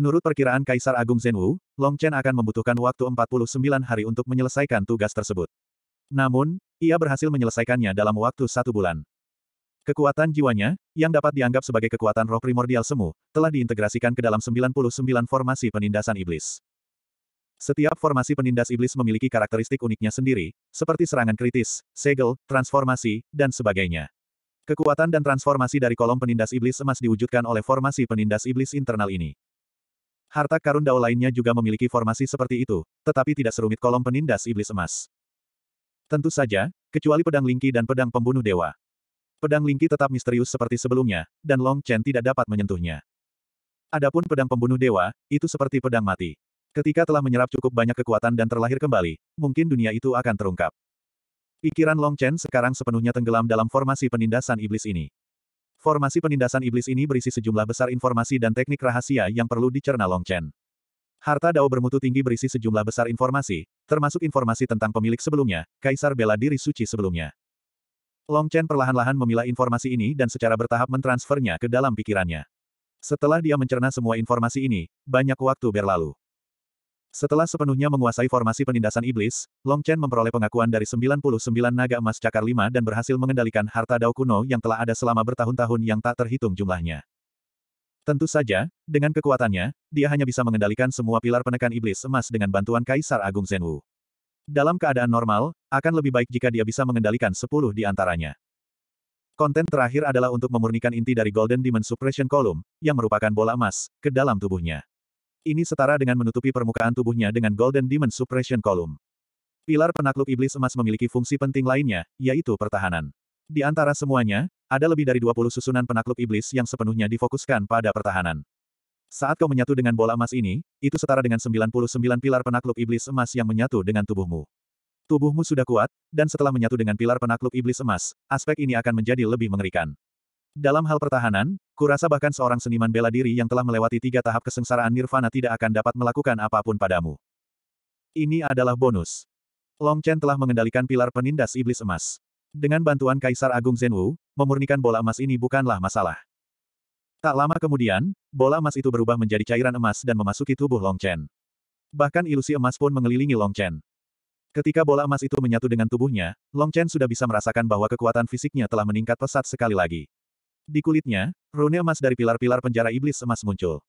Menurut perkiraan Kaisar Agung Zenwu, Long Chen akan membutuhkan waktu 49 hari untuk menyelesaikan tugas tersebut. Namun, ia berhasil menyelesaikannya dalam waktu satu bulan. Kekuatan jiwanya, yang dapat dianggap sebagai kekuatan roh primordial semu, telah diintegrasikan ke dalam 99 formasi penindasan iblis. Setiap formasi penindas iblis memiliki karakteristik uniknya sendiri, seperti serangan kritis, segel, transformasi, dan sebagainya. Kekuatan dan transformasi dari kolom penindas iblis emas diwujudkan oleh formasi penindas iblis internal ini. Harta karun dao lainnya juga memiliki formasi seperti itu, tetapi tidak serumit kolom penindas iblis emas. Tentu saja, kecuali pedang lingki dan pedang pembunuh dewa. Pedang lingki tetap misterius seperti sebelumnya, dan Long Chen tidak dapat menyentuhnya. Adapun pedang pembunuh dewa, itu seperti pedang mati. Ketika telah menyerap cukup banyak kekuatan dan terlahir kembali, mungkin dunia itu akan terungkap. Pikiran Long Chen sekarang sepenuhnya tenggelam dalam formasi penindasan iblis ini. Formasi penindasan iblis ini berisi sejumlah besar informasi dan teknik rahasia yang perlu dicerna Long Chen. Harta Dao bermutu tinggi berisi sejumlah besar informasi, termasuk informasi tentang pemilik sebelumnya, Kaisar bela diri suci sebelumnya. Long Chen perlahan-lahan memilah informasi ini dan secara bertahap mentransfernya ke dalam pikirannya. Setelah dia mencerna semua informasi ini, banyak waktu berlalu. Setelah sepenuhnya menguasai formasi penindasan iblis, Long Chen memperoleh pengakuan dari 99 naga emas cakar Lima dan berhasil mengendalikan harta dao kuno yang telah ada selama bertahun-tahun yang tak terhitung jumlahnya. Tentu saja, dengan kekuatannya, dia hanya bisa mengendalikan semua pilar penekan iblis emas dengan bantuan Kaisar Agung Zhenwu. Dalam keadaan normal, akan lebih baik jika dia bisa mengendalikan 10 di antaranya. Konten terakhir adalah untuk memurnikan inti dari Golden Demon Suppression Column, yang merupakan bola emas, ke dalam tubuhnya. Ini setara dengan menutupi permukaan tubuhnya dengan Golden Demon Suppression Column. Pilar penakluk iblis emas memiliki fungsi penting lainnya, yaitu pertahanan. Di antara semuanya, ada lebih dari 20 susunan penakluk iblis yang sepenuhnya difokuskan pada pertahanan. Saat kau menyatu dengan bola emas ini, itu setara dengan 99 pilar penakluk iblis emas yang menyatu dengan tubuhmu. Tubuhmu sudah kuat, dan setelah menyatu dengan pilar penakluk iblis emas, aspek ini akan menjadi lebih mengerikan. Dalam hal pertahanan, Kurasa bahkan seorang seniman bela diri yang telah melewati tiga tahap kesengsaraan nirvana tidak akan dapat melakukan apapun padamu. Ini adalah bonus. Long Chen telah mengendalikan pilar penindas iblis emas. Dengan bantuan Kaisar Agung Zenwu, memurnikan bola emas ini bukanlah masalah. Tak lama kemudian, bola emas itu berubah menjadi cairan emas dan memasuki tubuh Long Chen. Bahkan ilusi emas pun mengelilingi Long Chen. Ketika bola emas itu menyatu dengan tubuhnya, Long Chen sudah bisa merasakan bahwa kekuatan fisiknya telah meningkat pesat sekali lagi. Di kulitnya, rune emas dari pilar-pilar penjara iblis emas muncul.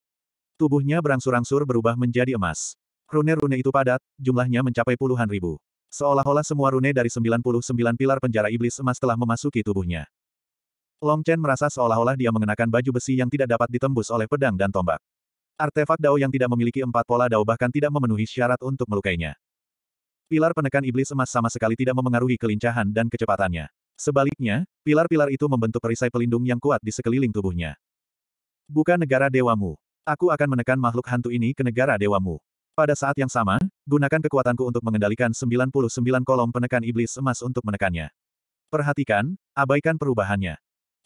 Tubuhnya berangsur-angsur berubah menjadi emas. Rune-rune itu padat, jumlahnya mencapai puluhan ribu. Seolah-olah semua rune dari 99 pilar penjara iblis emas telah memasuki tubuhnya. Long Chen merasa seolah-olah dia mengenakan baju besi yang tidak dapat ditembus oleh pedang dan tombak. Artefak Dao yang tidak memiliki empat pola Dao bahkan tidak memenuhi syarat untuk melukainya. Pilar penekan iblis emas sama sekali tidak memengaruhi kelincahan dan kecepatannya. Sebaliknya, pilar-pilar itu membentuk perisai pelindung yang kuat di sekeliling tubuhnya. Bukan negara dewamu. Aku akan menekan makhluk hantu ini ke negara dewamu. Pada saat yang sama, gunakan kekuatanku untuk mengendalikan 99 kolom penekan iblis emas untuk menekannya. Perhatikan, abaikan perubahannya.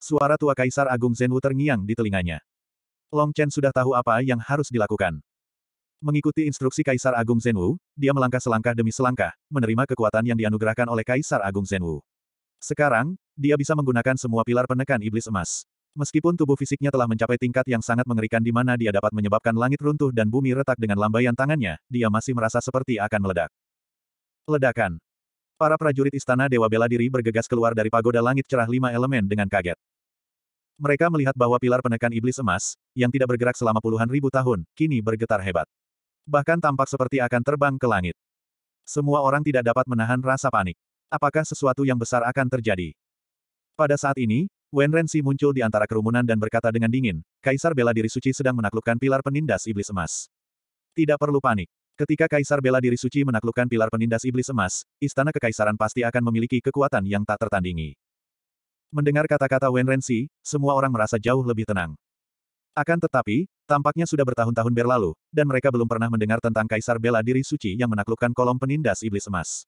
Suara tua Kaisar Agung Zenwu terngiang di telinganya. Long Chen sudah tahu apa yang harus dilakukan. Mengikuti instruksi Kaisar Agung Zhenwu, dia melangkah selangkah demi selangkah, menerima kekuatan yang dianugerahkan oleh Kaisar Agung Zhenwu. Sekarang, dia bisa menggunakan semua pilar penekan iblis emas. Meskipun tubuh fisiknya telah mencapai tingkat yang sangat mengerikan di mana dia dapat menyebabkan langit runtuh dan bumi retak dengan lambaian tangannya, dia masih merasa seperti akan meledak. Ledakan. Para prajurit istana Dewa Bela Diri bergegas keluar dari pagoda langit cerah lima elemen dengan kaget. Mereka melihat bahwa pilar penekan iblis emas, yang tidak bergerak selama puluhan ribu tahun, kini bergetar hebat. Bahkan tampak seperti akan terbang ke langit. Semua orang tidak dapat menahan rasa panik. Apakah sesuatu yang besar akan terjadi? Pada saat ini, Wen Renzi muncul di antara kerumunan dan berkata dengan dingin, Kaisar Bela Diri Suci sedang menaklukkan pilar penindas iblis emas. Tidak perlu panik. Ketika Kaisar Bela Diri Suci menaklukkan pilar penindas iblis emas, istana kekaisaran pasti akan memiliki kekuatan yang tak tertandingi. Mendengar kata-kata Wen Renzi, semua orang merasa jauh lebih tenang. Akan tetapi, tampaknya sudah bertahun-tahun berlalu, dan mereka belum pernah mendengar tentang Kaisar Bela Diri Suci yang menaklukkan kolom penindas iblis emas.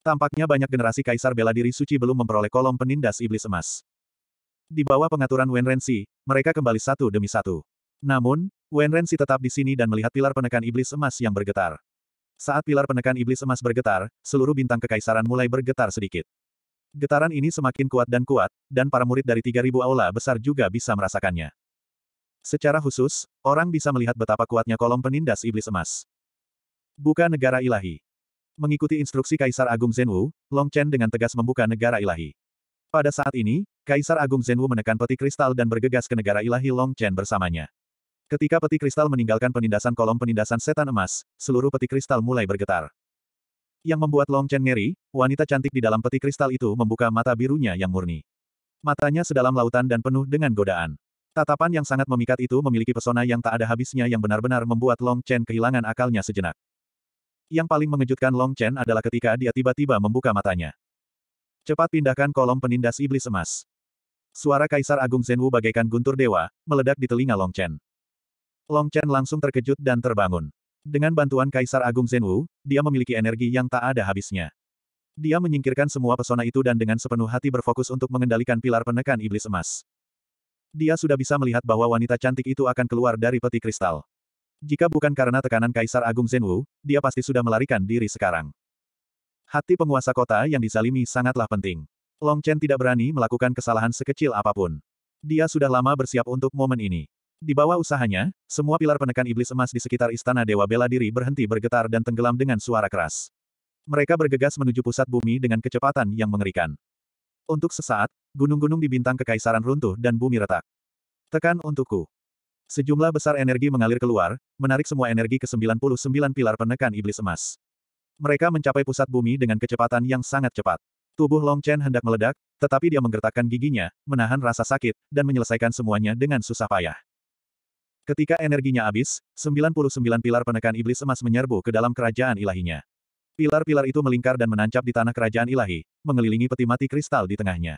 Tampaknya banyak generasi Kaisar Bela Diri Suci belum memperoleh kolom penindas iblis emas. Di bawah pengaturan Wen Renzi, mereka kembali satu demi satu. Namun, Wen Renzi tetap di sini dan melihat pilar penekan iblis emas yang bergetar. Saat pilar penekan iblis emas bergetar, seluruh bintang kekaisaran mulai bergetar sedikit. Getaran ini semakin kuat dan kuat, dan para murid dari 3000 aula besar juga bisa merasakannya. Secara khusus, orang bisa melihat betapa kuatnya kolom penindas iblis emas. Buka negara ilahi. Mengikuti instruksi Kaisar Agung Zhenwu, Long Chen dengan tegas membuka negara ilahi. Pada saat ini, Kaisar Agung Zhenwu menekan peti kristal dan bergegas ke negara ilahi Long Chen bersamanya. Ketika peti kristal meninggalkan penindasan kolom penindasan setan emas, seluruh peti kristal mulai bergetar. Yang membuat Long Chen ngeri, wanita cantik di dalam peti kristal itu membuka mata birunya yang murni. Matanya sedalam lautan dan penuh dengan godaan. Tatapan yang sangat memikat itu memiliki pesona yang tak ada habisnya yang benar-benar membuat Long Chen kehilangan akalnya sejenak. Yang paling mengejutkan Long Chen adalah ketika dia tiba-tiba membuka matanya. Cepat pindahkan kolom penindas iblis emas. Suara Kaisar Agung Zhenwu bagaikan guntur dewa, meledak di telinga Long Chen. Long Chen langsung terkejut dan terbangun. Dengan bantuan Kaisar Agung Zhenwu, dia memiliki energi yang tak ada habisnya. Dia menyingkirkan semua pesona itu dan dengan sepenuh hati berfokus untuk mengendalikan pilar penekan iblis emas. Dia sudah bisa melihat bahwa wanita cantik itu akan keluar dari peti kristal. Jika bukan karena tekanan Kaisar Agung Zhenwu, dia pasti sudah melarikan diri sekarang. Hati penguasa kota yang disalimi sangatlah penting. Long Chen tidak berani melakukan kesalahan sekecil apapun. Dia sudah lama bersiap untuk momen ini. Di bawah usahanya, semua pilar penekan iblis emas di sekitar istana Dewa Bela Diri berhenti bergetar dan tenggelam dengan suara keras. Mereka bergegas menuju pusat bumi dengan kecepatan yang mengerikan. Untuk sesaat, gunung-gunung di bintang kekaisaran runtuh dan bumi retak. Tekan untukku. Sejumlah besar energi mengalir keluar, menarik semua energi ke 99 pilar penekan iblis emas. Mereka mencapai pusat bumi dengan kecepatan yang sangat cepat. Tubuh Long Chen hendak meledak, tetapi dia menggertakkan giginya, menahan rasa sakit, dan menyelesaikan semuanya dengan susah payah. Ketika energinya habis, 99 pilar penekan iblis emas menyerbu ke dalam kerajaan ilahinya. Pilar-pilar itu melingkar dan menancap di tanah kerajaan ilahi, mengelilingi peti mati kristal di tengahnya.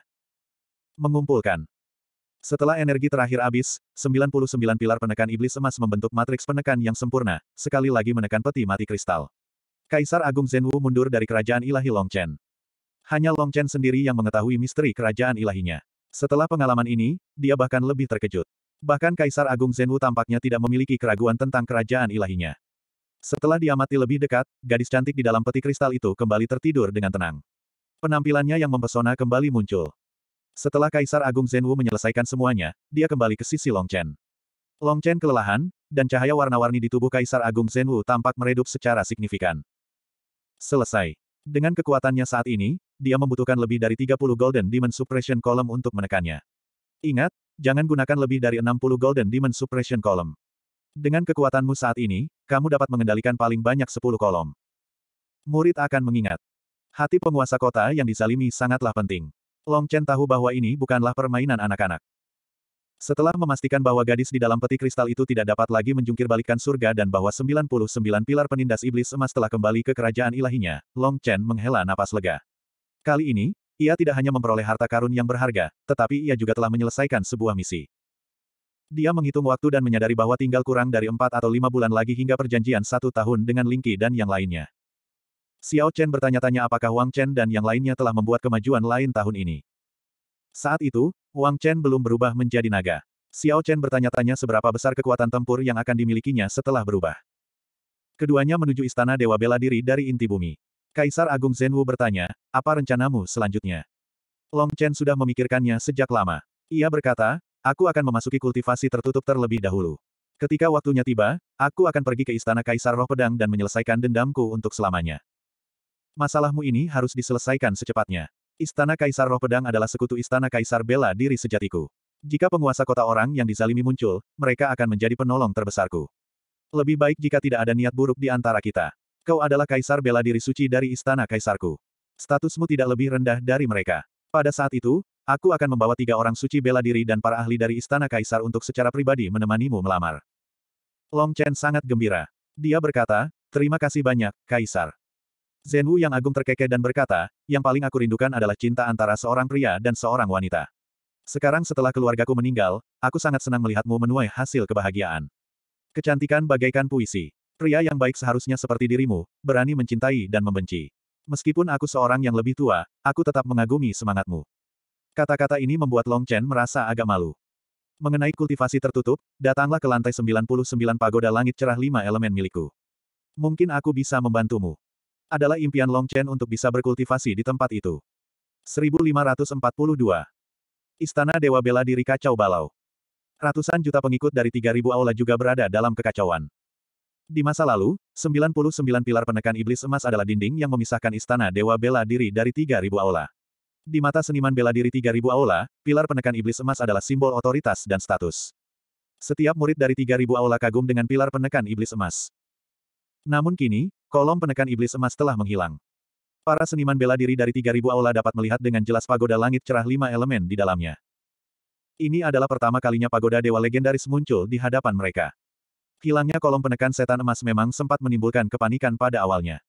Mengumpulkan. Setelah energi terakhir habis, 99 pilar penekan iblis emas membentuk matriks penekan yang sempurna, sekali lagi menekan peti mati kristal. Kaisar Agung Zhenwu mundur dari kerajaan ilahi Longchen. Hanya Longchen sendiri yang mengetahui misteri kerajaan ilahinya. Setelah pengalaman ini, dia bahkan lebih terkejut. Bahkan Kaisar Agung Zhenwu tampaknya tidak memiliki keraguan tentang kerajaan ilahinya. Setelah diamati lebih dekat, gadis cantik di dalam peti kristal itu kembali tertidur dengan tenang. Penampilannya yang mempesona kembali muncul. Setelah Kaisar Agung Zhenwu menyelesaikan semuanya, dia kembali ke sisi Long Chen. Long Chen kelelahan, dan cahaya warna-warni di tubuh Kaisar Agung Zhenwu tampak meredup secara signifikan. Selesai. Dengan kekuatannya saat ini, dia membutuhkan lebih dari 30 Golden Demon Suppression Column untuk menekannya. Ingat, jangan gunakan lebih dari 60 Golden Demon Suppression Column. Dengan kekuatanmu saat ini, kamu dapat mengendalikan paling banyak sepuluh kolom. Murid akan mengingat. Hati penguasa kota yang disalimi sangatlah penting. Long Chen tahu bahwa ini bukanlah permainan anak-anak. Setelah memastikan bahwa gadis di dalam peti kristal itu tidak dapat lagi menjungkir surga dan bahwa 99 pilar penindas iblis emas telah kembali ke kerajaan ilahinya, Long Chen menghela napas lega. Kali ini, ia tidak hanya memperoleh harta karun yang berharga, tetapi ia juga telah menyelesaikan sebuah misi. Dia menghitung waktu dan menyadari bahwa tinggal kurang dari empat atau lima bulan lagi hingga perjanjian satu tahun dengan Lingqi dan yang lainnya. Xiao Chen bertanya-tanya apakah Wang Chen dan yang lainnya telah membuat kemajuan lain tahun ini. Saat itu, Wang Chen belum berubah menjadi naga. Xiao Chen bertanya-tanya seberapa besar kekuatan tempur yang akan dimilikinya setelah berubah. Keduanya menuju istana Dewa Bela Diri dari inti bumi. Kaisar Agung Zhenwu bertanya, apa rencanamu selanjutnya? Long Chen sudah memikirkannya sejak lama. Ia berkata, Aku akan memasuki kultivasi tertutup terlebih dahulu. Ketika waktunya tiba, aku akan pergi ke Istana Kaisar Roh Pedang dan menyelesaikan dendamku untuk selamanya. Masalahmu ini harus diselesaikan secepatnya. Istana Kaisar Roh Pedang adalah sekutu Istana Kaisar bela diri sejatiku. Jika penguasa kota orang yang dizalimi muncul, mereka akan menjadi penolong terbesarku. Lebih baik jika tidak ada niat buruk di antara kita. Kau adalah Kaisar bela diri suci dari Istana Kaisarku. Statusmu tidak lebih rendah dari mereka. Pada saat itu, Aku akan membawa tiga orang suci bela diri dan para ahli dari Istana Kaisar untuk secara pribadi menemanimu melamar. Long Chen sangat gembira. Dia berkata, terima kasih banyak, Kaisar. Zhen Wu yang agung terkekeh dan berkata, yang paling aku rindukan adalah cinta antara seorang pria dan seorang wanita. Sekarang setelah keluargaku meninggal, aku sangat senang melihatmu menuai hasil kebahagiaan. Kecantikan bagaikan puisi. Pria yang baik seharusnya seperti dirimu, berani mencintai dan membenci. Meskipun aku seorang yang lebih tua, aku tetap mengagumi semangatmu. Kata-kata ini membuat Long Chen merasa agak malu. Mengenai kultivasi tertutup, datanglah ke lantai 99 pagoda langit cerah lima elemen milikku. Mungkin aku bisa membantumu. Adalah impian Long Chen untuk bisa berkultivasi di tempat itu. 1542. Istana Dewa Bela Diri Kacau Balau. Ratusan juta pengikut dari 3000 aula juga berada dalam kekacauan. Di masa lalu, 99 pilar penekan iblis emas adalah dinding yang memisahkan istana Dewa Bela Diri dari 3000 aula. Di mata seniman bela diri 3000 aula, pilar penekan iblis emas adalah simbol otoritas dan status. Setiap murid dari 3000 aula kagum dengan pilar penekan iblis emas. Namun kini, kolom penekan iblis emas telah menghilang. Para seniman bela diri dari 3000 aula dapat melihat dengan jelas pagoda langit cerah lima elemen di dalamnya. Ini adalah pertama kalinya pagoda dewa legendaris muncul di hadapan mereka. Hilangnya kolom penekan setan emas memang sempat menimbulkan kepanikan pada awalnya.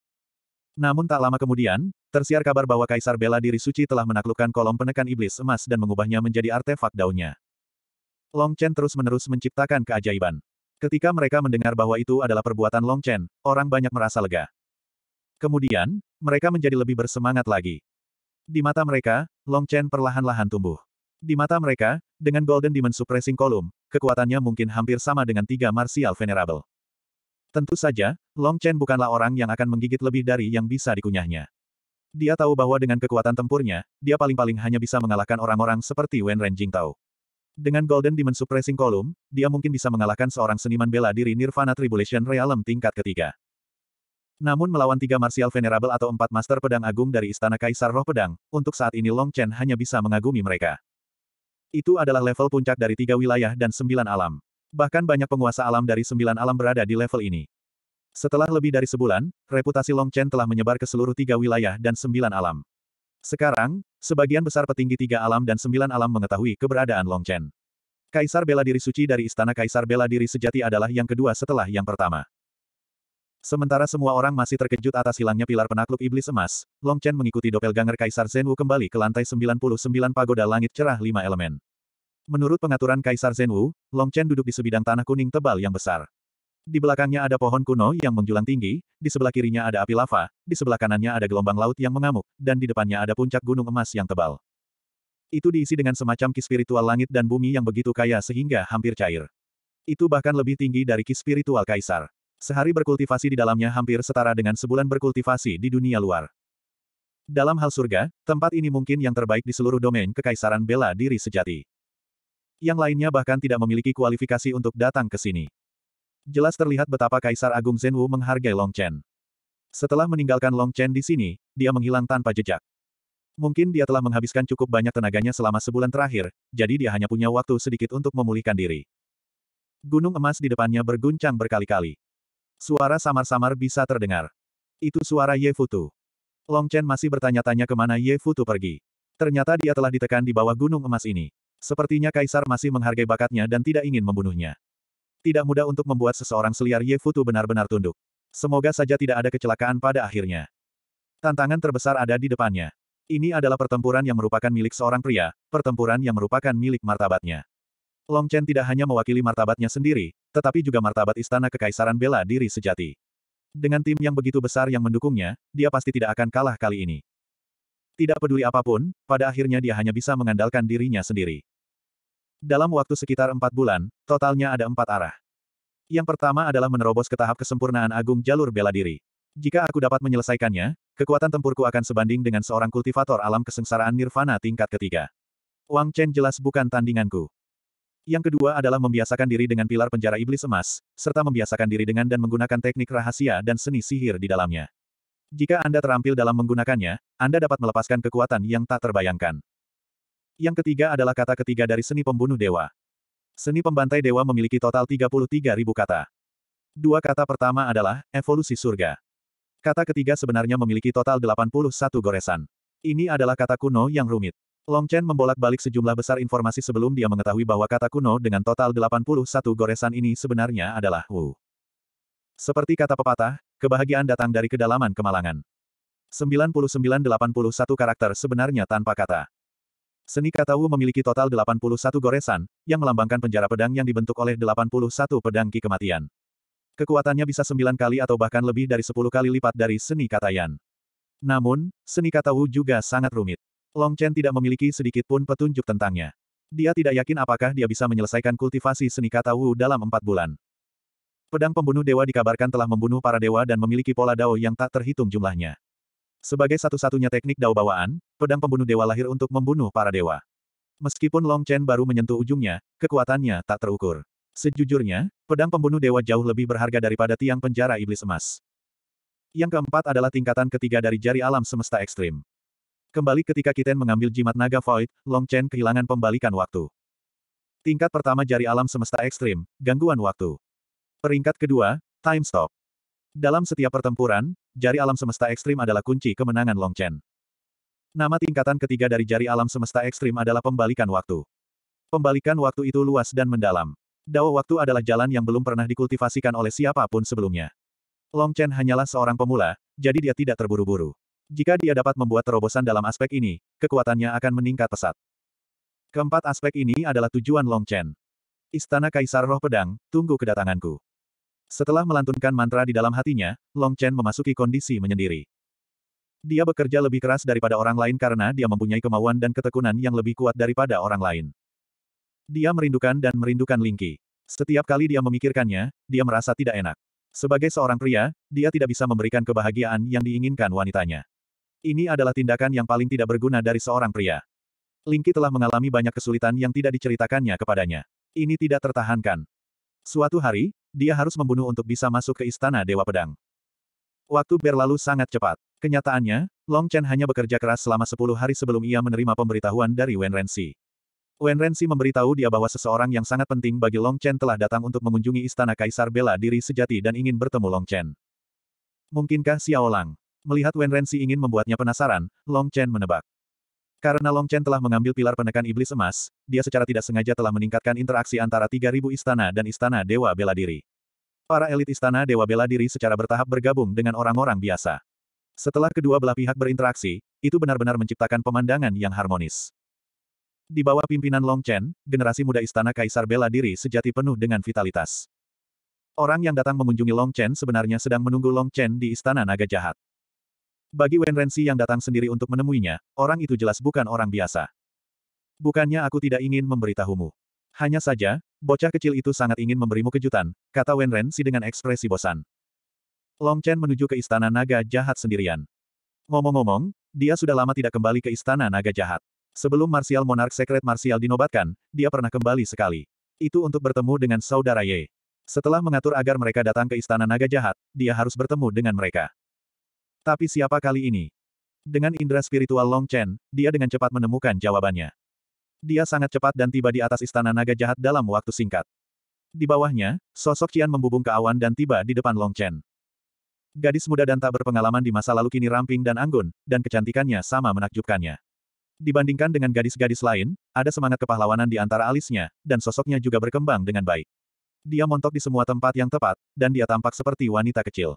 Namun tak lama kemudian, Tersiar kabar bahwa Kaisar Bela Diri Suci telah menaklukkan kolom penekan iblis emas dan mengubahnya menjadi artefak daunnya. Long Chen terus-menerus menciptakan keajaiban. Ketika mereka mendengar bahwa itu adalah perbuatan Long Chen, orang banyak merasa lega. Kemudian, mereka menjadi lebih bersemangat lagi. Di mata mereka, Long Chen perlahan-lahan tumbuh. Di mata mereka, dengan Golden Demon Suppressing Column, kekuatannya mungkin hampir sama dengan tiga Martial Venerable. Tentu saja, Long Chen bukanlah orang yang akan menggigit lebih dari yang bisa dikunyahnya. Dia tahu bahwa dengan kekuatan tempurnya, dia paling-paling hanya bisa mengalahkan orang-orang seperti Wen Ren Tao. Dengan Golden Demon Suppressing Column, dia mungkin bisa mengalahkan seorang seniman bela diri Nirvana Tribulation Realm tingkat ketiga. Namun melawan tiga Martial Venerable atau empat Master Pedang Agung dari Istana Kaisar Roh Pedang, untuk saat ini Long Chen hanya bisa mengagumi mereka. Itu adalah level puncak dari tiga wilayah dan sembilan alam. Bahkan banyak penguasa alam dari sembilan alam berada di level ini. Setelah lebih dari sebulan, reputasi Long Chen telah menyebar ke seluruh tiga wilayah dan sembilan alam. Sekarang, sebagian besar petinggi tiga alam dan sembilan alam mengetahui keberadaan Long Chen. Kaisar bela diri suci dari Istana Kaisar bela diri sejati adalah yang kedua setelah yang pertama. Sementara semua orang masih terkejut atas hilangnya pilar penakluk iblis emas, Long Chen mengikuti doppelganger Kaisar Zenwu kembali ke lantai 99 pagoda langit cerah lima elemen. Menurut pengaturan Kaisar Long Chen duduk di sebidang tanah kuning tebal yang besar. Di belakangnya ada pohon kuno yang menjulang tinggi, di sebelah kirinya ada api lava, di sebelah kanannya ada gelombang laut yang mengamuk, dan di depannya ada puncak gunung emas yang tebal. Itu diisi dengan semacam ki spiritual langit dan bumi yang begitu kaya sehingga hampir cair. Itu bahkan lebih tinggi dari ki spiritual kaisar. Sehari berkultivasi di dalamnya hampir setara dengan sebulan berkultivasi di dunia luar. Dalam hal surga, tempat ini mungkin yang terbaik di seluruh domain kekaisaran bela diri sejati. Yang lainnya bahkan tidak memiliki kualifikasi untuk datang ke sini. Jelas terlihat betapa Kaisar Agung Zenwu menghargai Long Chen. Setelah meninggalkan Long Chen di sini, dia menghilang tanpa jejak. Mungkin dia telah menghabiskan cukup banyak tenaganya selama sebulan terakhir, jadi dia hanya punya waktu sedikit untuk memulihkan diri. Gunung emas di depannya berguncang berkali-kali. Suara samar-samar bisa terdengar. Itu suara Ye Futu. Long Chen masih bertanya-tanya kemana Ye Futu pergi. Ternyata dia telah ditekan di bawah gunung emas ini. Sepertinya Kaisar masih menghargai bakatnya dan tidak ingin membunuhnya. Tidak mudah untuk membuat seseorang seliar Ye Futu benar-benar tunduk. Semoga saja tidak ada kecelakaan pada akhirnya. Tantangan terbesar ada di depannya. Ini adalah pertempuran yang merupakan milik seorang pria, pertempuran yang merupakan milik martabatnya. Long Chen tidak hanya mewakili martabatnya sendiri, tetapi juga martabat istana kekaisaran bela diri sejati. Dengan tim yang begitu besar yang mendukungnya, dia pasti tidak akan kalah kali ini. Tidak peduli apapun, pada akhirnya dia hanya bisa mengandalkan dirinya sendiri. Dalam waktu sekitar empat bulan, totalnya ada empat arah. Yang pertama adalah menerobos ke tahap kesempurnaan agung jalur bela diri. Jika aku dapat menyelesaikannya, kekuatan tempurku akan sebanding dengan seorang kultivator alam kesengsaraan nirvana tingkat ketiga. Wang Chen jelas bukan tandinganku. Yang kedua adalah membiasakan diri dengan pilar penjara iblis emas, serta membiasakan diri dengan dan menggunakan teknik rahasia dan seni sihir di dalamnya. Jika Anda terampil dalam menggunakannya, Anda dapat melepaskan kekuatan yang tak terbayangkan. Yang ketiga adalah kata ketiga dari seni pembunuh dewa. Seni pembantai dewa memiliki total 33.000 kata. Dua kata pertama adalah, evolusi surga. Kata ketiga sebenarnya memiliki total 81 goresan. Ini adalah kata kuno yang rumit. Long Chen membolak-balik sejumlah besar informasi sebelum dia mengetahui bahwa kata kuno dengan total 81 goresan ini sebenarnya adalah Wu. Seperti kata pepatah, kebahagiaan datang dari kedalaman kemalangan. 9981 karakter sebenarnya tanpa kata. Seni Katawu memiliki total 81 goresan, yang melambangkan penjara pedang yang dibentuk oleh 81 pedang ki kematian. Kekuatannya bisa 9 kali atau bahkan lebih dari 10 kali lipat dari seni Katayan. Namun, seni Katawu juga sangat rumit. Long Chen tidak memiliki sedikit pun petunjuk tentangnya. Dia tidak yakin apakah dia bisa menyelesaikan kultivasi seni Katawu dalam empat bulan. Pedang pembunuh dewa dikabarkan telah membunuh para dewa dan memiliki pola dao yang tak terhitung jumlahnya. Sebagai satu-satunya teknik dao bawaan, pedang pembunuh dewa lahir untuk membunuh para dewa. Meskipun Long Chen baru menyentuh ujungnya, kekuatannya tak terukur. Sejujurnya, pedang pembunuh dewa jauh lebih berharga daripada tiang penjara iblis emas. Yang keempat adalah tingkatan ketiga dari jari alam semesta ekstrim. Kembali ketika Kiten mengambil jimat naga void, Long Chen kehilangan pembalikan waktu. Tingkat pertama jari alam semesta ekstrim, gangguan waktu. Peringkat kedua, time stop. Dalam setiap pertempuran, jari alam semesta ekstrim adalah kunci kemenangan Long Chen. Nama tingkatan ketiga dari jari alam semesta ekstrim adalah pembalikan waktu. Pembalikan waktu itu luas dan mendalam. Dawa waktu adalah jalan yang belum pernah dikultivasikan oleh siapapun sebelumnya. Long Chen hanyalah seorang pemula, jadi dia tidak terburu-buru. Jika dia dapat membuat terobosan dalam aspek ini, kekuatannya akan meningkat pesat. Keempat aspek ini adalah tujuan Long Chen. Istana Kaisar Roh Pedang, tunggu kedatanganku. Setelah melantunkan mantra di dalam hatinya, Long Chen memasuki kondisi menyendiri. Dia bekerja lebih keras daripada orang lain karena dia mempunyai kemauan dan ketekunan yang lebih kuat daripada orang lain. Dia merindukan dan merindukan Lingqi. Setiap kali dia memikirkannya, dia merasa tidak enak. Sebagai seorang pria, dia tidak bisa memberikan kebahagiaan yang diinginkan wanitanya. Ini adalah tindakan yang paling tidak berguna dari seorang pria. Lingki telah mengalami banyak kesulitan yang tidak diceritakannya kepadanya. Ini tidak tertahankan. Suatu hari, dia harus membunuh untuk bisa masuk ke istana Dewa Pedang. Waktu berlalu sangat cepat. Kenyataannya, Long Chen hanya bekerja keras selama 10 hari sebelum ia menerima pemberitahuan dari Wen Renzi. Wen Renzi memberitahu dia bahwa seseorang yang sangat penting bagi Long Chen telah datang untuk mengunjungi istana Kaisar Bela Diri Sejati dan ingin bertemu Long Chen. Mungkinkah Xiao Lang? Melihat Wen Renzi ingin membuatnya penasaran, Long Chen menebak. Karena Long Chen telah mengambil pilar penekan iblis emas, dia secara tidak sengaja telah meningkatkan interaksi antara 3.000 istana dan istana Dewa Bela Diri. Para elit istana Dewa Bela Diri secara bertahap bergabung dengan orang-orang biasa. Setelah kedua belah pihak berinteraksi, itu benar-benar menciptakan pemandangan yang harmonis. Di bawah pimpinan Long Chen, generasi muda istana Kaisar Bela Diri sejati penuh dengan vitalitas. Orang yang datang mengunjungi Long Chen sebenarnya sedang menunggu Long Chen di Istana Naga Jahat. Bagi Wen Rensi yang datang sendiri untuk menemuinya, orang itu jelas bukan orang biasa. Bukannya aku tidak ingin memberitahumu. Hanya saja, bocah kecil itu sangat ingin memberimu kejutan, kata Wen Rensi dengan ekspresi bosan. Long Chen menuju ke istana naga jahat sendirian. Ngomong-ngomong, dia sudah lama tidak kembali ke istana naga jahat. Sebelum Martial Monarch Secret Martial dinobatkan, dia pernah kembali sekali. Itu untuk bertemu dengan saudara Ye. Setelah mengatur agar mereka datang ke istana naga jahat, dia harus bertemu dengan mereka. Tapi siapa kali ini? Dengan indera spiritual Long Chen, dia dengan cepat menemukan jawabannya. Dia sangat cepat dan tiba di atas istana naga jahat dalam waktu singkat. Di bawahnya, sosok Qian membubung ke awan dan tiba di depan Long Chen. Gadis muda dan tak berpengalaman di masa lalu kini ramping dan anggun, dan kecantikannya sama menakjubkannya. Dibandingkan dengan gadis-gadis lain, ada semangat kepahlawanan di antara alisnya, dan sosoknya juga berkembang dengan baik. Dia montok di semua tempat yang tepat, dan dia tampak seperti wanita kecil.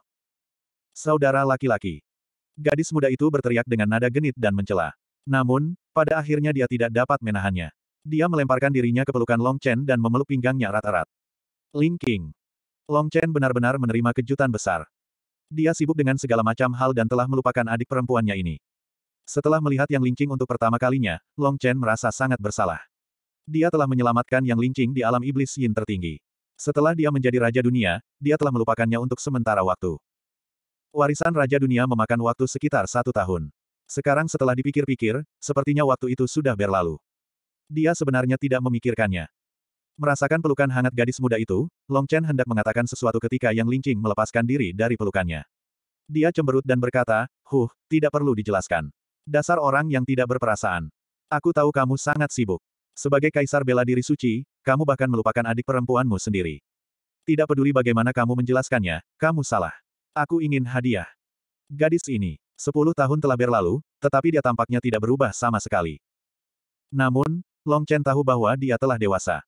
Saudara laki-laki. Gadis muda itu berteriak dengan nada genit dan mencela. Namun, pada akhirnya dia tidak dapat menahannya. Dia melemparkan dirinya ke pelukan Long Chen dan memeluk pinggangnya erat-erat. Ling King. Long Chen benar-benar menerima kejutan besar. Dia sibuk dengan segala macam hal dan telah melupakan adik perempuannya ini. Setelah melihat Yang Ling Lingqing untuk pertama kalinya, Long Chen merasa sangat bersalah. Dia telah menyelamatkan Yang Ling Lingqing di alam iblis Yin tertinggi. Setelah dia menjadi raja dunia, dia telah melupakannya untuk sementara waktu. Warisan Raja Dunia memakan waktu sekitar satu tahun. Sekarang setelah dipikir-pikir, sepertinya waktu itu sudah berlalu. Dia sebenarnya tidak memikirkannya. Merasakan pelukan hangat gadis muda itu, Long Chen hendak mengatakan sesuatu ketika Yang Lingqing melepaskan diri dari pelukannya. Dia cemberut dan berkata, Huh, tidak perlu dijelaskan. Dasar orang yang tidak berperasaan. Aku tahu kamu sangat sibuk. Sebagai kaisar bela diri suci, kamu bahkan melupakan adik perempuanmu sendiri. Tidak peduli bagaimana kamu menjelaskannya, kamu salah. Aku ingin hadiah. Gadis ini, sepuluh tahun telah berlalu, tetapi dia tampaknya tidak berubah sama sekali. Namun, Long Chen tahu bahwa dia telah dewasa.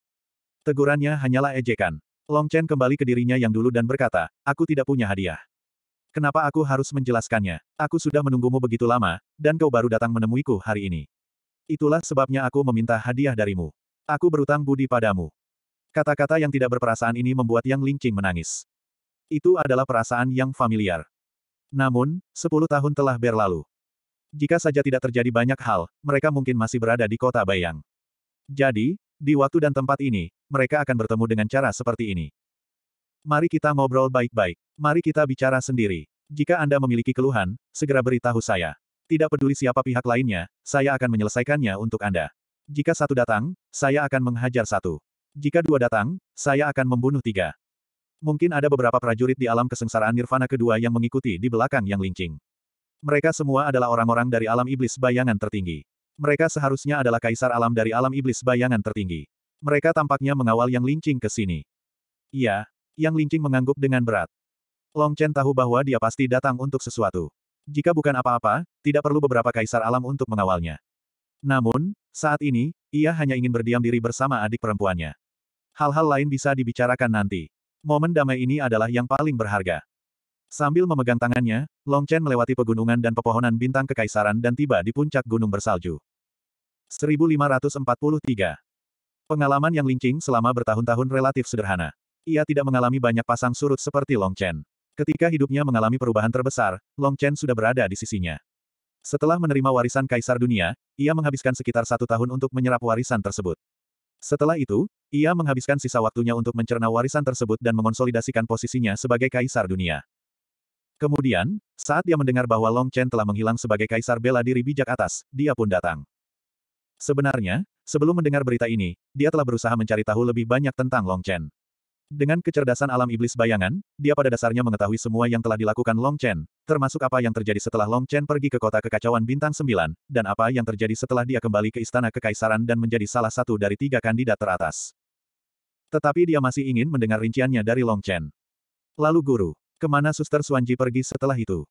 Tegurannya hanyalah ejekan. Long Chen kembali ke dirinya yang dulu dan berkata, aku tidak punya hadiah. Kenapa aku harus menjelaskannya? Aku sudah menunggumu begitu lama, dan kau baru datang menemuiku hari ini. Itulah sebabnya aku meminta hadiah darimu. Aku berutang budi padamu. Kata-kata yang tidak berperasaan ini membuat Yang Lingqing menangis. Itu adalah perasaan yang familiar. Namun, sepuluh tahun telah berlalu. Jika saja tidak terjadi banyak hal, mereka mungkin masih berada di kota Bayang. Jadi, di waktu dan tempat ini, mereka akan bertemu dengan cara seperti ini. Mari kita ngobrol baik-baik. Mari kita bicara sendiri. Jika Anda memiliki keluhan, segera beritahu saya. Tidak peduli siapa pihak lainnya, saya akan menyelesaikannya untuk Anda. Jika satu datang, saya akan menghajar satu. Jika dua datang, saya akan membunuh tiga. Mungkin ada beberapa prajurit di alam kesengsaraan Nirvana kedua yang mengikuti di belakang yang lincing. Mereka semua adalah orang-orang dari alam iblis bayangan tertinggi. Mereka seharusnya adalah kaisar alam dari alam iblis bayangan tertinggi. Mereka tampaknya mengawal yang lincing ke sini. Iya, yang lincing mengangguk dengan berat. Long Chen tahu bahwa dia pasti datang untuk sesuatu. Jika bukan apa-apa, tidak perlu beberapa kaisar alam untuk mengawalnya. Namun, saat ini, ia hanya ingin berdiam diri bersama adik perempuannya. Hal-hal lain bisa dibicarakan nanti. Momen damai ini adalah yang paling berharga. Sambil memegang tangannya, Long Chen melewati pegunungan dan pepohonan bintang kekaisaran dan tiba di puncak gunung bersalju. 1543. Pengalaman yang lincing selama bertahun-tahun relatif sederhana. Ia tidak mengalami banyak pasang surut seperti Long Chen. Ketika hidupnya mengalami perubahan terbesar, Long Chen sudah berada di sisinya. Setelah menerima warisan kaisar dunia, ia menghabiskan sekitar satu tahun untuk menyerap warisan tersebut. Setelah itu, ia menghabiskan sisa waktunya untuk mencerna warisan tersebut dan mengonsolidasikan posisinya sebagai kaisar dunia. Kemudian, saat dia mendengar bahwa Long Chen telah menghilang sebagai kaisar bela diri bijak atas, dia pun datang. Sebenarnya, sebelum mendengar berita ini, dia telah berusaha mencari tahu lebih banyak tentang Long Chen. Dengan kecerdasan alam iblis bayangan, dia pada dasarnya mengetahui semua yang telah dilakukan Long Chen, termasuk apa yang terjadi setelah Long Chen pergi ke kota kekacauan bintang 9, dan apa yang terjadi setelah dia kembali ke istana kekaisaran dan menjadi salah satu dari tiga kandidat teratas. Tetapi dia masih ingin mendengar rinciannya dari Long Chen. Lalu guru, kemana suster Suanji pergi setelah itu?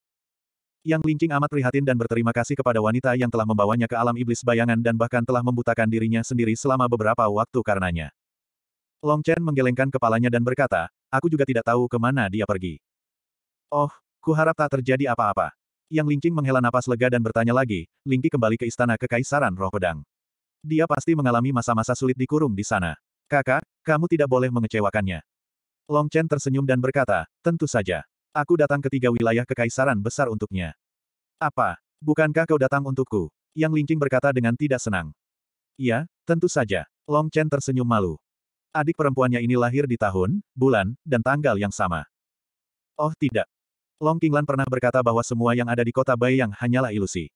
Yang Lingqing amat prihatin dan berterima kasih kepada wanita yang telah membawanya ke alam iblis bayangan dan bahkan telah membutakan dirinya sendiri selama beberapa waktu karenanya. Long Chen menggelengkan kepalanya dan berkata, aku juga tidak tahu kemana dia pergi. Oh, kuharap tak terjadi apa-apa. Yang Lingqing menghela napas lega dan bertanya lagi, Lingqi kembali ke istana kekaisaran roh pedang. Dia pasti mengalami masa-masa sulit dikurung di sana. Kakak, kamu tidak boleh mengecewakannya. Long Chen tersenyum dan berkata, tentu saja. Aku datang ke tiga wilayah kekaisaran besar untuknya. Apa? Bukankah kau datang untukku? Yang Lingqing berkata dengan tidak senang. Iya, tentu saja. Long Chen tersenyum malu. Adik perempuannya ini lahir di tahun, bulan, dan tanggal yang sama. Oh tidak. Long Qinglan pernah berkata bahwa semua yang ada di kota Bai yang hanyalah ilusi.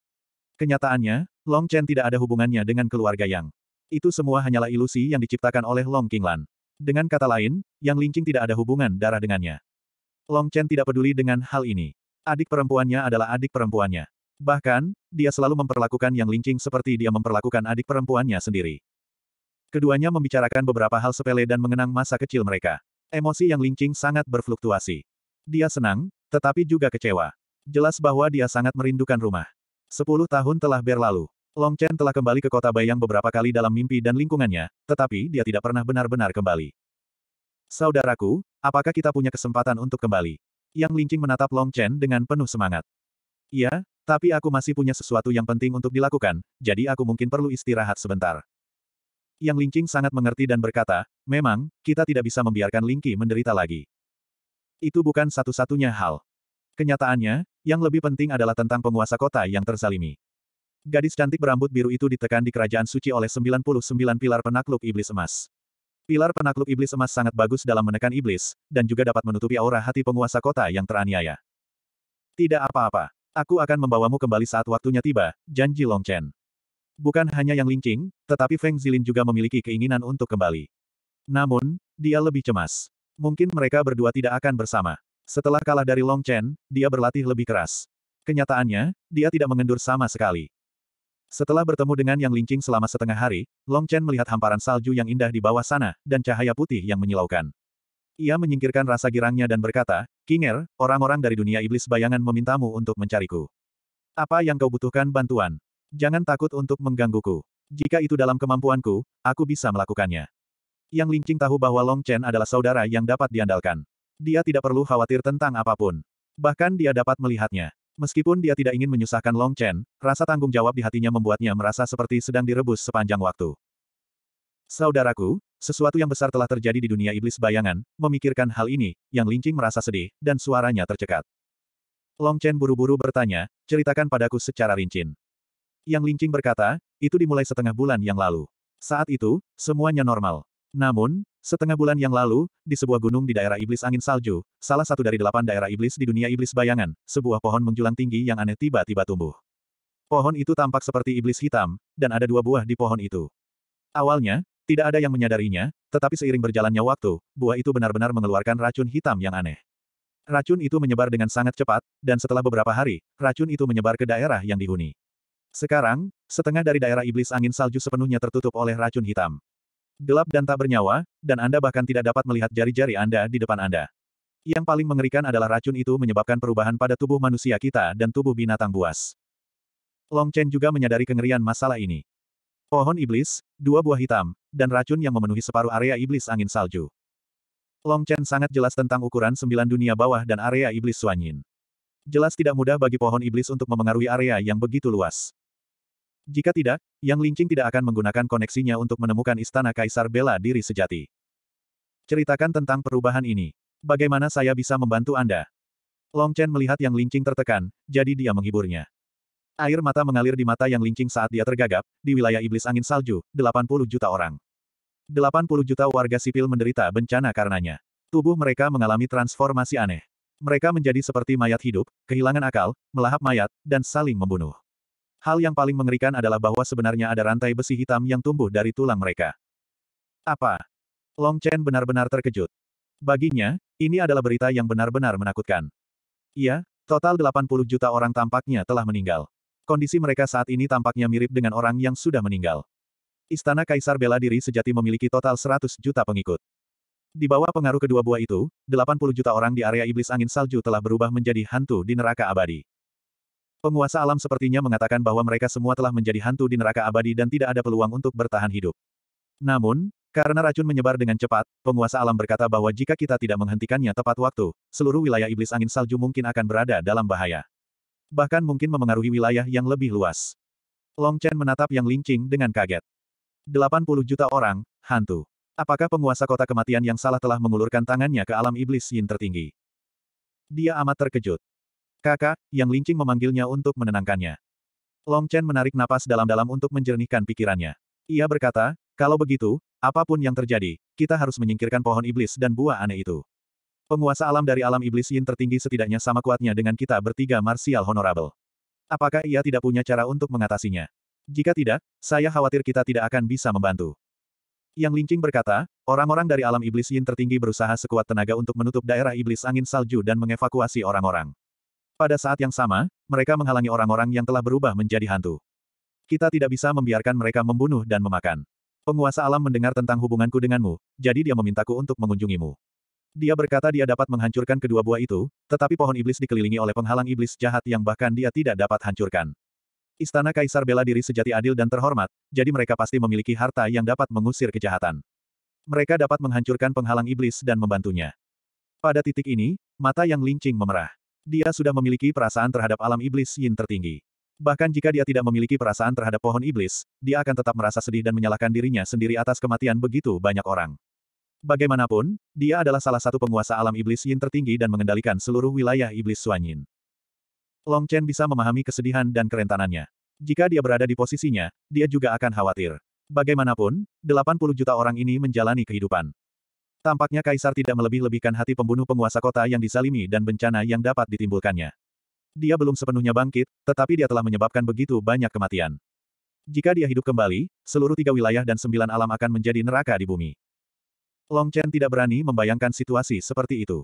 Kenyataannya, Long Chen tidak ada hubungannya dengan keluarga Yang. Itu semua hanyalah ilusi yang diciptakan oleh Long Qinglan. Dengan kata lain, Yang Lingqing tidak ada hubungan darah dengannya. Long Chen tidak peduli dengan hal ini. Adik perempuannya adalah adik perempuannya. Bahkan, dia selalu memperlakukan Yang Lingqing seperti dia memperlakukan adik perempuannya sendiri. Keduanya membicarakan beberapa hal sepele dan mengenang masa kecil mereka. Emosi yang lincing sangat berfluktuasi. Dia senang, tetapi juga kecewa. Jelas bahwa dia sangat merindukan rumah. Sepuluh tahun telah berlalu. Long Chen telah kembali ke kota Bayang beberapa kali dalam mimpi dan lingkungannya, tetapi dia tidak pernah benar-benar kembali. Saudaraku, apakah kita punya kesempatan untuk kembali? Yang lincing menatap Long Chen dengan penuh semangat. Iya, tapi aku masih punya sesuatu yang penting untuk dilakukan, jadi aku mungkin perlu istirahat sebentar. Yang Lingqing sangat mengerti dan berkata, memang, kita tidak bisa membiarkan Lingqi menderita lagi. Itu bukan satu-satunya hal. Kenyataannya, yang lebih penting adalah tentang penguasa kota yang terzalimi. Gadis cantik berambut biru itu ditekan di kerajaan suci oleh 99 pilar penakluk iblis emas. Pilar penakluk iblis emas sangat bagus dalam menekan iblis, dan juga dapat menutupi aura hati penguasa kota yang teraniaya. Tidak apa-apa. Aku akan membawamu kembali saat waktunya tiba, janji Long Chen. Bukan hanya yang lincing, tetapi Feng Zilin juga memiliki keinginan untuk kembali. Namun, dia lebih cemas. Mungkin mereka berdua tidak akan bersama. Setelah kalah dari Long Chen, dia berlatih lebih keras. Kenyataannya, dia tidak mengendur sama sekali. Setelah bertemu dengan Yang Lingqing selama setengah hari, Long Chen melihat hamparan salju yang indah di bawah sana, dan cahaya putih yang menyilaukan. Ia menyingkirkan rasa girangnya dan berkata, Kinger, orang-orang dari dunia iblis bayangan memintamu untuk mencariku. Apa yang kau butuhkan bantuan? Jangan takut untuk menggangguku. Jika itu dalam kemampuanku, aku bisa melakukannya. Yang Lingqing tahu bahwa Long Chen adalah saudara yang dapat diandalkan. Dia tidak perlu khawatir tentang apapun. Bahkan dia dapat melihatnya. Meskipun dia tidak ingin menyusahkan Long Chen, rasa tanggung jawab di hatinya membuatnya merasa seperti sedang direbus sepanjang waktu. Saudaraku, sesuatu yang besar telah terjadi di dunia iblis bayangan, memikirkan hal ini, yang Lingqing merasa sedih, dan suaranya tercekat. Long Chen buru-buru bertanya, ceritakan padaku secara rincin. Yang Lingqing berkata, itu dimulai setengah bulan yang lalu. Saat itu, semuanya normal. Namun, setengah bulan yang lalu, di sebuah gunung di daerah iblis angin salju, salah satu dari delapan daerah iblis di dunia iblis bayangan, sebuah pohon menjulang tinggi yang aneh tiba-tiba tumbuh. Pohon itu tampak seperti iblis hitam, dan ada dua buah di pohon itu. Awalnya, tidak ada yang menyadarinya, tetapi seiring berjalannya waktu, buah itu benar-benar mengeluarkan racun hitam yang aneh. Racun itu menyebar dengan sangat cepat, dan setelah beberapa hari, racun itu menyebar ke daerah yang dihuni. Sekarang, setengah dari daerah iblis angin salju sepenuhnya tertutup oleh racun hitam. Gelap dan tak bernyawa, dan Anda bahkan tidak dapat melihat jari-jari Anda di depan Anda. Yang paling mengerikan adalah racun itu menyebabkan perubahan pada tubuh manusia kita dan tubuh binatang buas. Long Chen juga menyadari kengerian masalah ini. Pohon iblis, dua buah hitam, dan racun yang memenuhi separuh area iblis angin salju. Long Chen sangat jelas tentang ukuran sembilan dunia bawah dan area iblis Suanyin. Jelas tidak mudah bagi pohon iblis untuk memengaruhi area yang begitu luas. Jika tidak, Yang Lingqing tidak akan menggunakan koneksinya untuk menemukan istana kaisar bela diri sejati. Ceritakan tentang perubahan ini. Bagaimana saya bisa membantu Anda? Long Chen melihat Yang Lingqing tertekan, jadi dia menghiburnya. Air mata mengalir di mata Yang Lingqing saat dia tergagap, di wilayah iblis angin salju, 80 juta orang. 80 juta warga sipil menderita bencana karenanya. Tubuh mereka mengalami transformasi aneh. Mereka menjadi seperti mayat hidup, kehilangan akal, melahap mayat, dan saling membunuh. Hal yang paling mengerikan adalah bahwa sebenarnya ada rantai besi hitam yang tumbuh dari tulang mereka. Apa? Long Chen benar-benar terkejut. Baginya, ini adalah berita yang benar-benar menakutkan. Iya, total 80 juta orang tampaknya telah meninggal. Kondisi mereka saat ini tampaknya mirip dengan orang yang sudah meninggal. Istana Kaisar Bela Diri sejati memiliki total 100 juta pengikut. Di bawah pengaruh kedua buah itu, 80 juta orang di area iblis angin salju telah berubah menjadi hantu di neraka abadi. Penguasa alam sepertinya mengatakan bahwa mereka semua telah menjadi hantu di neraka abadi dan tidak ada peluang untuk bertahan hidup. Namun, karena racun menyebar dengan cepat, penguasa alam berkata bahwa jika kita tidak menghentikannya tepat waktu, seluruh wilayah iblis angin salju mungkin akan berada dalam bahaya. Bahkan mungkin memengaruhi wilayah yang lebih luas. Long Chen menatap yang Lingqing dengan kaget. 80 juta orang, hantu. Apakah penguasa kota kematian yang salah telah mengulurkan tangannya ke alam iblis yin tertinggi? Dia amat terkejut. Kakak, yang lincing memanggilnya untuk menenangkannya. Long Chen menarik napas dalam-dalam untuk menjernihkan pikirannya. Ia berkata, kalau begitu, apapun yang terjadi, kita harus menyingkirkan pohon iblis dan buah aneh itu. Penguasa alam dari alam iblis Yin tertinggi setidaknya sama kuatnya dengan kita bertiga martial honorable. Apakah ia tidak punya cara untuk mengatasinya? Jika tidak, saya khawatir kita tidak akan bisa membantu. Yang Lincing berkata, orang-orang dari alam iblis Yin tertinggi berusaha sekuat tenaga untuk menutup daerah iblis angin salju dan mengevakuasi orang-orang. Pada saat yang sama, mereka menghalangi orang-orang yang telah berubah menjadi hantu. Kita tidak bisa membiarkan mereka membunuh dan memakan. Penguasa alam mendengar tentang hubunganku denganmu, jadi dia memintaku untuk mengunjungimu. Dia berkata dia dapat menghancurkan kedua buah itu, tetapi pohon iblis dikelilingi oleh penghalang iblis jahat yang bahkan dia tidak dapat hancurkan. Istana Kaisar bela diri sejati adil dan terhormat, jadi mereka pasti memiliki harta yang dapat mengusir kejahatan. Mereka dapat menghancurkan penghalang iblis dan membantunya. Pada titik ini, mata yang lincing memerah. Dia sudah memiliki perasaan terhadap alam iblis yin tertinggi. Bahkan jika dia tidak memiliki perasaan terhadap pohon iblis, dia akan tetap merasa sedih dan menyalahkan dirinya sendiri atas kematian begitu banyak orang. Bagaimanapun, dia adalah salah satu penguasa alam iblis yin tertinggi dan mengendalikan seluruh wilayah iblis Suanyin. Long Chen bisa memahami kesedihan dan kerentanannya. Jika dia berada di posisinya, dia juga akan khawatir. Bagaimanapun, 80 juta orang ini menjalani kehidupan. Tampaknya Kaisar tidak melebih-lebihkan hati pembunuh penguasa kota yang disalimi dan bencana yang dapat ditimbulkannya. Dia belum sepenuhnya bangkit, tetapi dia telah menyebabkan begitu banyak kematian. Jika dia hidup kembali, seluruh tiga wilayah dan sembilan alam akan menjadi neraka di bumi. Long Chen tidak berani membayangkan situasi seperti itu.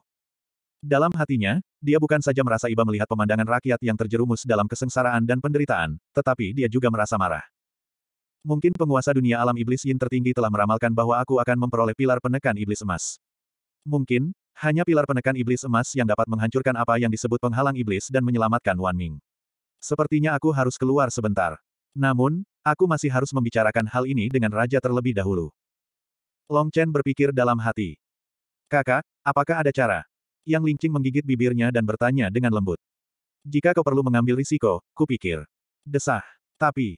Dalam hatinya, dia bukan saja merasa iba melihat pemandangan rakyat yang terjerumus dalam kesengsaraan dan penderitaan, tetapi dia juga merasa marah. Mungkin penguasa dunia alam iblis yin tertinggi telah meramalkan bahwa aku akan memperoleh pilar penekan iblis emas. Mungkin, hanya pilar penekan iblis emas yang dapat menghancurkan apa yang disebut penghalang iblis dan menyelamatkan Wan Ming. Sepertinya aku harus keluar sebentar. Namun, aku masih harus membicarakan hal ini dengan raja terlebih dahulu. Long Chen berpikir dalam hati. Kakak, apakah ada cara? Yang Lingqing menggigit bibirnya dan bertanya dengan lembut. Jika kau perlu mengambil risiko, kupikir. Desah. Tapi,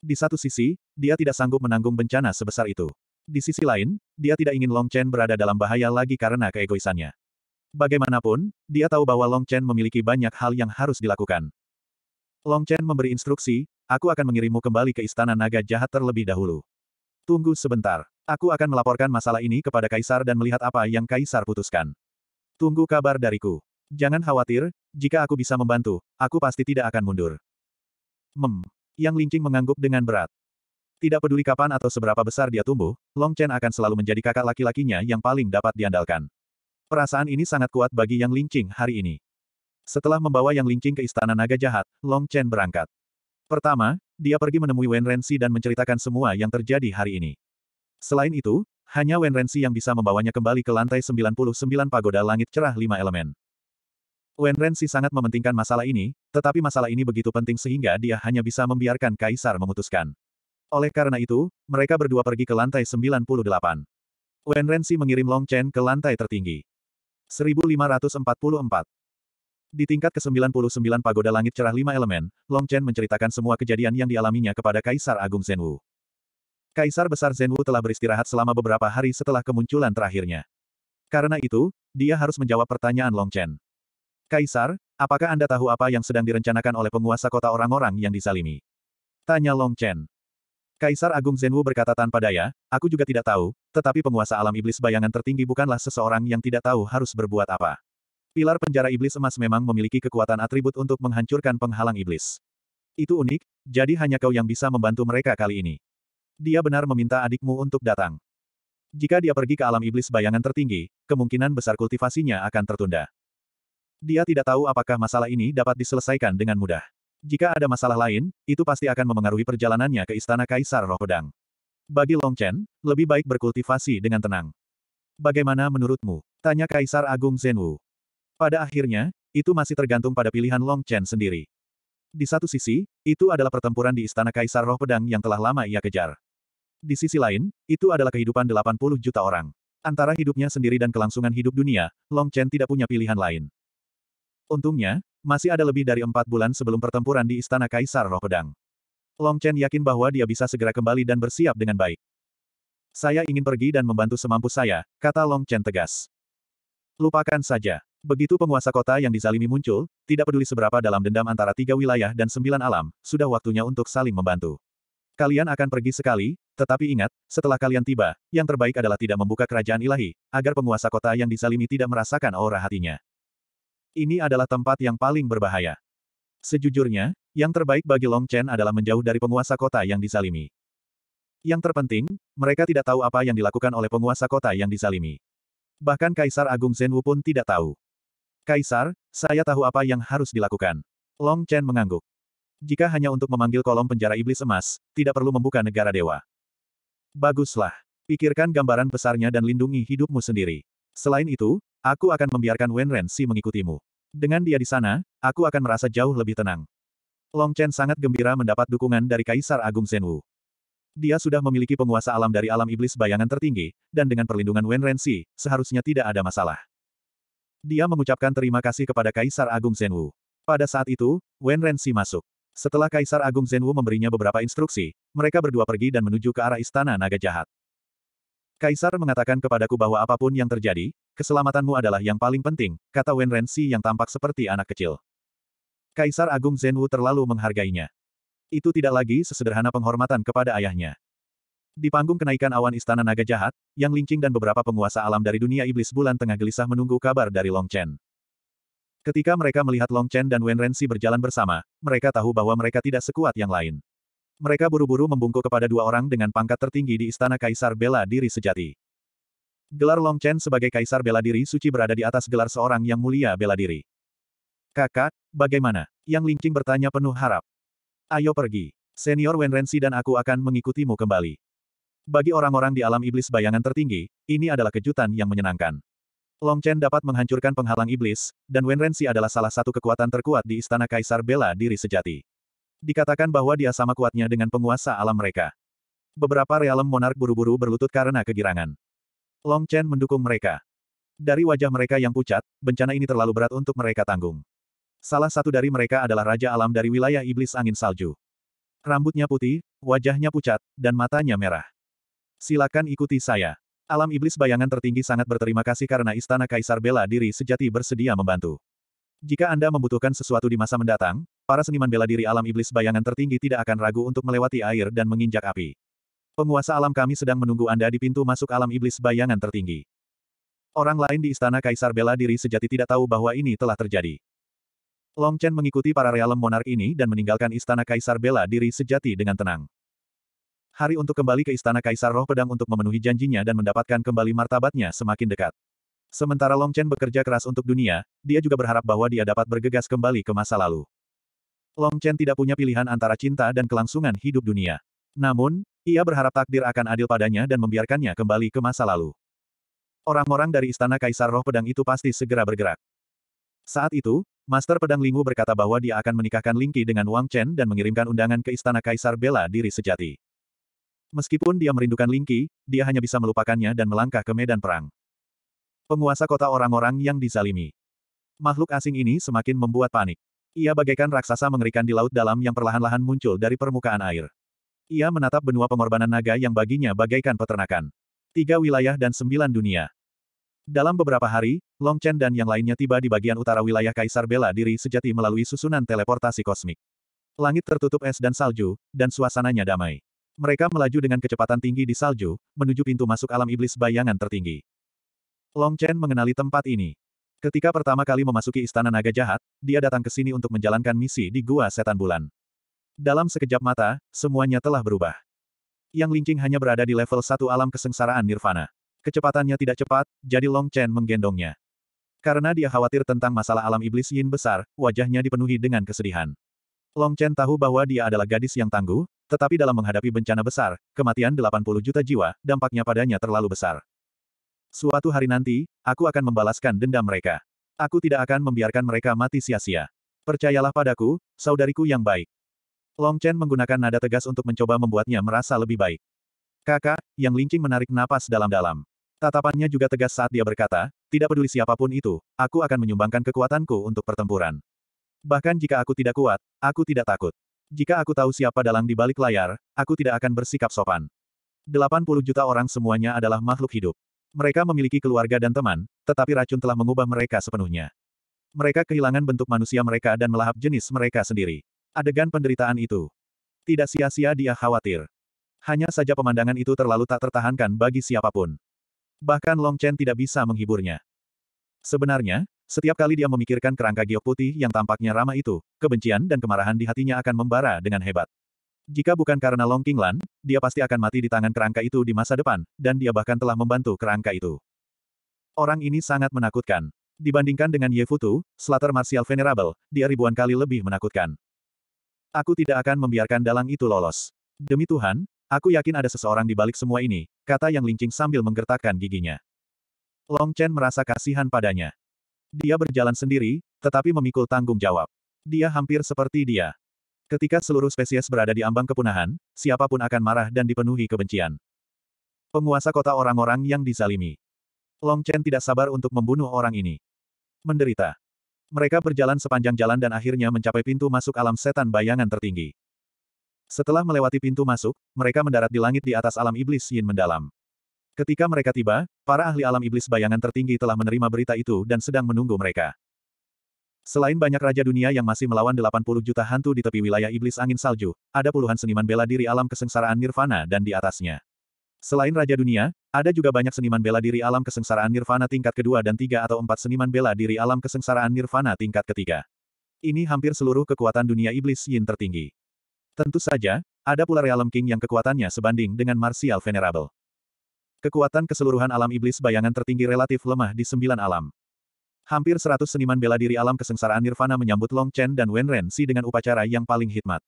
di satu sisi, dia tidak sanggup menanggung bencana sebesar itu. Di sisi lain, dia tidak ingin Long Chen berada dalam bahaya lagi karena keegoisannya. Bagaimanapun, dia tahu bahwa Long Chen memiliki banyak hal yang harus dilakukan. Long Chen memberi instruksi, aku akan mengirimmu kembali ke Istana Naga Jahat terlebih dahulu. Tunggu sebentar. Aku akan melaporkan masalah ini kepada Kaisar dan melihat apa yang Kaisar putuskan. Tunggu kabar dariku. Jangan khawatir, jika aku bisa membantu, aku pasti tidak akan mundur. Mem. Yang Lingqing mengangguk dengan berat. Tidak peduli kapan atau seberapa besar dia tumbuh, Long Chen akan selalu menjadi kakak laki-lakinya yang paling dapat diandalkan. Perasaan ini sangat kuat bagi Yang Lingqing hari ini. Setelah membawa Yang Lingqing ke Istana Naga Jahat, Long Chen berangkat. Pertama, dia pergi menemui Wen Renzi dan menceritakan semua yang terjadi hari ini. Selain itu, hanya Wen Renzi yang bisa membawanya kembali ke lantai 99 pagoda langit cerah lima elemen. Wen sangat mementingkan masalah ini, tetapi masalah ini begitu penting sehingga dia hanya bisa membiarkan Kaisar memutuskan. Oleh karena itu, mereka berdua pergi ke lantai 98. Wen mengirim Long Chen ke lantai tertinggi. 1544 Di tingkat ke-99 Pagoda Langit Cerah Lima Elemen, Long Chen menceritakan semua kejadian yang dialaminya kepada Kaisar Agung Zhenwu. Kaisar Besar Zhenwu telah beristirahat selama beberapa hari setelah kemunculan terakhirnya. Karena itu, dia harus menjawab pertanyaan Long Chen. Kaisar, apakah Anda tahu apa yang sedang direncanakan oleh penguasa kota orang-orang yang disalimi? Tanya Long Chen. Kaisar Agung Zhenwu berkata tanpa daya, aku juga tidak tahu, tetapi penguasa alam iblis bayangan tertinggi bukanlah seseorang yang tidak tahu harus berbuat apa. Pilar penjara iblis emas memang memiliki kekuatan atribut untuk menghancurkan penghalang iblis. Itu unik, jadi hanya kau yang bisa membantu mereka kali ini. Dia benar meminta adikmu untuk datang. Jika dia pergi ke alam iblis bayangan tertinggi, kemungkinan besar kultivasinya akan tertunda. Dia tidak tahu apakah masalah ini dapat diselesaikan dengan mudah. Jika ada masalah lain, itu pasti akan memengaruhi perjalanannya ke Istana Kaisar Roh Pedang. Bagi Long Chen, lebih baik berkultivasi dengan tenang. Bagaimana menurutmu? Tanya Kaisar Agung Zhenwu. Pada akhirnya, itu masih tergantung pada pilihan Long Chen sendiri. Di satu sisi, itu adalah pertempuran di Istana Kaisar Roh Pedang yang telah lama ia kejar. Di sisi lain, itu adalah kehidupan 80 juta orang. Antara hidupnya sendiri dan kelangsungan hidup dunia, Long Chen tidak punya pilihan lain. Untungnya, masih ada lebih dari empat bulan sebelum pertempuran di Istana Kaisar Roh Pedang. Long Chen yakin bahwa dia bisa segera kembali dan bersiap dengan baik. Saya ingin pergi dan membantu semampu saya, kata Long Chen tegas. Lupakan saja. Begitu penguasa kota yang dizalimi muncul, tidak peduli seberapa dalam dendam antara tiga wilayah dan sembilan alam, sudah waktunya untuk saling membantu. Kalian akan pergi sekali, tetapi ingat, setelah kalian tiba, yang terbaik adalah tidak membuka kerajaan ilahi, agar penguasa kota yang dizalimi tidak merasakan aura hatinya. Ini adalah tempat yang paling berbahaya. Sejujurnya, yang terbaik bagi Long Chen adalah menjauh dari penguasa kota yang disalimi. Yang terpenting, mereka tidak tahu apa yang dilakukan oleh penguasa kota yang disalimi. Bahkan Kaisar Agung Zhenwu pun tidak tahu. Kaisar, saya tahu apa yang harus dilakukan. Long Chen mengangguk. Jika hanya untuk memanggil kolom penjara iblis emas, tidak perlu membuka negara dewa. Baguslah. Pikirkan gambaran besarnya dan lindungi hidupmu sendiri. Selain itu, Aku akan membiarkan Wen Ren Si mengikutimu. Dengan dia di sana, aku akan merasa jauh lebih tenang. Long Chen sangat gembira mendapat dukungan dari Kaisar Agung Zhenwu. Dia sudah memiliki penguasa alam dari alam iblis bayangan tertinggi, dan dengan perlindungan Wen Ren Si, seharusnya tidak ada masalah. Dia mengucapkan terima kasih kepada Kaisar Agung Zhenwu. Pada saat itu, Wen Ren Si masuk. Setelah Kaisar Agung Zhenwu memberinya beberapa instruksi, mereka berdua pergi dan menuju ke arah Istana Naga Jahat. Kaisar mengatakan kepadaku bahwa apapun yang terjadi, keselamatanmu adalah yang paling penting, kata Wen Renzi yang tampak seperti anak kecil. Kaisar Agung Zhenwu terlalu menghargainya. Itu tidak lagi sesederhana penghormatan kepada ayahnya. Di panggung kenaikan awan Istana Naga Jahat, Yang Lingqing dan beberapa penguasa alam dari dunia iblis bulan tengah gelisah menunggu kabar dari Long Chen. Ketika mereka melihat Long Chen dan Wen Renzi berjalan bersama, mereka tahu bahwa mereka tidak sekuat yang lain. Mereka buru-buru membungkuk kepada dua orang dengan pangkat tertinggi di Istana Kaisar Bela Diri Sejati. Gelar Long Chen sebagai Kaisar Bela Diri Suci berada di atas gelar seorang yang mulia bela diri. Kakak, bagaimana? Yang Lingqing bertanya penuh harap. Ayo pergi. Senior Wen Renzi dan aku akan mengikutimu kembali. Bagi orang-orang di alam iblis bayangan tertinggi, ini adalah kejutan yang menyenangkan. Long Chen dapat menghancurkan penghalang iblis, dan Wen Renzi adalah salah satu kekuatan terkuat di Istana Kaisar Bela Diri Sejati. Dikatakan bahwa dia sama kuatnya dengan penguasa alam mereka. Beberapa realem monark buru-buru berlutut karena kegirangan. Long Chen mendukung mereka. Dari wajah mereka yang pucat, bencana ini terlalu berat untuk mereka tanggung. Salah satu dari mereka adalah Raja Alam dari wilayah Iblis Angin Salju. Rambutnya putih, wajahnya pucat, dan matanya merah. Silakan ikuti saya. Alam Iblis bayangan tertinggi sangat berterima kasih karena Istana Kaisar bela diri sejati bersedia membantu. Jika Anda membutuhkan sesuatu di masa mendatang, Para seniman bela diri alam iblis bayangan tertinggi tidak akan ragu untuk melewati air dan menginjak api. Penguasa alam kami sedang menunggu Anda di pintu masuk alam iblis bayangan tertinggi. Orang lain di istana kaisar bela diri sejati tidak tahu bahwa ini telah terjadi. Long Chen mengikuti para realem monark ini dan meninggalkan istana kaisar bela diri sejati dengan tenang. Hari untuk kembali ke istana kaisar roh pedang untuk memenuhi janjinya dan mendapatkan kembali martabatnya semakin dekat. Sementara Long Chen bekerja keras untuk dunia, dia juga berharap bahwa dia dapat bergegas kembali ke masa lalu. Long Chen tidak punya pilihan antara cinta dan kelangsungan hidup dunia. Namun, ia berharap takdir akan adil padanya dan membiarkannya kembali ke masa lalu. Orang-orang dari Istana Kaisar Roh Pedang itu pasti segera bergerak. Saat itu, Master Pedang Lingu berkata bahwa dia akan menikahkan Lingqi dengan Wang Chen dan mengirimkan undangan ke Istana Kaisar bela diri sejati. Meskipun dia merindukan Lingqi, dia hanya bisa melupakannya dan melangkah ke medan perang. Penguasa kota orang-orang yang dizalimi. Makhluk asing ini semakin membuat panik. Ia bagaikan raksasa mengerikan di laut dalam yang perlahan-lahan muncul dari permukaan air. Ia menatap benua pengorbanan naga yang baginya bagaikan peternakan. Tiga wilayah dan sembilan dunia. Dalam beberapa hari, Long Chen dan yang lainnya tiba di bagian utara wilayah Kaisar Bela Diri sejati melalui susunan teleportasi kosmik. Langit tertutup es dan salju, dan suasananya damai. Mereka melaju dengan kecepatan tinggi di salju, menuju pintu masuk alam iblis bayangan tertinggi. Long Chen mengenali tempat ini. Ketika pertama kali memasuki Istana Naga Jahat, dia datang ke sini untuk menjalankan misi di Gua Setan Bulan. Dalam sekejap mata, semuanya telah berubah. Yang Linqing hanya berada di level satu alam kesengsaraan Nirvana. Kecepatannya tidak cepat, jadi Long Chen menggendongnya. Karena dia khawatir tentang masalah alam iblis Yin besar, wajahnya dipenuhi dengan kesedihan. Long Chen tahu bahwa dia adalah gadis yang tangguh, tetapi dalam menghadapi bencana besar, kematian 80 juta jiwa, dampaknya padanya terlalu besar. Suatu hari nanti, aku akan membalaskan dendam mereka. Aku tidak akan membiarkan mereka mati sia-sia. Percayalah padaku, saudariku yang baik. Long Chen menggunakan nada tegas untuk mencoba membuatnya merasa lebih baik. Kakak, yang lincing menarik napas dalam-dalam. Tatapannya juga tegas saat dia berkata, tidak peduli siapapun itu, aku akan menyumbangkan kekuatanku untuk pertempuran. Bahkan jika aku tidak kuat, aku tidak takut. Jika aku tahu siapa dalang di balik layar, aku tidak akan bersikap sopan. 80 juta orang semuanya adalah makhluk hidup. Mereka memiliki keluarga dan teman, tetapi racun telah mengubah mereka sepenuhnya. Mereka kehilangan bentuk manusia mereka dan melahap jenis mereka sendiri. Adegan penderitaan itu. Tidak sia-sia dia khawatir. Hanya saja pemandangan itu terlalu tak tertahankan bagi siapapun. Bahkan Long Chen tidak bisa menghiburnya. Sebenarnya, setiap kali dia memikirkan kerangka giok putih yang tampaknya ramah itu, kebencian dan kemarahan di hatinya akan membara dengan hebat. Jika bukan karena Long King dia pasti akan mati di tangan kerangka itu di masa depan, dan dia bahkan telah membantu kerangka itu. Orang ini sangat menakutkan. Dibandingkan dengan Ye Futu, Slater Martial Venerable, dia ribuan kali lebih menakutkan. Aku tidak akan membiarkan dalang itu lolos. Demi Tuhan, aku yakin ada seseorang di balik semua ini, kata yang lincing sambil menggertakkan giginya. Long Chen merasa kasihan padanya. Dia berjalan sendiri, tetapi memikul tanggung jawab. Dia hampir seperti dia. Ketika seluruh spesies berada di ambang kepunahan, siapapun akan marah dan dipenuhi kebencian. Penguasa kota orang-orang yang dizalimi. Long Chen tidak sabar untuk membunuh orang ini. Menderita. Mereka berjalan sepanjang jalan dan akhirnya mencapai pintu masuk alam setan bayangan tertinggi. Setelah melewati pintu masuk, mereka mendarat di langit di atas alam iblis Yin mendalam. Ketika mereka tiba, para ahli alam iblis bayangan tertinggi telah menerima berita itu dan sedang menunggu mereka. Selain banyak raja dunia yang masih melawan 80 juta hantu di tepi wilayah iblis angin salju, ada puluhan seniman bela diri alam kesengsaraan nirvana dan di atasnya. Selain raja dunia, ada juga banyak seniman bela diri alam kesengsaraan nirvana tingkat kedua dan tiga atau empat seniman bela diri alam kesengsaraan nirvana tingkat ketiga. Ini hampir seluruh kekuatan dunia iblis yin tertinggi. Tentu saja, ada pula Realm King yang kekuatannya sebanding dengan Martial Venerable. Kekuatan keseluruhan alam iblis bayangan tertinggi relatif lemah di sembilan alam. Hampir seratus seniman bela diri alam kesengsaraan Nirvana menyambut Long Chen dan Wen Ren Si dengan upacara yang paling hikmat.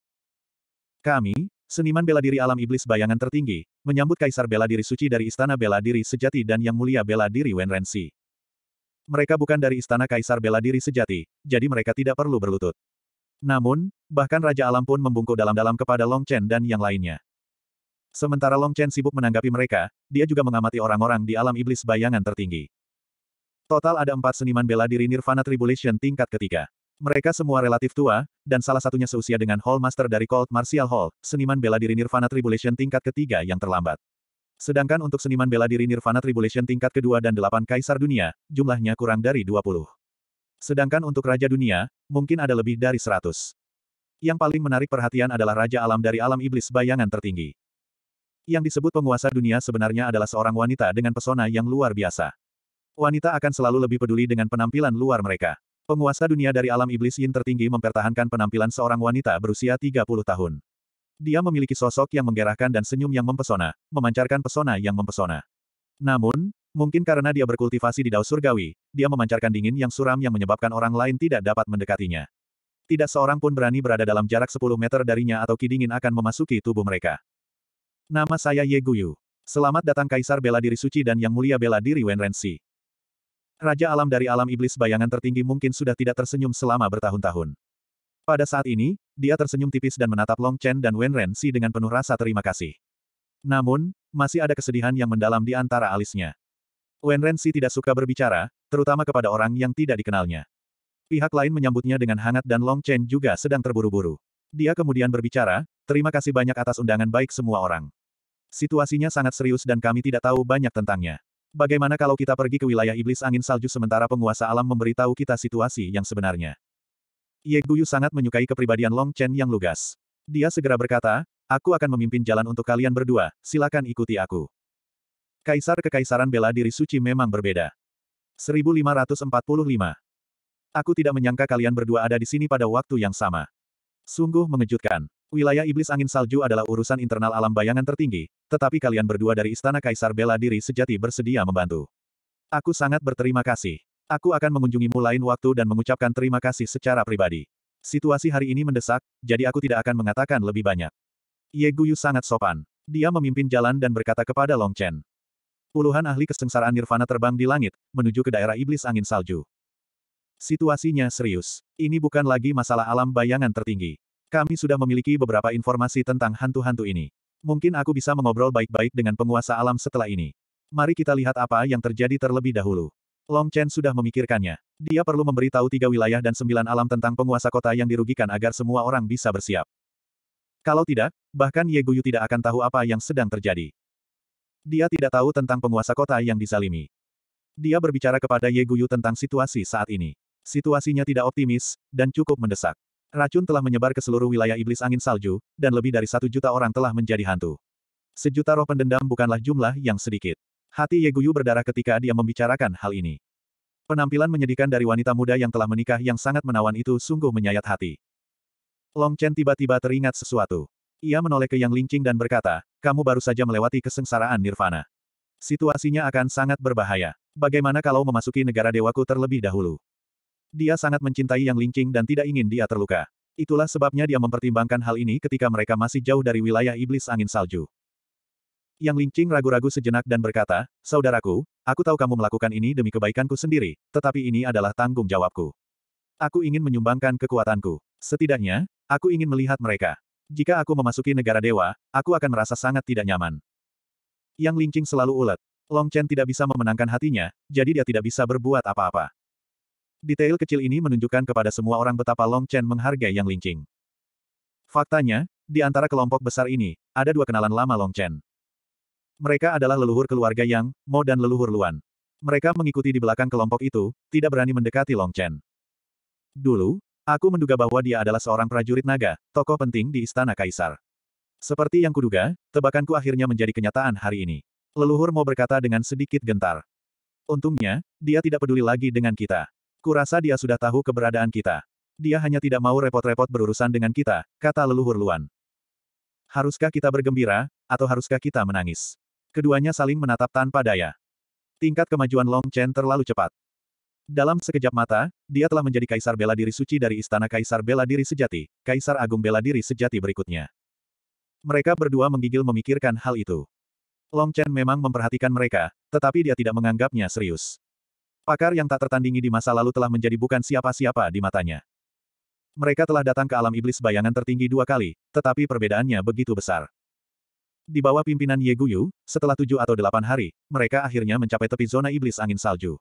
Kami, seniman bela diri alam iblis bayangan tertinggi, menyambut kaisar bela diri suci dari istana bela diri sejati dan yang mulia bela diri Wen Ren Si. Mereka bukan dari istana kaisar bela diri sejati, jadi mereka tidak perlu berlutut. Namun, bahkan Raja Alam pun membungkuk dalam-dalam kepada Long Chen dan yang lainnya. Sementara Long Chen sibuk menanggapi mereka, dia juga mengamati orang-orang di alam iblis bayangan tertinggi. Total ada empat seniman bela diri Nirvana Tribulation tingkat ketiga. Mereka semua relatif tua, dan salah satunya seusia dengan Hall Master dari Cold Martial Hall, seniman bela diri Nirvana Tribulation tingkat ketiga yang terlambat. Sedangkan untuk seniman bela diri Nirvana Tribulation tingkat kedua dan delapan kaisar dunia, jumlahnya kurang dari 20. Sedangkan untuk Raja Dunia, mungkin ada lebih dari 100. Yang paling menarik perhatian adalah Raja Alam dari Alam Iblis Bayangan Tertinggi. Yang disebut penguasa dunia sebenarnya adalah seorang wanita dengan pesona yang luar biasa. Wanita akan selalu lebih peduli dengan penampilan luar mereka. Penguasa dunia dari alam iblis yin tertinggi mempertahankan penampilan seorang wanita berusia 30 tahun. Dia memiliki sosok yang menggerahkan dan senyum yang mempesona, memancarkan pesona yang mempesona. Namun, mungkin karena dia berkultivasi di dao surgawi, dia memancarkan dingin yang suram yang menyebabkan orang lain tidak dapat mendekatinya. Tidak seorang pun berani berada dalam jarak 10 meter darinya atau ki dingin akan memasuki tubuh mereka. Nama saya Ye Guyu. Selamat datang Kaisar Bela Diri Suci dan Yang Mulia Bela Diri Wenrensi. Raja alam dari alam iblis bayangan tertinggi mungkin sudah tidak tersenyum selama bertahun-tahun. Pada saat ini, dia tersenyum tipis dan menatap Long Chen dan Wen Ren Si dengan penuh rasa terima kasih. Namun, masih ada kesedihan yang mendalam di antara alisnya. Wen Ren Si tidak suka berbicara, terutama kepada orang yang tidak dikenalnya. Pihak lain menyambutnya dengan hangat dan Long Chen juga sedang terburu-buru. Dia kemudian berbicara, terima kasih banyak atas undangan baik semua orang. Situasinya sangat serius dan kami tidak tahu banyak tentangnya. Bagaimana kalau kita pergi ke wilayah iblis angin salju sementara penguasa alam memberitahu kita situasi yang sebenarnya? Ye Guyu sangat menyukai kepribadian Long Chen yang lugas. Dia segera berkata, aku akan memimpin jalan untuk kalian berdua, silakan ikuti aku. Kaisar Kekaisaran Bela Diri Suci memang berbeda. 1545. Aku tidak menyangka kalian berdua ada di sini pada waktu yang sama. Sungguh mengejutkan. Wilayah iblis angin salju adalah urusan internal alam bayangan tertinggi, tetapi kalian berdua dari Istana Kaisar bela diri sejati bersedia membantu. Aku sangat berterima kasih. Aku akan mengunjungimu lain waktu dan mengucapkan terima kasih secara pribadi. Situasi hari ini mendesak, jadi aku tidak akan mengatakan lebih banyak. Ye Guyu sangat sopan. Dia memimpin jalan dan berkata kepada Long Chen. Puluhan ahli kesengsaraan nirvana terbang di langit, menuju ke daerah iblis angin salju. Situasinya serius. Ini bukan lagi masalah alam bayangan tertinggi. Kami sudah memiliki beberapa informasi tentang hantu-hantu ini. Mungkin aku bisa mengobrol baik-baik dengan penguasa alam setelah ini. Mari kita lihat apa yang terjadi terlebih dahulu. Long Chen sudah memikirkannya. Dia perlu memberitahu tiga wilayah dan sembilan alam tentang penguasa kota yang dirugikan agar semua orang bisa bersiap. Kalau tidak, bahkan Ye Guyu tidak akan tahu apa yang sedang terjadi. Dia tidak tahu tentang penguasa kota yang disalimi. Dia berbicara kepada Ye Guyu tentang situasi saat ini. Situasinya tidak optimis, dan cukup mendesak. Racun telah menyebar ke seluruh wilayah iblis angin salju, dan lebih dari satu juta orang telah menjadi hantu. Sejuta roh pendendam bukanlah jumlah yang sedikit. Hati Ye Yeguyu berdarah ketika dia membicarakan hal ini. Penampilan menyedihkan dari wanita muda yang telah menikah yang sangat menawan itu sungguh menyayat hati. Long Chen tiba-tiba teringat sesuatu. Ia menoleh ke Yang Lingqing dan berkata, kamu baru saja melewati kesengsaraan nirvana. Situasinya akan sangat berbahaya. Bagaimana kalau memasuki negara dewaku terlebih dahulu? Dia sangat mencintai Yang Lingqing dan tidak ingin dia terluka. Itulah sebabnya dia mempertimbangkan hal ini ketika mereka masih jauh dari wilayah iblis angin salju. Yang Lingqing ragu-ragu sejenak dan berkata, Saudaraku, aku tahu kamu melakukan ini demi kebaikanku sendiri, tetapi ini adalah tanggung jawabku. Aku ingin menyumbangkan kekuatanku. Setidaknya, aku ingin melihat mereka. Jika aku memasuki negara dewa, aku akan merasa sangat tidak nyaman. Yang Lingqing selalu ulet. Long Chen tidak bisa memenangkan hatinya, jadi dia tidak bisa berbuat apa-apa. Detail kecil ini menunjukkan kepada semua orang betapa Long Chen menghargai Yang Lingqing. Faktanya, di antara kelompok besar ini, ada dua kenalan lama Long Chen. Mereka adalah leluhur keluarga Yang, Mo dan leluhur Luan. Mereka mengikuti di belakang kelompok itu, tidak berani mendekati Long Chen. Dulu, aku menduga bahwa dia adalah seorang prajurit naga, tokoh penting di Istana Kaisar. Seperti yang kuduga, tebakanku akhirnya menjadi kenyataan hari ini. Leluhur Mo berkata dengan sedikit gentar. Untungnya, dia tidak peduli lagi dengan kita. Kurasa dia sudah tahu keberadaan kita. Dia hanya tidak mau repot-repot berurusan dengan kita, kata leluhur Luan. Haruskah kita bergembira, atau haruskah kita menangis? Keduanya saling menatap tanpa daya. Tingkat kemajuan Long Chen terlalu cepat. Dalam sekejap mata, dia telah menjadi kaisar bela diri suci dari istana kaisar bela diri sejati, kaisar agung bela diri sejati berikutnya. Mereka berdua menggigil memikirkan hal itu. Long Chen memang memperhatikan mereka, tetapi dia tidak menganggapnya serius. Pakar yang tak tertandingi di masa lalu telah menjadi bukan siapa-siapa di matanya. Mereka telah datang ke alam iblis bayangan tertinggi dua kali, tetapi perbedaannya begitu besar. Di bawah pimpinan Ye Guyu, setelah tujuh atau delapan hari, mereka akhirnya mencapai tepi zona iblis angin salju.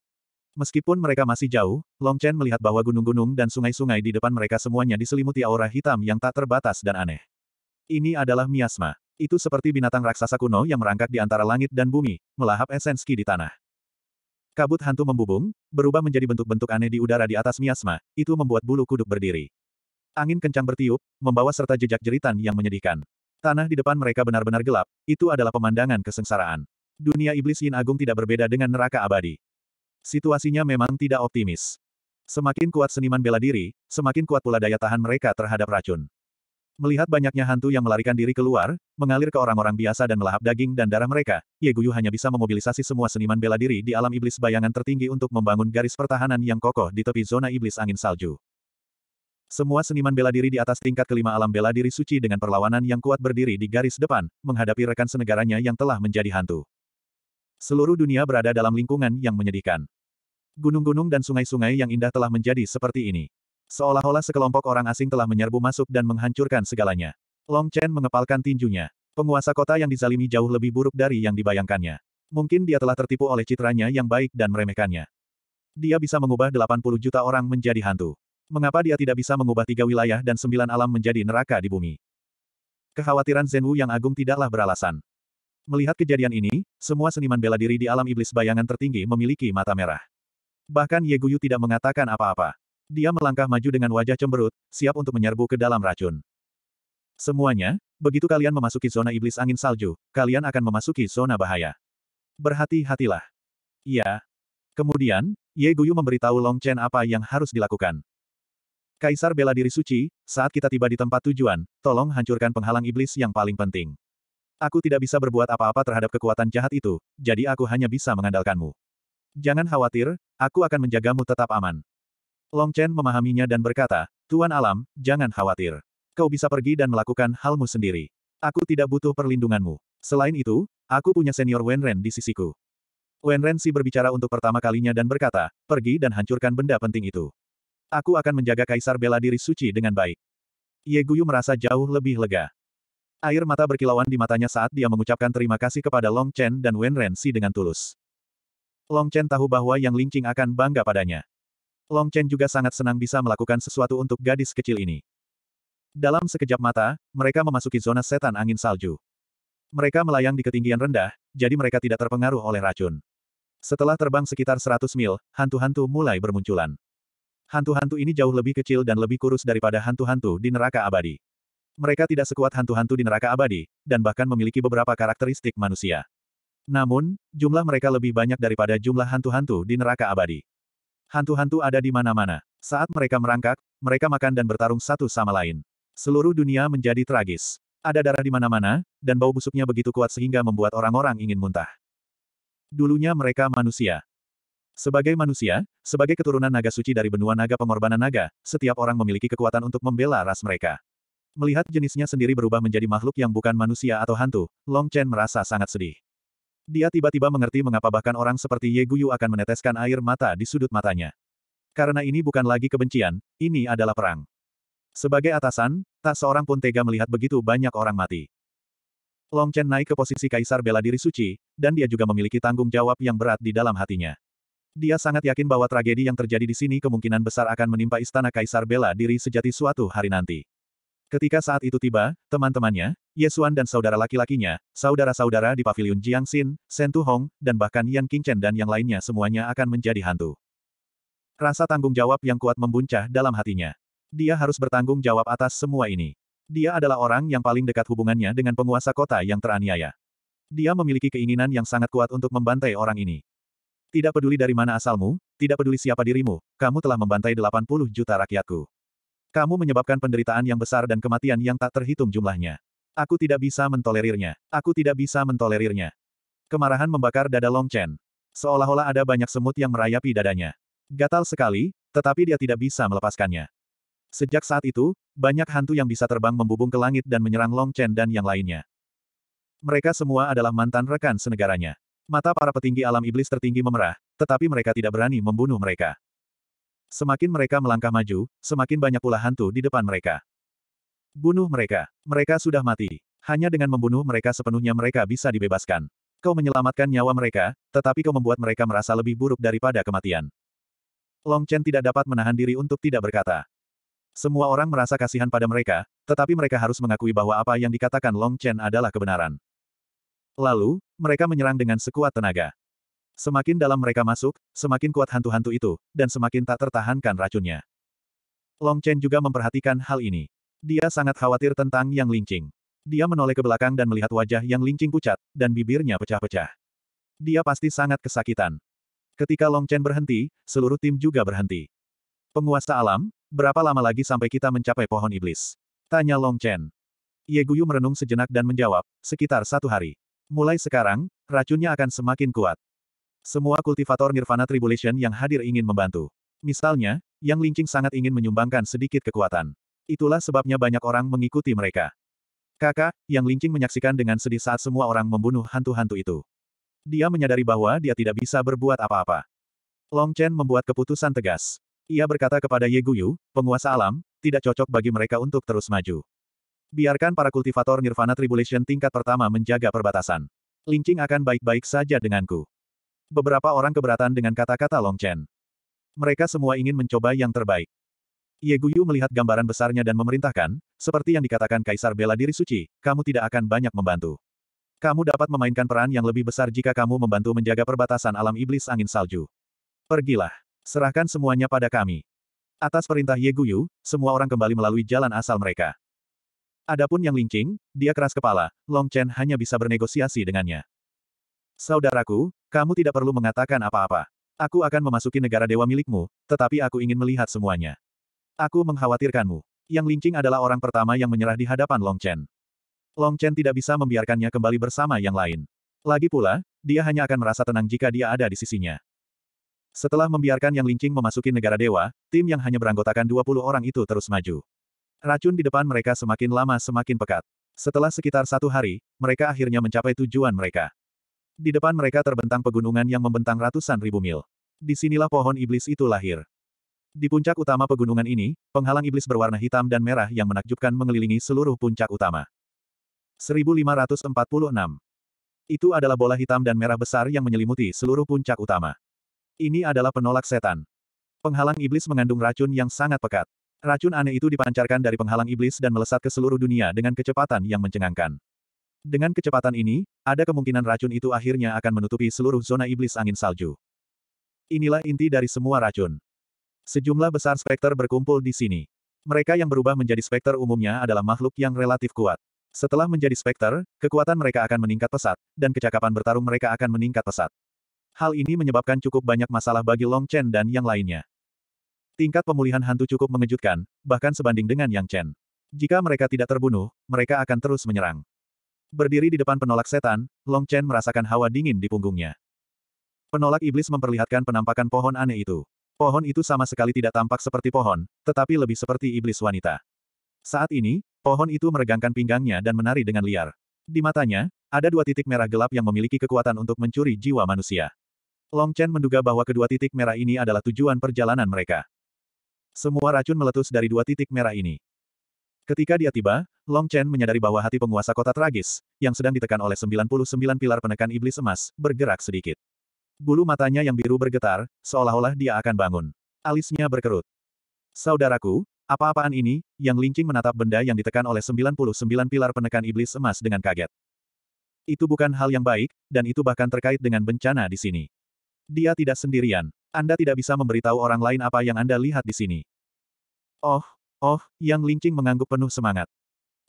Meskipun mereka masih jauh, Long Chen melihat bahwa gunung-gunung dan sungai-sungai di depan mereka semuanya diselimuti aura hitam yang tak terbatas dan aneh. Ini adalah miasma. Itu seperti binatang raksasa kuno yang merangkak di antara langit dan bumi, melahap esenski di tanah. Kabut hantu membubung, berubah menjadi bentuk-bentuk aneh di udara di atas miasma, itu membuat bulu kuduk berdiri. Angin kencang bertiup, membawa serta jejak jeritan yang menyedihkan. Tanah di depan mereka benar-benar gelap, itu adalah pemandangan kesengsaraan. Dunia iblis Yin Agung tidak berbeda dengan neraka abadi. Situasinya memang tidak optimis. Semakin kuat seniman bela diri, semakin kuat pula daya tahan mereka terhadap racun. Melihat banyaknya hantu yang melarikan diri keluar, mengalir ke orang-orang biasa dan melahap daging dan darah mereka, Ye Guyu hanya bisa memobilisasi semua seniman bela diri di alam iblis bayangan tertinggi untuk membangun garis pertahanan yang kokoh di tepi zona iblis angin salju. Semua seniman bela diri di atas tingkat kelima alam bela diri suci dengan perlawanan yang kuat berdiri di garis depan, menghadapi rekan senegaranya yang telah menjadi hantu. Seluruh dunia berada dalam lingkungan yang menyedihkan. Gunung-gunung dan sungai-sungai yang indah telah menjadi seperti ini. Seolah-olah sekelompok orang asing telah menyerbu masuk dan menghancurkan segalanya. Long Chen mengepalkan tinjunya. Penguasa kota yang dizalimi jauh lebih buruk dari yang dibayangkannya. Mungkin dia telah tertipu oleh citranya yang baik dan meremehkannya. Dia bisa mengubah 80 juta orang menjadi hantu. Mengapa dia tidak bisa mengubah tiga wilayah dan sembilan alam menjadi neraka di bumi? Kekhawatiran Wu yang agung tidaklah beralasan. Melihat kejadian ini, semua seniman bela diri di alam iblis bayangan tertinggi memiliki mata merah. Bahkan Ye Guyu tidak mengatakan apa-apa. Dia melangkah maju dengan wajah cemberut, siap untuk menyerbu ke dalam racun. Semuanya, begitu kalian memasuki zona iblis angin salju, kalian akan memasuki zona bahaya. Berhati-hatilah. Iya. Kemudian, Ye Guyu memberitahu Long Chen apa yang harus dilakukan. Kaisar bela diri suci, saat kita tiba di tempat tujuan, tolong hancurkan penghalang iblis yang paling penting. Aku tidak bisa berbuat apa-apa terhadap kekuatan jahat itu, jadi aku hanya bisa mengandalkanmu. Jangan khawatir, aku akan menjagamu tetap aman. Long Chen memahaminya dan berkata, Tuan Alam, jangan khawatir. Kau bisa pergi dan melakukan halmu sendiri. Aku tidak butuh perlindunganmu. Selain itu, aku punya senior Wen Ren di sisiku. Wen Ren Si berbicara untuk pertama kalinya dan berkata, pergi dan hancurkan benda penting itu. Aku akan menjaga kaisar bela diri suci dengan baik. Ye Guyu merasa jauh lebih lega. Air mata berkilauan di matanya saat dia mengucapkan terima kasih kepada Long Chen dan Wen Ren Si dengan tulus. Long Chen tahu bahwa Yang Lingqing akan bangga padanya. Long Chen juga sangat senang bisa melakukan sesuatu untuk gadis kecil ini. Dalam sekejap mata, mereka memasuki zona setan angin salju. Mereka melayang di ketinggian rendah, jadi mereka tidak terpengaruh oleh racun. Setelah terbang sekitar 100 mil, hantu-hantu mulai bermunculan. Hantu-hantu ini jauh lebih kecil dan lebih kurus daripada hantu-hantu di neraka abadi. Mereka tidak sekuat hantu-hantu di neraka abadi, dan bahkan memiliki beberapa karakteristik manusia. Namun, jumlah mereka lebih banyak daripada jumlah hantu-hantu di neraka abadi. Hantu-hantu ada di mana-mana. Saat mereka merangkak, mereka makan dan bertarung satu sama lain. Seluruh dunia menjadi tragis. Ada darah di mana-mana, dan bau busuknya begitu kuat sehingga membuat orang-orang ingin muntah. Dulunya mereka manusia. Sebagai manusia, sebagai keturunan naga suci dari benua naga pengorbanan naga, setiap orang memiliki kekuatan untuk membela ras mereka. Melihat jenisnya sendiri berubah menjadi makhluk yang bukan manusia atau hantu, Long Chen merasa sangat sedih. Dia tiba-tiba mengerti mengapa bahkan orang seperti Ye Guyu akan meneteskan air mata di sudut matanya. Karena ini bukan lagi kebencian, ini adalah perang. Sebagai atasan, tak seorang pun tega melihat begitu banyak orang mati. Long Chen naik ke posisi kaisar bela diri suci, dan dia juga memiliki tanggung jawab yang berat di dalam hatinya. Dia sangat yakin bahwa tragedi yang terjadi di sini kemungkinan besar akan menimpa istana kaisar bela diri sejati suatu hari nanti. Ketika saat itu tiba, teman-temannya, Yesuan dan saudara laki-lakinya, saudara-saudara di pavilion Jiangxin, Sentu Hong, dan bahkan Yan Qingchen dan yang lainnya semuanya akan menjadi hantu. Rasa tanggung jawab yang kuat membuncah dalam hatinya. Dia harus bertanggung jawab atas semua ini. Dia adalah orang yang paling dekat hubungannya dengan penguasa kota yang teraniaya. Dia memiliki keinginan yang sangat kuat untuk membantai orang ini. Tidak peduli dari mana asalmu, tidak peduli siapa dirimu, kamu telah membantai 80 juta rakyatku. Kamu menyebabkan penderitaan yang besar dan kematian yang tak terhitung jumlahnya. Aku tidak bisa mentolerirnya. Aku tidak bisa mentolerirnya. Kemarahan membakar dada Long Chen. Seolah-olah ada banyak semut yang merayapi dadanya. Gatal sekali, tetapi dia tidak bisa melepaskannya. Sejak saat itu, banyak hantu yang bisa terbang membubung ke langit dan menyerang Long Chen dan yang lainnya. Mereka semua adalah mantan rekan senegaranya. Mata para petinggi alam iblis tertinggi memerah, tetapi mereka tidak berani membunuh mereka. Semakin mereka melangkah maju, semakin banyak pula hantu di depan mereka. Bunuh mereka. Mereka sudah mati. Hanya dengan membunuh mereka sepenuhnya mereka bisa dibebaskan. Kau menyelamatkan nyawa mereka, tetapi kau membuat mereka merasa lebih buruk daripada kematian. Long Chen tidak dapat menahan diri untuk tidak berkata. Semua orang merasa kasihan pada mereka, tetapi mereka harus mengakui bahwa apa yang dikatakan Long Chen adalah kebenaran. Lalu, mereka menyerang dengan sekuat tenaga. Semakin dalam mereka masuk, semakin kuat hantu-hantu itu, dan semakin tak tertahankan racunnya. Long Chen juga memperhatikan hal ini. Dia sangat khawatir tentang Yang Lingqing. Dia menoleh ke belakang dan melihat wajah Yang Lingqing pucat, dan bibirnya pecah-pecah. Dia pasti sangat kesakitan. Ketika Long Chen berhenti, seluruh tim juga berhenti. Penguasa alam, berapa lama lagi sampai kita mencapai pohon iblis? Tanya Long Chen. Ye Guyu merenung sejenak dan menjawab, sekitar satu hari. Mulai sekarang, racunnya akan semakin kuat. Semua kultivator Nirvana Tribulation yang hadir ingin membantu. Misalnya, Yang Lingqing sangat ingin menyumbangkan sedikit kekuatan. Itulah sebabnya banyak orang mengikuti mereka. Kakak, Yang Lingqing menyaksikan dengan sedih saat semua orang membunuh hantu-hantu itu. Dia menyadari bahwa dia tidak bisa berbuat apa-apa. Long Chen membuat keputusan tegas. Ia berkata kepada Ye Guyu, penguasa alam, tidak cocok bagi mereka untuk terus maju. Biarkan para kultivator Nirvana Tribulation tingkat pertama menjaga perbatasan. Lingqing akan baik-baik saja denganku. Beberapa orang keberatan dengan kata-kata Long Chen. Mereka semua ingin mencoba yang terbaik. Ye Guyu melihat gambaran besarnya dan memerintahkan, seperti yang dikatakan Kaisar bela diri suci, kamu tidak akan banyak membantu. Kamu dapat memainkan peran yang lebih besar jika kamu membantu menjaga perbatasan alam iblis angin salju. Pergilah. Serahkan semuanya pada kami. Atas perintah Ye Guyu, semua orang kembali melalui jalan asal mereka. Adapun yang lincing, dia keras kepala, Long Chen hanya bisa bernegosiasi dengannya. Saudaraku, kamu tidak perlu mengatakan apa-apa. Aku akan memasuki negara dewa milikmu, tetapi aku ingin melihat semuanya. Aku mengkhawatirkanmu. Yang Lingqing adalah orang pertama yang menyerah di hadapan Long Chen. Long Chen tidak bisa membiarkannya kembali bersama yang lain. Lagi pula, dia hanya akan merasa tenang jika dia ada di sisinya. Setelah membiarkan Yang Lingqing memasuki negara dewa, tim yang hanya beranggotakan 20 orang itu terus maju. Racun di depan mereka semakin lama semakin pekat. Setelah sekitar satu hari, mereka akhirnya mencapai tujuan mereka. Di depan mereka terbentang pegunungan yang membentang ratusan ribu mil. Di sinilah pohon iblis itu lahir. Di puncak utama pegunungan ini, penghalang iblis berwarna hitam dan merah yang menakjubkan mengelilingi seluruh puncak utama. 1546. Itu adalah bola hitam dan merah besar yang menyelimuti seluruh puncak utama. Ini adalah penolak setan. Penghalang iblis mengandung racun yang sangat pekat. Racun aneh itu dipancarkan dari penghalang iblis dan melesat ke seluruh dunia dengan kecepatan yang mencengangkan. Dengan kecepatan ini, ada kemungkinan racun itu akhirnya akan menutupi seluruh zona iblis angin salju. Inilah inti dari semua racun. Sejumlah besar spekter berkumpul di sini. Mereka yang berubah menjadi spekter umumnya adalah makhluk yang relatif kuat. Setelah menjadi spekter, kekuatan mereka akan meningkat pesat, dan kecakapan bertarung mereka akan meningkat pesat. Hal ini menyebabkan cukup banyak masalah bagi Long Chen dan yang lainnya. Tingkat pemulihan hantu cukup mengejutkan, bahkan sebanding dengan Yang Chen. Jika mereka tidak terbunuh, mereka akan terus menyerang. Berdiri di depan penolak setan, Long Chen merasakan hawa dingin di punggungnya. Penolak iblis memperlihatkan penampakan pohon aneh itu. Pohon itu sama sekali tidak tampak seperti pohon, tetapi lebih seperti iblis wanita. Saat ini, pohon itu meregangkan pinggangnya dan menari dengan liar. Di matanya, ada dua titik merah gelap yang memiliki kekuatan untuk mencuri jiwa manusia. Long Chen menduga bahwa kedua titik merah ini adalah tujuan perjalanan mereka. Semua racun meletus dari dua titik merah ini. Ketika dia tiba, Long Chen menyadari bahwa hati penguasa kota tragis, yang sedang ditekan oleh 99 pilar penekan iblis emas, bergerak sedikit. Bulu matanya yang biru bergetar, seolah-olah dia akan bangun. Alisnya berkerut. Saudaraku, apa-apaan ini, yang lincing menatap benda yang ditekan oleh 99 pilar penekan iblis emas dengan kaget. Itu bukan hal yang baik, dan itu bahkan terkait dengan bencana di sini. Dia tidak sendirian. Anda tidak bisa memberitahu orang lain apa yang Anda lihat di sini. Oh, Oh, Yang Lingqing mengangguk penuh semangat.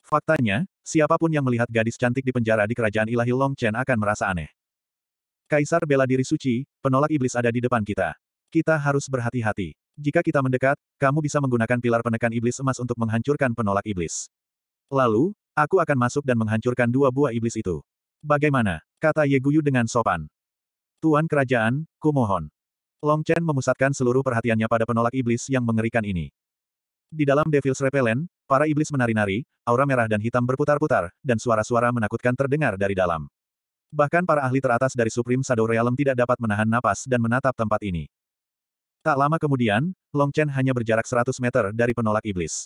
Faktanya, siapapun yang melihat gadis cantik di penjara di kerajaan ilahi Long Chen akan merasa aneh. Kaisar bela diri suci, penolak iblis ada di depan kita. Kita harus berhati-hati. Jika kita mendekat, kamu bisa menggunakan pilar penekan iblis emas untuk menghancurkan penolak iblis. Lalu, aku akan masuk dan menghancurkan dua buah iblis itu. Bagaimana? Kata Ye Guyu dengan sopan. Tuan kerajaan, kumohon. Long Chen memusatkan seluruh perhatiannya pada penolak iblis yang mengerikan ini. Di dalam Devil's Repellent, para iblis menari-nari, aura merah dan hitam berputar-putar, dan suara-suara menakutkan terdengar dari dalam. Bahkan para ahli teratas dari Supreme Shadow Realm tidak dapat menahan napas dan menatap tempat ini. Tak lama kemudian, Long Chen hanya berjarak 100 meter dari penolak iblis.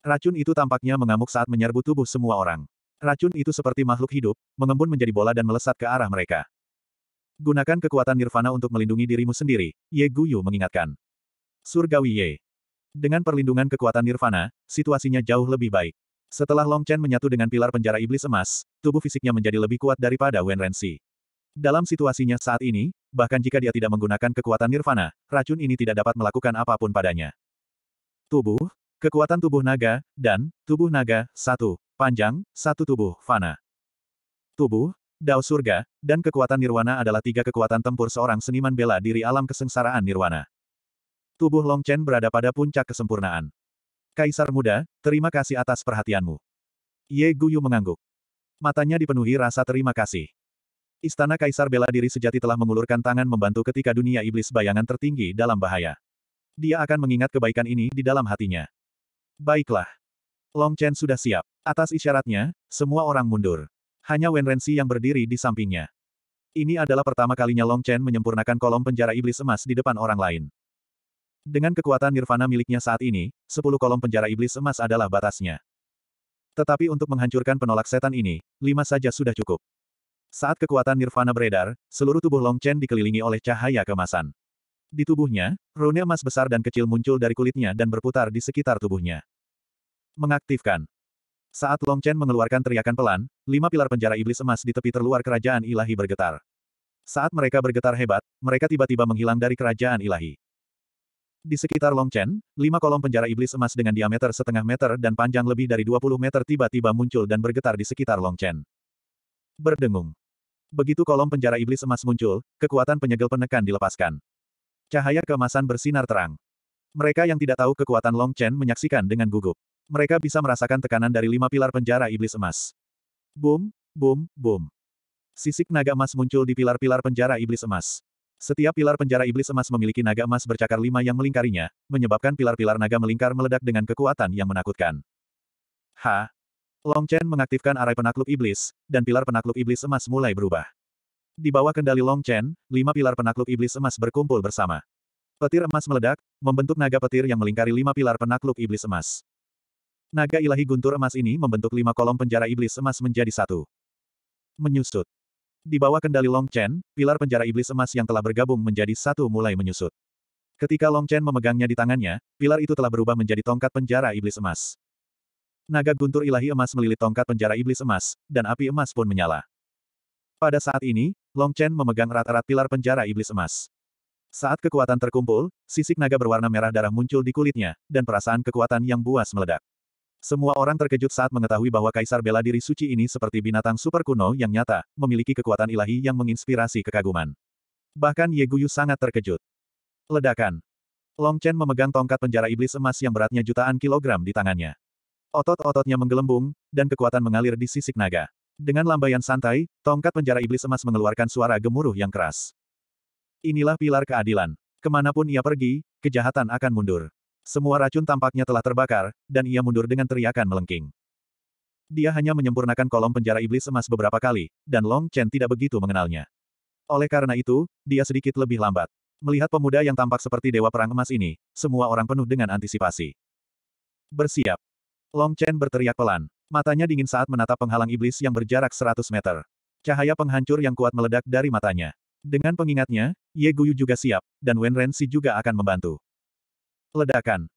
Racun itu tampaknya mengamuk saat menyerbu tubuh semua orang. Racun itu seperti makhluk hidup, mengembun menjadi bola dan melesat ke arah mereka. Gunakan kekuatan nirvana untuk melindungi dirimu sendiri, Ye Guyu mengingatkan. Surgawi Ye. Dengan perlindungan kekuatan Nirvana, situasinya jauh lebih baik. Setelah Long Chen menyatu dengan pilar penjara iblis emas, tubuh fisiknya menjadi lebih kuat daripada Wen Xi. Dalam situasinya saat ini, bahkan jika dia tidak menggunakan kekuatan Nirvana, racun ini tidak dapat melakukan apapun padanya. Tubuh, kekuatan tubuh naga, dan, tubuh naga, satu, panjang, satu tubuh, fana. Tubuh, Dao Surga, dan kekuatan Nirwana adalah tiga kekuatan tempur seorang seniman bela diri alam kesengsaraan Nirwana. Tubuh Long Chen berada pada puncak kesempurnaan. Kaisar muda, terima kasih atas perhatianmu. Ye Guyu mengangguk. Matanya dipenuhi rasa terima kasih. Istana Kaisar bela diri sejati telah mengulurkan tangan membantu ketika dunia iblis bayangan tertinggi dalam bahaya. Dia akan mengingat kebaikan ini di dalam hatinya. Baiklah. Long Chen sudah siap. Atas isyaratnya, semua orang mundur. Hanya Wen Renxi yang berdiri di sampingnya. Ini adalah pertama kalinya Long Chen menyempurnakan kolom penjara iblis emas di depan orang lain. Dengan kekuatan nirvana miliknya saat ini, sepuluh kolom penjara iblis emas adalah batasnya. Tetapi untuk menghancurkan penolak setan ini, lima saja sudah cukup. Saat kekuatan nirvana beredar, seluruh tubuh Long Chen dikelilingi oleh cahaya kemasan. Di tubuhnya, rune emas besar dan kecil muncul dari kulitnya dan berputar di sekitar tubuhnya. Mengaktifkan. Saat Long Chen mengeluarkan teriakan pelan, lima pilar penjara iblis emas di tepi terluar kerajaan ilahi bergetar. Saat mereka bergetar hebat, mereka tiba-tiba menghilang dari kerajaan ilahi. Di sekitar Long Chen, lima kolom penjara iblis emas dengan diameter setengah meter dan panjang lebih dari 20 meter tiba-tiba muncul dan bergetar di sekitar Long Chen. Berdengung. Begitu kolom penjara iblis emas muncul, kekuatan penyegel penekan dilepaskan. Cahaya keemasan bersinar terang. Mereka yang tidak tahu kekuatan Long Chen menyaksikan dengan gugup. Mereka bisa merasakan tekanan dari lima pilar penjara iblis emas. Boom, boom, boom. Sisik naga emas muncul di pilar-pilar penjara iblis emas. Setiap pilar penjara iblis emas memiliki naga emas bercakar lima yang melingkarinya, menyebabkan pilar-pilar naga melingkar meledak dengan kekuatan yang menakutkan. Ha! Long Chen mengaktifkan arai penakluk iblis, dan pilar penakluk iblis emas mulai berubah. Di bawah kendali Long Chen, lima pilar penakluk iblis emas berkumpul bersama. Petir emas meledak, membentuk naga petir yang melingkari lima pilar penakluk iblis emas. Naga ilahi guntur emas ini membentuk lima kolom penjara iblis emas menjadi satu. Menyusut. Di bawah kendali Long Chen, pilar penjara iblis emas yang telah bergabung menjadi satu mulai menyusut. Ketika Long Chen memegangnya di tangannya, pilar itu telah berubah menjadi tongkat penjara iblis emas. Naga guntur ilahi emas melilit tongkat penjara iblis emas, dan api emas pun menyala. Pada saat ini, Long Chen memegang erat-erat pilar penjara iblis emas. Saat kekuatan terkumpul, sisik naga berwarna merah darah muncul di kulitnya, dan perasaan kekuatan yang buas meledak. Semua orang terkejut saat mengetahui bahwa kaisar bela diri suci ini seperti binatang super kuno yang nyata, memiliki kekuatan ilahi yang menginspirasi kekaguman. Bahkan Ye Guyu sangat terkejut. Ledakan. Long Chen memegang tongkat penjara iblis emas yang beratnya jutaan kilogram di tangannya. Otot-ototnya menggelembung, dan kekuatan mengalir di sisik naga. Dengan lambaian santai, tongkat penjara iblis emas mengeluarkan suara gemuruh yang keras. Inilah pilar keadilan. Kemanapun ia pergi, kejahatan akan mundur. Semua racun tampaknya telah terbakar, dan ia mundur dengan teriakan melengking. Dia hanya menyempurnakan kolom penjara iblis emas beberapa kali, dan Long Chen tidak begitu mengenalnya. Oleh karena itu, dia sedikit lebih lambat. Melihat pemuda yang tampak seperti dewa perang emas ini, semua orang penuh dengan antisipasi. Bersiap. Long Chen berteriak pelan. Matanya dingin saat menatap penghalang iblis yang berjarak 100 meter. Cahaya penghancur yang kuat meledak dari matanya. Dengan pengingatnya, Ye Guyu juga siap, dan Wen Renzi juga akan membantu. Ledakan.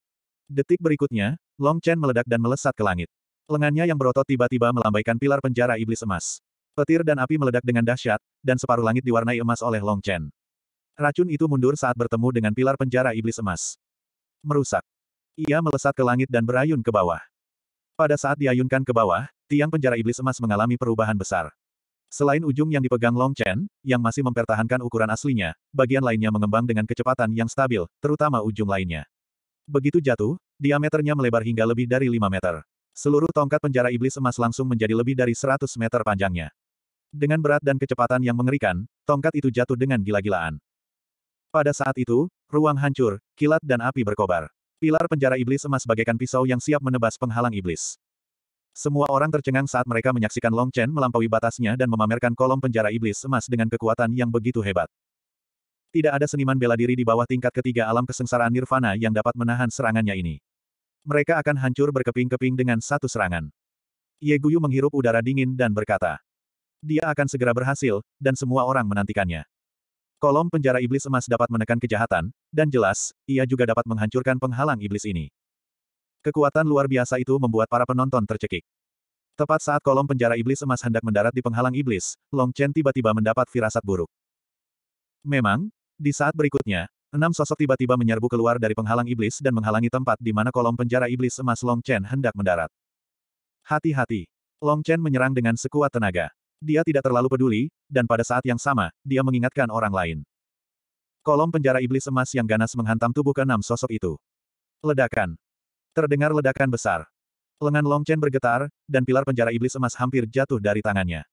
Detik berikutnya, Long Chen meledak dan melesat ke langit. Lengannya yang berotot tiba-tiba melambaikan pilar penjara iblis emas. Petir dan api meledak dengan dahsyat, dan separuh langit diwarnai emas oleh Long Chen. Racun itu mundur saat bertemu dengan pilar penjara iblis emas. Merusak. Ia melesat ke langit dan berayun ke bawah. Pada saat diayunkan ke bawah, tiang penjara iblis emas mengalami perubahan besar. Selain ujung yang dipegang Long Chen, yang masih mempertahankan ukuran aslinya, bagian lainnya mengembang dengan kecepatan yang stabil, terutama ujung lainnya. Begitu jatuh, diameternya melebar hingga lebih dari 5 meter. Seluruh tongkat penjara iblis emas langsung menjadi lebih dari 100 meter panjangnya. Dengan berat dan kecepatan yang mengerikan, tongkat itu jatuh dengan gila-gilaan. Pada saat itu, ruang hancur, kilat dan api berkobar. Pilar penjara iblis emas bagaikan pisau yang siap menebas penghalang iblis. Semua orang tercengang saat mereka menyaksikan Long Chen melampaui batasnya dan memamerkan kolom penjara iblis emas dengan kekuatan yang begitu hebat. Tidak ada seniman bela diri di bawah tingkat ketiga alam kesengsaraan nirvana yang dapat menahan serangannya ini. Mereka akan hancur berkeping-keping dengan satu serangan. Ye Yeguyu menghirup udara dingin dan berkata. Dia akan segera berhasil, dan semua orang menantikannya. Kolom penjara iblis emas dapat menekan kejahatan, dan jelas, ia juga dapat menghancurkan penghalang iblis ini. Kekuatan luar biasa itu membuat para penonton tercekik. Tepat saat kolom penjara iblis emas hendak mendarat di penghalang iblis, Long Chen tiba-tiba mendapat firasat buruk. Memang, di saat berikutnya, enam sosok tiba-tiba menyerbu keluar dari penghalang iblis dan menghalangi tempat di mana kolom penjara iblis emas Long Chen hendak mendarat. Hati-hati. Long Chen menyerang dengan sekuat tenaga. Dia tidak terlalu peduli, dan pada saat yang sama, dia mengingatkan orang lain. Kolom penjara iblis emas yang ganas menghantam tubuh keenam sosok itu. Ledakan. Terdengar ledakan besar. Lengan Long Chen bergetar, dan pilar penjara iblis emas hampir jatuh dari tangannya.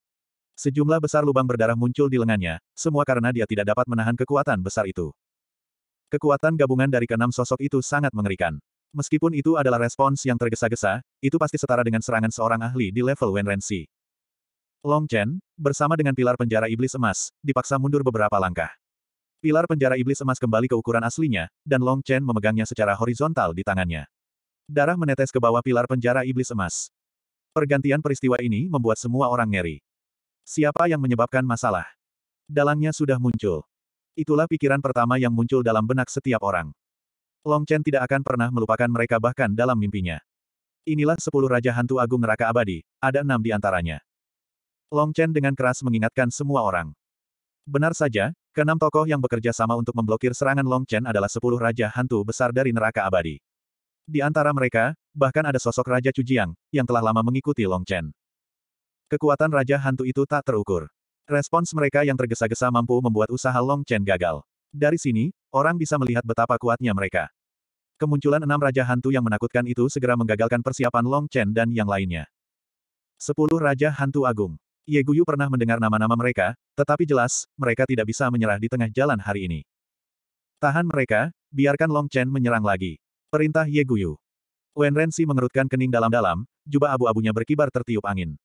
Sejumlah besar lubang berdarah muncul di lengannya, semua karena dia tidak dapat menahan kekuatan besar itu. Kekuatan gabungan dari keenam sosok itu sangat mengerikan. Meskipun itu adalah respons yang tergesa-gesa, itu pasti setara dengan serangan seorang ahli di level Wenrensi. Long Chen, bersama dengan pilar penjara iblis emas, dipaksa mundur beberapa langkah. Pilar penjara iblis emas kembali ke ukuran aslinya, dan Long Chen memegangnya secara horizontal di tangannya. Darah menetes ke bawah pilar penjara iblis emas. Pergantian peristiwa ini membuat semua orang ngeri. Siapa yang menyebabkan masalah? Dalangnya sudah muncul. Itulah pikiran pertama yang muncul dalam benak setiap orang. Long Chen tidak akan pernah melupakan mereka bahkan dalam mimpinya. Inilah sepuluh Raja Hantu Agung Neraka Abadi, ada enam di antaranya. Long Chen dengan keras mengingatkan semua orang. Benar saja, keenam tokoh yang bekerja sama untuk memblokir serangan Long Chen adalah sepuluh Raja Hantu besar dari Neraka Abadi. Di antara mereka, bahkan ada sosok Raja Cujiang, yang telah lama mengikuti Long Chen. Kekuatan Raja Hantu itu tak terukur. Respons mereka yang tergesa-gesa mampu membuat usaha Long Chen gagal. Dari sini, orang bisa melihat betapa kuatnya mereka. Kemunculan enam Raja Hantu yang menakutkan itu segera menggagalkan persiapan Long Chen dan yang lainnya. Sepuluh Raja Hantu Agung. Ye Guyu pernah mendengar nama-nama mereka, tetapi jelas, mereka tidak bisa menyerah di tengah jalan hari ini. Tahan mereka, biarkan Long Chen menyerang lagi. Perintah Ye Guyu. Wen Rensi mengerutkan kening dalam-dalam, jubah abu-abunya berkibar tertiup angin.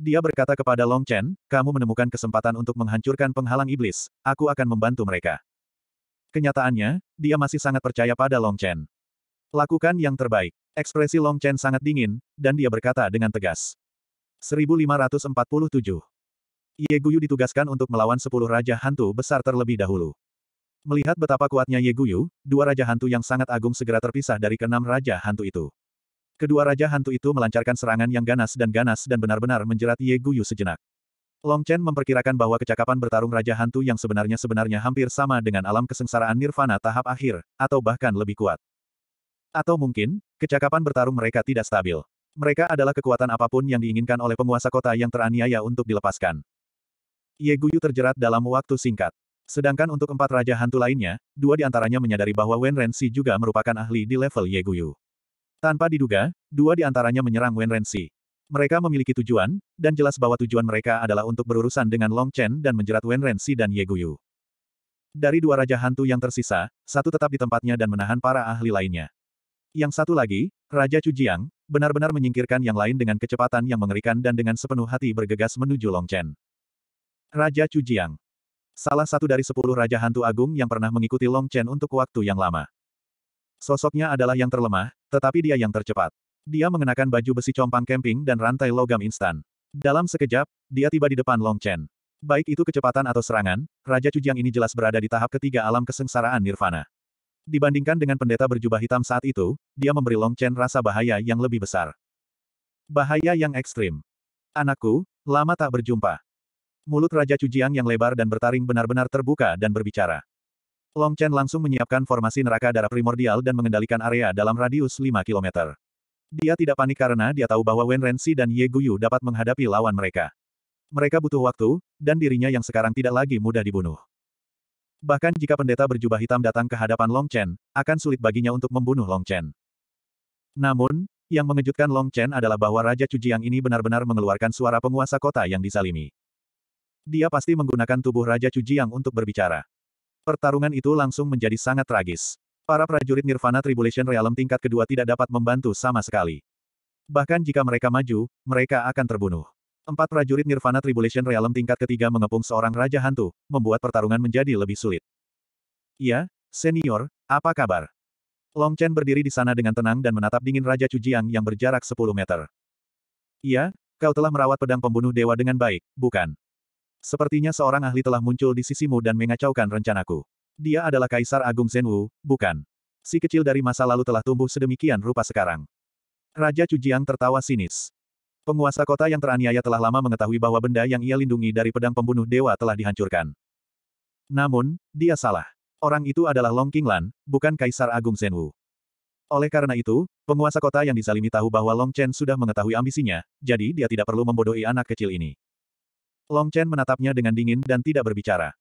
Dia berkata kepada Long Chen, kamu menemukan kesempatan untuk menghancurkan penghalang iblis, aku akan membantu mereka. Kenyataannya, dia masih sangat percaya pada Long Chen. Lakukan yang terbaik. Ekspresi Long Chen sangat dingin, dan dia berkata dengan tegas. 1547. Ye Guyu ditugaskan untuk melawan sepuluh raja hantu besar terlebih dahulu. Melihat betapa kuatnya Ye Guyu, dua raja hantu yang sangat agung segera terpisah dari keenam raja hantu itu. Kedua raja hantu itu melancarkan serangan yang ganas dan ganas dan benar-benar menjerat Ye Guyu sejenak. Long Chen memperkirakan bahwa kecakapan bertarung raja hantu yang sebenarnya sebenarnya hampir sama dengan alam kesengsaraan nirvana tahap akhir, atau bahkan lebih kuat. Atau mungkin, kecakapan bertarung mereka tidak stabil. Mereka adalah kekuatan apapun yang diinginkan oleh penguasa kota yang teraniaya untuk dilepaskan. Ye Guyu terjerat dalam waktu singkat. Sedangkan untuk empat raja hantu lainnya, dua di antaranya menyadari bahwa Wen Renzi juga merupakan ahli di level Ye Guyu. Tanpa diduga, dua di antaranya menyerang Wen Renzi. Mereka memiliki tujuan, dan jelas bahwa tujuan mereka adalah untuk berurusan dengan Long Chen dan menjerat Wen Renzi dan Ye Guyu. Dari dua raja hantu yang tersisa, satu tetap di tempatnya dan menahan para ahli lainnya. Yang satu lagi, Raja Chu Jiang, benar-benar menyingkirkan yang lain dengan kecepatan yang mengerikan dan dengan sepenuh hati bergegas menuju Long Chen. Raja Chu Jiang. Salah satu dari sepuluh Raja Hantu Agung yang pernah mengikuti Long Chen untuk waktu yang lama. Sosoknya adalah yang terlemah, tetapi dia yang tercepat. Dia mengenakan baju besi compang camping dan rantai logam instan. Dalam sekejap, dia tiba di depan Long Chen. Baik itu kecepatan atau serangan, Raja Cujiang ini jelas berada di tahap ketiga alam kesengsaraan nirvana. Dibandingkan dengan pendeta berjubah hitam saat itu, dia memberi Long Chen rasa bahaya yang lebih besar. Bahaya yang ekstrim. Anakku, lama tak berjumpa. Mulut Raja Cujiang yang lebar dan bertaring benar-benar terbuka dan berbicara. Long Chen langsung menyiapkan formasi neraka darah primordial dan mengendalikan area dalam radius 5 km. Dia tidak panik karena dia tahu bahwa Wen Renzi dan Ye Guyu dapat menghadapi lawan mereka. Mereka butuh waktu, dan dirinya yang sekarang tidak lagi mudah dibunuh. Bahkan jika pendeta berjubah hitam datang ke hadapan Long Chen, akan sulit baginya untuk membunuh Long Chen. Namun, yang mengejutkan Long Chen adalah bahwa Raja Cujiang ini benar-benar mengeluarkan suara penguasa kota yang disalimi. Dia pasti menggunakan tubuh Raja Cujiang untuk berbicara. Pertarungan itu langsung menjadi sangat tragis. Para prajurit Nirvana Tribulation Realm tingkat kedua tidak dapat membantu sama sekali. Bahkan jika mereka maju, mereka akan terbunuh. Empat prajurit Nirvana Tribulation Realm tingkat ketiga mengepung seorang Raja Hantu, membuat pertarungan menjadi lebih sulit. Ya, senior, apa kabar? Long Chen berdiri di sana dengan tenang dan menatap dingin Raja Cujiang yang berjarak 10 meter. Iya, kau telah merawat pedang pembunuh dewa dengan baik, bukan? Sepertinya seorang ahli telah muncul di sisimu dan mengacaukan rencanaku. Dia adalah Kaisar Agung Zenwu, bukan? Si kecil dari masa lalu telah tumbuh sedemikian rupa sekarang. Raja Cujiang tertawa sinis. Penguasa kota yang teraniaya telah lama mengetahui bahwa benda yang ia lindungi dari pedang pembunuh dewa telah dihancurkan. Namun, dia salah. Orang itu adalah Long Qinglan, bukan Kaisar Agung Zenwu. Oleh karena itu, penguasa kota yang dizalimi tahu bahwa Long Chen sudah mengetahui ambisinya, jadi dia tidak perlu membodohi anak kecil ini. Long Chen menatapnya dengan dingin dan tidak berbicara.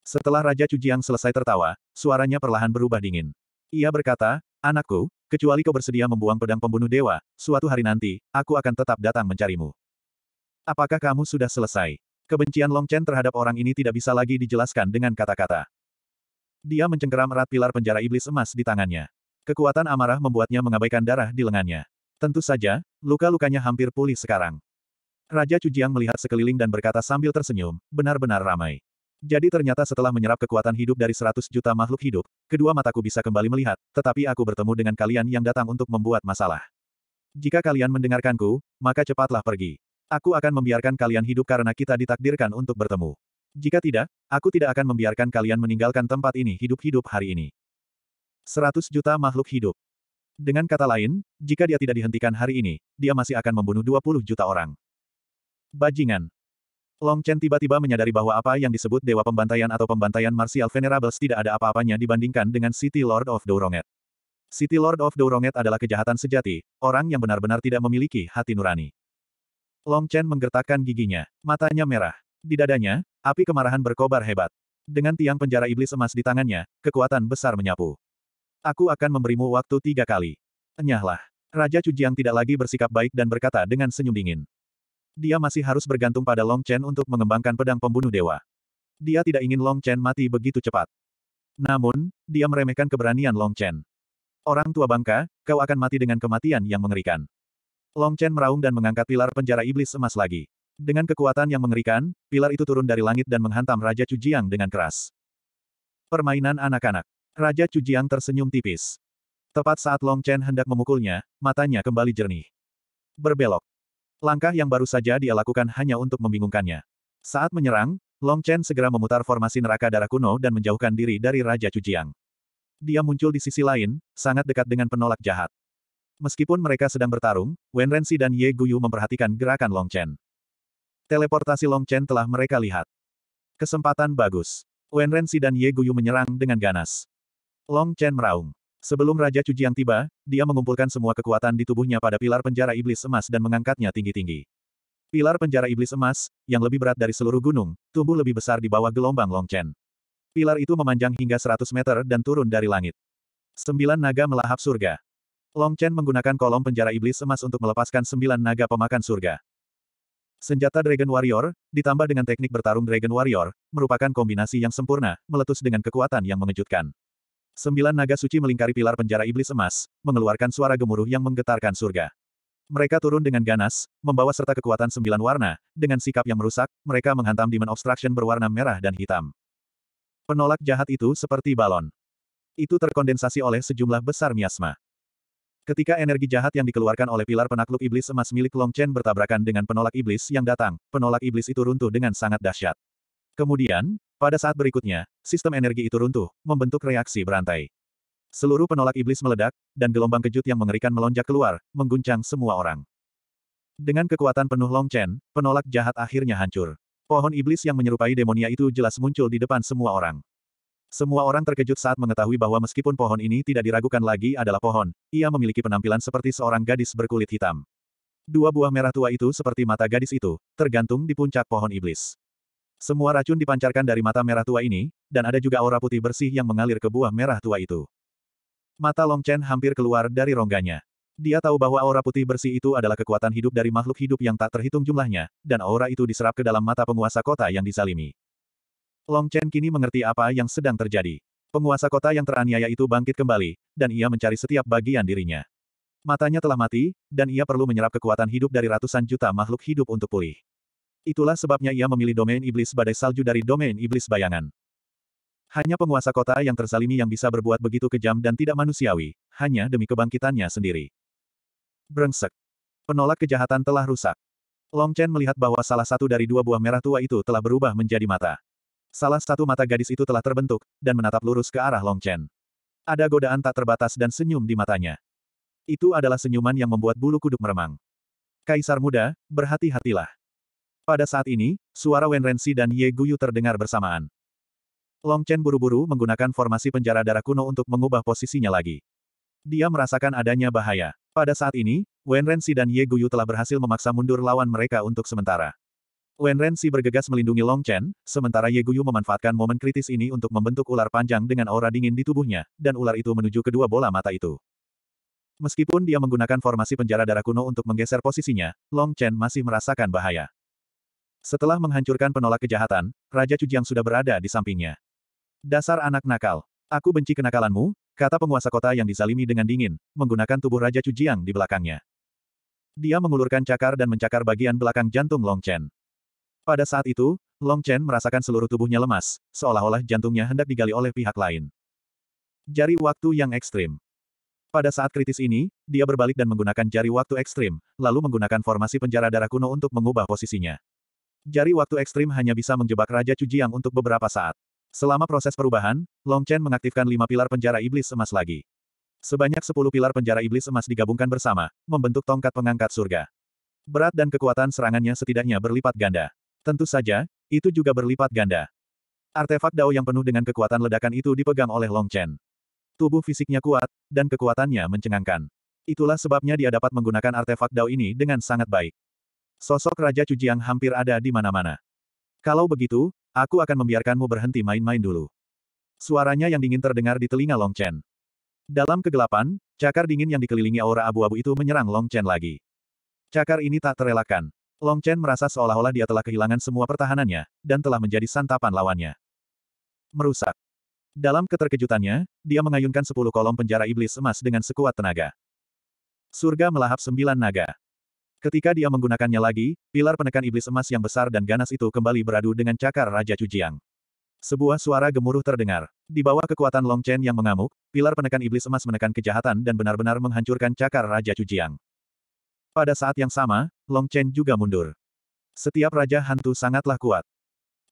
Setelah Raja Cujiang selesai tertawa, suaranya perlahan berubah dingin. Ia berkata, Anakku, kecuali kau bersedia membuang pedang pembunuh dewa, suatu hari nanti, aku akan tetap datang mencarimu. Apakah kamu sudah selesai? Kebencian Long Chen terhadap orang ini tidak bisa lagi dijelaskan dengan kata-kata. Dia mencengkeram erat pilar penjara iblis emas di tangannya. Kekuatan amarah membuatnya mengabaikan darah di lengannya. Tentu saja, luka-lukanya hampir pulih sekarang. Raja Cujiang melihat sekeliling dan berkata sambil tersenyum, benar-benar ramai. Jadi ternyata setelah menyerap kekuatan hidup dari seratus juta makhluk hidup, kedua mataku bisa kembali melihat, tetapi aku bertemu dengan kalian yang datang untuk membuat masalah. Jika kalian mendengarkanku, maka cepatlah pergi. Aku akan membiarkan kalian hidup karena kita ditakdirkan untuk bertemu. Jika tidak, aku tidak akan membiarkan kalian meninggalkan tempat ini hidup-hidup hari ini. Seratus juta makhluk hidup. Dengan kata lain, jika dia tidak dihentikan hari ini, dia masih akan membunuh dua puluh juta orang. Bajingan. Long Chen tiba-tiba menyadari bahwa apa yang disebut Dewa Pembantaian atau Pembantaian Martial Venerables tidak ada apa-apanya dibandingkan dengan City Lord of Douronget. City Lord of Douronget adalah kejahatan sejati, orang yang benar-benar tidak memiliki hati nurani. Long Chen menggertakkan giginya, matanya merah. Di dadanya, api kemarahan berkobar hebat. Dengan tiang penjara iblis emas di tangannya, kekuatan besar menyapu. Aku akan memberimu waktu tiga kali. Enyahlah. Raja Cujiang tidak lagi bersikap baik dan berkata dengan senyum dingin. Dia masih harus bergantung pada Long Chen untuk mengembangkan pedang pembunuh dewa. Dia tidak ingin Long Chen mati begitu cepat. Namun, dia meremehkan keberanian Long Chen. Orang tua bangka, kau akan mati dengan kematian yang mengerikan. Long Chen meraung dan mengangkat pilar penjara iblis emas lagi. Dengan kekuatan yang mengerikan, pilar itu turun dari langit dan menghantam Raja Cujiang dengan keras. Permainan anak-anak. Raja Cujiang tersenyum tipis. Tepat saat Long Chen hendak memukulnya, matanya kembali jernih. Berbelok. Langkah yang baru saja dia lakukan hanya untuk membingungkannya. Saat menyerang, Long Chen segera memutar formasi neraka darah kuno dan menjauhkan diri dari Raja Cujiang. Dia muncul di sisi lain, sangat dekat dengan penolak jahat. Meskipun mereka sedang bertarung, Wen Renzi dan Ye Guyu memperhatikan gerakan Long Chen. Teleportasi Long Chen telah mereka lihat. Kesempatan bagus. Wen Renzi dan Ye Guyu menyerang dengan ganas. Long Chen meraung. Sebelum Raja yang tiba, dia mengumpulkan semua kekuatan di tubuhnya pada pilar penjara iblis emas dan mengangkatnya tinggi-tinggi. Pilar penjara iblis emas, yang lebih berat dari seluruh gunung, tumbuh lebih besar di bawah gelombang Longchen. Pilar itu memanjang hingga 100 meter dan turun dari langit. Sembilan naga melahap surga. Long Chen menggunakan kolom penjara iblis emas untuk melepaskan sembilan naga pemakan surga. Senjata Dragon Warrior, ditambah dengan teknik bertarung Dragon Warrior, merupakan kombinasi yang sempurna, meletus dengan kekuatan yang mengejutkan. Sembilan naga suci melingkari pilar penjara iblis emas, mengeluarkan suara gemuruh yang menggetarkan surga. Mereka turun dengan ganas, membawa serta kekuatan sembilan warna, dengan sikap yang merusak, mereka menghantam Demon Obstruction berwarna merah dan hitam. Penolak jahat itu seperti balon. Itu terkondensasi oleh sejumlah besar miasma. Ketika energi jahat yang dikeluarkan oleh pilar penakluk iblis emas milik Long Chen bertabrakan dengan penolak iblis yang datang, penolak iblis itu runtuh dengan sangat dahsyat. Kemudian, pada saat berikutnya, sistem energi itu runtuh, membentuk reaksi berantai. Seluruh penolak iblis meledak, dan gelombang kejut yang mengerikan melonjak keluar, mengguncang semua orang. Dengan kekuatan penuh Long Chen, penolak jahat akhirnya hancur. Pohon iblis yang menyerupai demonia itu jelas muncul di depan semua orang. Semua orang terkejut saat mengetahui bahwa meskipun pohon ini tidak diragukan lagi adalah pohon, ia memiliki penampilan seperti seorang gadis berkulit hitam. Dua buah merah tua itu seperti mata gadis itu, tergantung di puncak pohon iblis. Semua racun dipancarkan dari mata merah tua ini, dan ada juga aura putih bersih yang mengalir ke buah merah tua itu. Mata Long Chen hampir keluar dari rongganya. Dia tahu bahwa aura putih bersih itu adalah kekuatan hidup dari makhluk hidup yang tak terhitung jumlahnya, dan aura itu diserap ke dalam mata penguasa kota yang disalimi. Long Chen kini mengerti apa yang sedang terjadi. Penguasa kota yang teraniaya itu bangkit kembali, dan ia mencari setiap bagian dirinya. Matanya telah mati, dan ia perlu menyerap kekuatan hidup dari ratusan juta makhluk hidup untuk pulih. Itulah sebabnya ia memilih domain iblis badai salju dari domain iblis bayangan. Hanya penguasa kota yang tersalimi yang bisa berbuat begitu kejam dan tidak manusiawi, hanya demi kebangkitannya sendiri. Brengsek. Penolak kejahatan telah rusak. Long Chen melihat bahwa salah satu dari dua buah merah tua itu telah berubah menjadi mata. Salah satu mata gadis itu telah terbentuk, dan menatap lurus ke arah Long Chen. Ada godaan tak terbatas dan senyum di matanya. Itu adalah senyuman yang membuat bulu kuduk meremang. Kaisar muda, berhati-hatilah. Pada saat ini, suara Wen Rensi dan Ye Guyu terdengar bersamaan. Long Chen buru-buru menggunakan formasi penjara darah kuno untuk mengubah posisinya lagi. Dia merasakan adanya bahaya. Pada saat ini, Wen Rensi dan Ye Guyu telah berhasil memaksa mundur lawan mereka untuk sementara. Wen Rensi bergegas melindungi Long Chen, sementara Ye Guyu memanfaatkan momen kritis ini untuk membentuk ular panjang dengan aura dingin di tubuhnya, dan ular itu menuju kedua bola mata itu. Meskipun dia menggunakan formasi penjara darah kuno untuk menggeser posisinya, Long Chen masih merasakan bahaya. Setelah menghancurkan penolak kejahatan, Raja Cujiang sudah berada di sampingnya. Dasar anak nakal. Aku benci kenakalanmu, kata penguasa kota yang dizalimi dengan dingin, menggunakan tubuh Raja Cujiang di belakangnya. Dia mengulurkan cakar dan mencakar bagian belakang jantung Long Chen. Pada saat itu, Long Chen merasakan seluruh tubuhnya lemas, seolah-olah jantungnya hendak digali oleh pihak lain. Jari waktu yang ekstrim. Pada saat kritis ini, dia berbalik dan menggunakan jari waktu ekstrim, lalu menggunakan formasi penjara darah kuno untuk mengubah posisinya. Jari waktu ekstrim hanya bisa menjebak Raja Cujiang untuk beberapa saat. Selama proses perubahan, Long Chen mengaktifkan lima pilar penjara iblis emas lagi. Sebanyak sepuluh pilar penjara iblis emas digabungkan bersama, membentuk tongkat pengangkat surga. Berat dan kekuatan serangannya setidaknya berlipat ganda. Tentu saja, itu juga berlipat ganda. Artefak Dao yang penuh dengan kekuatan ledakan itu dipegang oleh Long Chen. Tubuh fisiknya kuat, dan kekuatannya mencengangkan. Itulah sebabnya dia dapat menggunakan artefak Dao ini dengan sangat baik. Sosok Raja Cujiang hampir ada di mana-mana. Kalau begitu, aku akan membiarkanmu berhenti main-main dulu. Suaranya yang dingin terdengar di telinga Long Chen. Dalam kegelapan, cakar dingin yang dikelilingi aura abu-abu itu menyerang Long Chen lagi. Cakar ini tak terelakkan. Long Chen merasa seolah-olah dia telah kehilangan semua pertahanannya, dan telah menjadi santapan lawannya. Merusak. Dalam keterkejutannya, dia mengayunkan sepuluh kolom penjara iblis emas dengan sekuat tenaga. Surga melahap sembilan naga. Ketika dia menggunakannya lagi, pilar penekan iblis emas yang besar dan ganas itu kembali beradu dengan cakar Raja Cujiang. Sebuah suara gemuruh terdengar. Di bawah kekuatan Long Chen yang mengamuk, pilar penekan iblis emas menekan kejahatan dan benar-benar menghancurkan cakar Raja Cujiang. Pada saat yang sama, Long Chen juga mundur. Setiap Raja Hantu sangatlah kuat.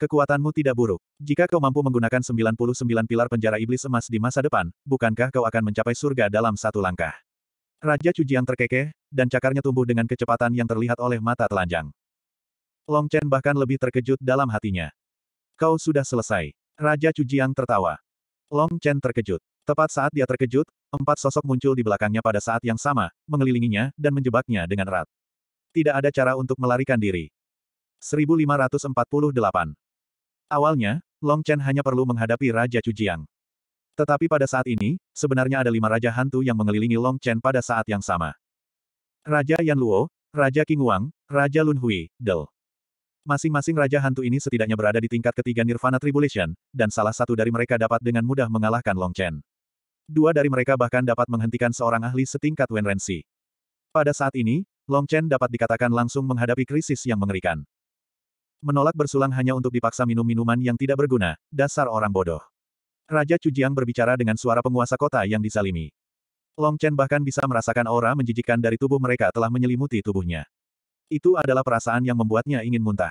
Kekuatanmu tidak buruk. Jika kau mampu menggunakan 99 pilar penjara iblis emas di masa depan, bukankah kau akan mencapai surga dalam satu langkah? Raja Cujian terkekeh, dan cakarnya tumbuh dengan kecepatan yang terlihat oleh mata telanjang. Long Chen bahkan lebih terkejut dalam hatinya. Kau sudah selesai. Raja Cujiang tertawa. Long Chen terkejut. Tepat saat dia terkejut, empat sosok muncul di belakangnya pada saat yang sama, mengelilinginya dan menjebaknya dengan erat. Tidak ada cara untuk melarikan diri. 1548 Awalnya, Long Chen hanya perlu menghadapi Raja Cujiang. Tetapi pada saat ini, sebenarnya ada lima raja hantu yang mengelilingi Long Chen pada saat yang sama. Raja Yan Luo, Raja King Wang, Raja Lun Hui, Del. Masing-masing raja hantu ini setidaknya berada di tingkat ketiga Nirvana Tribulation, dan salah satu dari mereka dapat dengan mudah mengalahkan Long Chen. Dua dari mereka bahkan dapat menghentikan seorang ahli setingkat Wen Renxi. Pada saat ini, Long Chen dapat dikatakan langsung menghadapi krisis yang mengerikan. Menolak bersulang hanya untuk dipaksa minum minuman yang tidak berguna, dasar orang bodoh. Raja Cujiang berbicara dengan suara penguasa kota yang disalimi. Long Chen bahkan bisa merasakan aura menjijikan dari tubuh mereka telah menyelimuti tubuhnya. Itu adalah perasaan yang membuatnya ingin muntah.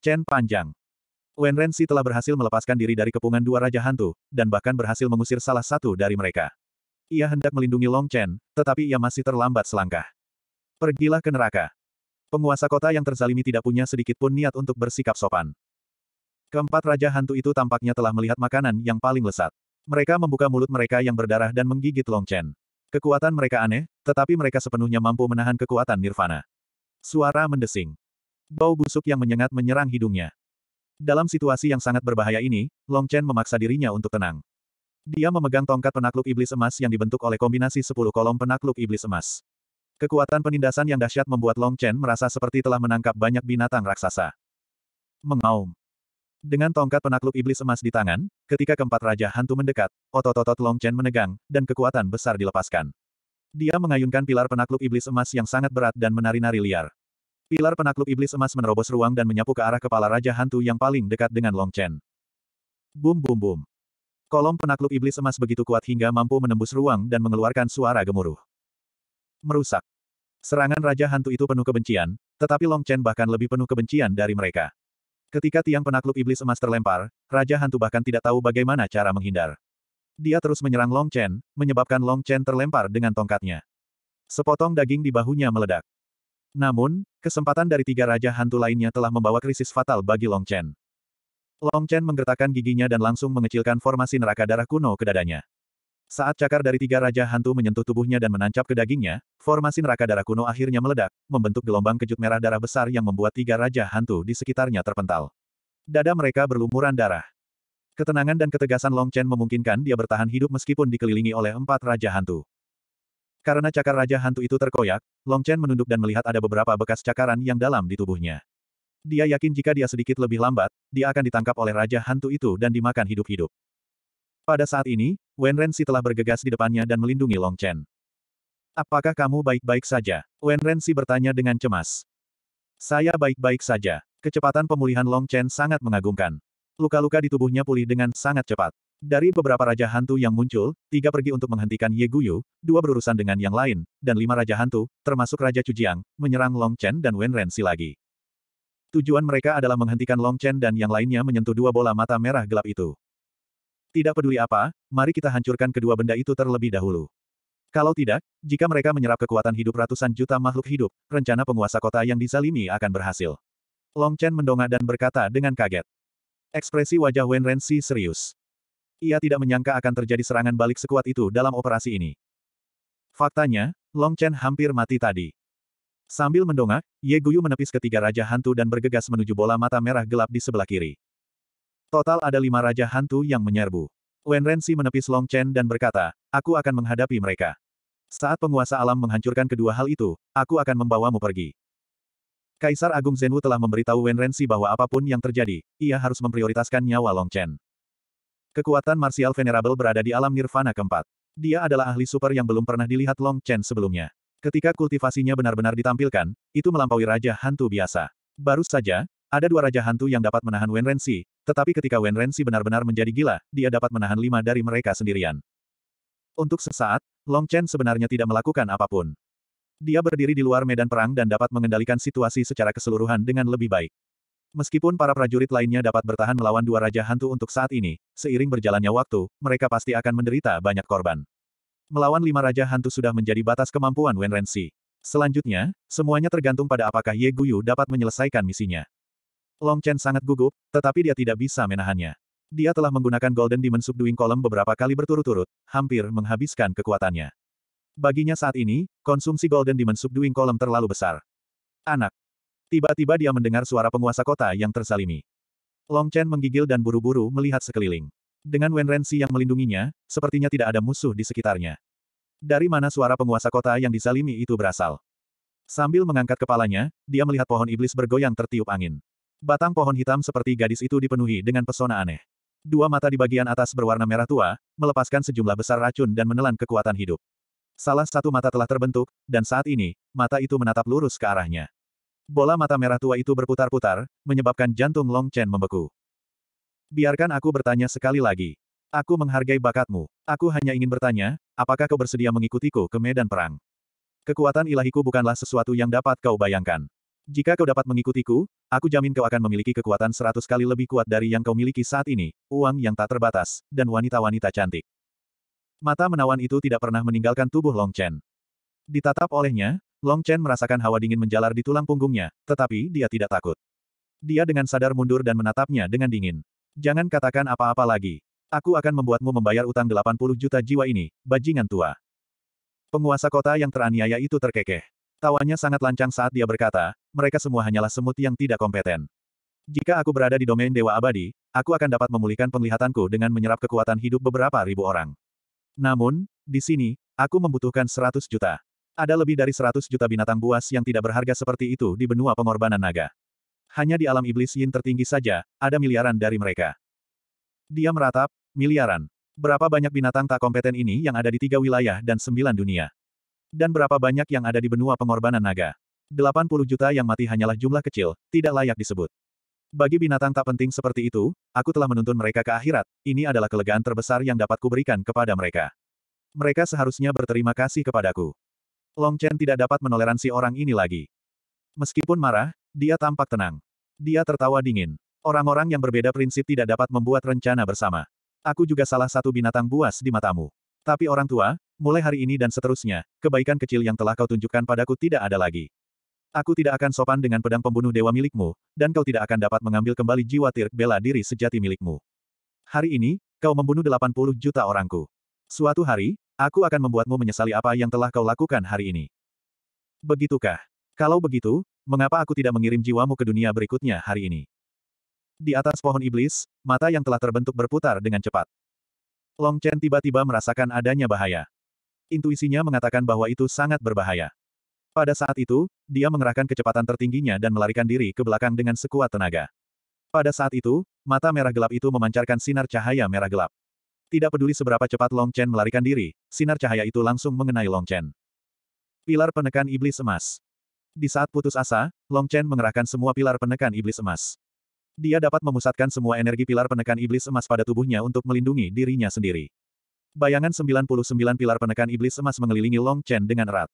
Chen panjang. Wen si telah berhasil melepaskan diri dari kepungan dua Raja Hantu, dan bahkan berhasil mengusir salah satu dari mereka. Ia hendak melindungi Long Chen, tetapi ia masih terlambat selangkah. Pergilah ke neraka. Penguasa kota yang terzalimi tidak punya sedikit pun niat untuk bersikap sopan. Keempat raja hantu itu tampaknya telah melihat makanan yang paling lesat. Mereka membuka mulut mereka yang berdarah dan menggigit Long Chen. Kekuatan mereka aneh, tetapi mereka sepenuhnya mampu menahan kekuatan nirvana. Suara mendesing. Bau busuk yang menyengat menyerang hidungnya. Dalam situasi yang sangat berbahaya ini, Long Chen memaksa dirinya untuk tenang. Dia memegang tongkat penakluk iblis emas yang dibentuk oleh kombinasi 10 kolom penakluk iblis emas. Kekuatan penindasan yang dahsyat membuat Long Chen merasa seperti telah menangkap banyak binatang raksasa. Mengaum. Dengan tongkat penakluk iblis emas di tangan, ketika keempat raja hantu mendekat, otot-otot Long Chen menegang, dan kekuatan besar dilepaskan. Dia mengayunkan pilar penakluk iblis emas yang sangat berat dan menari-nari liar. Pilar penakluk iblis emas menerobos ruang dan menyapu ke arah kepala raja hantu yang paling dekat dengan Long Chen. Bum bum bum. Kolom penakluk iblis emas begitu kuat hingga mampu menembus ruang dan mengeluarkan suara gemuruh. Merusak. Serangan raja hantu itu penuh kebencian, tetapi Long Chen bahkan lebih penuh kebencian dari mereka. Ketika tiang penakluk iblis emas terlempar, Raja Hantu bahkan tidak tahu bagaimana cara menghindar. Dia terus menyerang Long Chen, menyebabkan Long Chen terlempar dengan tongkatnya. Sepotong daging di bahunya meledak. Namun, kesempatan dari tiga Raja Hantu lainnya telah membawa krisis fatal bagi Long Chen. Long Chen menggertakkan giginya dan langsung mengecilkan formasi neraka darah kuno ke dadanya. Saat cakar dari tiga raja hantu menyentuh tubuhnya dan menancap ke dagingnya, formasi neraka darah kuno akhirnya meledak, membentuk gelombang kejut merah darah besar yang membuat tiga raja hantu di sekitarnya terpental. Dada mereka berlumuran darah. Ketenangan dan ketegasan Long Chen memungkinkan dia bertahan hidup meskipun dikelilingi oleh empat raja hantu. Karena cakar raja hantu itu terkoyak, Long Chen menunduk dan melihat ada beberapa bekas cakaran yang dalam di tubuhnya. Dia yakin jika dia sedikit lebih lambat, dia akan ditangkap oleh raja hantu itu dan dimakan hidup-hidup. Pada saat ini, Wen Renzi telah bergegas di depannya dan melindungi Long Chen. Apakah kamu baik-baik saja? Wen Renzi bertanya dengan cemas. Saya baik-baik saja. Kecepatan pemulihan Long Chen sangat mengagumkan. Luka-luka di tubuhnya pulih dengan sangat cepat. Dari beberapa raja hantu yang muncul, tiga pergi untuk menghentikan Ye Guyu, dua berurusan dengan yang lain, dan lima raja hantu, termasuk Raja Cujiang, menyerang Long Chen dan Wen Renzi lagi. Tujuan mereka adalah menghentikan Long Chen dan yang lainnya menyentuh dua bola mata merah gelap itu. Tidak peduli apa, mari kita hancurkan kedua benda itu terlebih dahulu. Kalau tidak, jika mereka menyerap kekuatan hidup ratusan juta makhluk hidup, rencana penguasa kota yang dizalimi akan berhasil. Long Chen mendongak dan berkata dengan kaget. Ekspresi wajah Wen si serius. Ia tidak menyangka akan terjadi serangan balik sekuat itu dalam operasi ini. Faktanya, Long Chen hampir mati tadi. Sambil mendongak, Ye Guyu menepis ketiga raja hantu dan bergegas menuju bola mata merah gelap di sebelah kiri. Total ada lima raja hantu yang menyerbu. Wen Renzi menepis Long Chen dan berkata, aku akan menghadapi mereka. Saat penguasa alam menghancurkan kedua hal itu, aku akan membawamu pergi. Kaisar Agung Zhenwu telah memberitahu Wen Renzi bahwa apapun yang terjadi, ia harus memprioritaskan nyawa Long Chen. Kekuatan Martial Venerable berada di alam nirvana keempat. Dia adalah ahli super yang belum pernah dilihat Long Chen sebelumnya. Ketika kultivasinya benar-benar ditampilkan, itu melampaui Raja Hantu biasa. Baru saja, ada dua raja hantu yang dapat menahan Wen Renzi, tetapi ketika Wen Renzi benar-benar menjadi gila, dia dapat menahan lima dari mereka sendirian. Untuk sesaat, Long Chen sebenarnya tidak melakukan apapun. Dia berdiri di luar medan perang dan dapat mengendalikan situasi secara keseluruhan dengan lebih baik. Meskipun para prajurit lainnya dapat bertahan melawan dua raja hantu untuk saat ini, seiring berjalannya waktu, mereka pasti akan menderita banyak korban. Melawan lima raja hantu sudah menjadi batas kemampuan Wen Renzi. Selanjutnya, semuanya tergantung pada apakah Ye Guyu dapat menyelesaikan misinya. Long Chen sangat gugup, tetapi dia tidak bisa menahannya. Dia telah menggunakan Golden Demon Subduing Column beberapa kali berturut-turut, hampir menghabiskan kekuatannya. Baginya saat ini, konsumsi Golden Demon Subduing Column terlalu besar. Anak. Tiba-tiba dia mendengar suara penguasa kota yang tersalimi. Long Chen menggigil dan buru-buru melihat sekeliling. Dengan Wen Renzi yang melindunginya, sepertinya tidak ada musuh di sekitarnya. Dari mana suara penguasa kota yang disalimi itu berasal? Sambil mengangkat kepalanya, dia melihat pohon iblis bergoyang tertiup angin. Batang pohon hitam seperti gadis itu dipenuhi dengan pesona aneh. Dua mata di bagian atas berwarna merah tua, melepaskan sejumlah besar racun dan menelan kekuatan hidup. Salah satu mata telah terbentuk, dan saat ini, mata itu menatap lurus ke arahnya. Bola mata merah tua itu berputar-putar, menyebabkan jantung Long Chen membeku. Biarkan aku bertanya sekali lagi. Aku menghargai bakatmu. Aku hanya ingin bertanya, apakah kau bersedia mengikutiku ke medan perang? Kekuatan ilahiku bukanlah sesuatu yang dapat kau bayangkan. Jika kau dapat mengikutiku, aku jamin kau akan memiliki kekuatan seratus kali lebih kuat dari yang kau miliki saat ini, uang yang tak terbatas, dan wanita-wanita cantik. Mata menawan itu tidak pernah meninggalkan tubuh Long Chen. Ditatap olehnya, Long Chen merasakan hawa dingin menjalar di tulang punggungnya, tetapi dia tidak takut. Dia dengan sadar mundur dan menatapnya dengan dingin. Jangan katakan apa-apa lagi. Aku akan membuatmu membayar utang 80 juta jiwa ini, bajingan tua. Penguasa kota yang teraniaya itu terkekeh. Tawanya sangat lancang saat dia berkata, mereka semua hanyalah semut yang tidak kompeten. Jika aku berada di domain Dewa Abadi, aku akan dapat memulihkan penglihatanku dengan menyerap kekuatan hidup beberapa ribu orang. Namun, di sini, aku membutuhkan seratus juta. Ada lebih dari seratus juta binatang buas yang tidak berharga seperti itu di benua pengorbanan naga. Hanya di alam iblis yin tertinggi saja, ada miliaran dari mereka. Dia meratap, miliaran. Berapa banyak binatang tak kompeten ini yang ada di tiga wilayah dan sembilan dunia? Dan berapa banyak yang ada di benua pengorbanan naga? 80 juta yang mati hanyalah jumlah kecil, tidak layak disebut. Bagi binatang tak penting seperti itu, aku telah menuntun mereka ke akhirat, ini adalah kelegaan terbesar yang dapat kuberikan kepada mereka. Mereka seharusnya berterima kasih kepadaku. Long Chen tidak dapat menoleransi orang ini lagi. Meskipun marah, dia tampak tenang. Dia tertawa dingin. Orang-orang yang berbeda prinsip tidak dapat membuat rencana bersama. Aku juga salah satu binatang buas di matamu. Tapi orang tua, mulai hari ini dan seterusnya, kebaikan kecil yang telah kau tunjukkan padaku tidak ada lagi. Aku tidak akan sopan dengan pedang pembunuh dewa milikmu, dan kau tidak akan dapat mengambil kembali jiwa tirk bela diri sejati milikmu. Hari ini, kau membunuh 80 juta orangku. Suatu hari, aku akan membuatmu menyesali apa yang telah kau lakukan hari ini. Begitukah? Kalau begitu, mengapa aku tidak mengirim jiwamu ke dunia berikutnya hari ini? Di atas pohon iblis, mata yang telah terbentuk berputar dengan cepat. Long Chen tiba-tiba merasakan adanya bahaya. Intuisinya mengatakan bahwa itu sangat berbahaya. Pada saat itu, dia mengerahkan kecepatan tertingginya dan melarikan diri ke belakang dengan sekuat tenaga. Pada saat itu, mata merah gelap itu memancarkan sinar cahaya merah gelap. Tidak peduli seberapa cepat Long Chen melarikan diri, sinar cahaya itu langsung mengenai Long Chen. Pilar penekan iblis emas. Di saat putus asa, Long Chen mengerahkan semua pilar penekan iblis emas. Dia dapat memusatkan semua energi pilar penekan iblis emas pada tubuhnya untuk melindungi dirinya sendiri. Bayangan 99 pilar penekan iblis emas mengelilingi Long Chen dengan erat.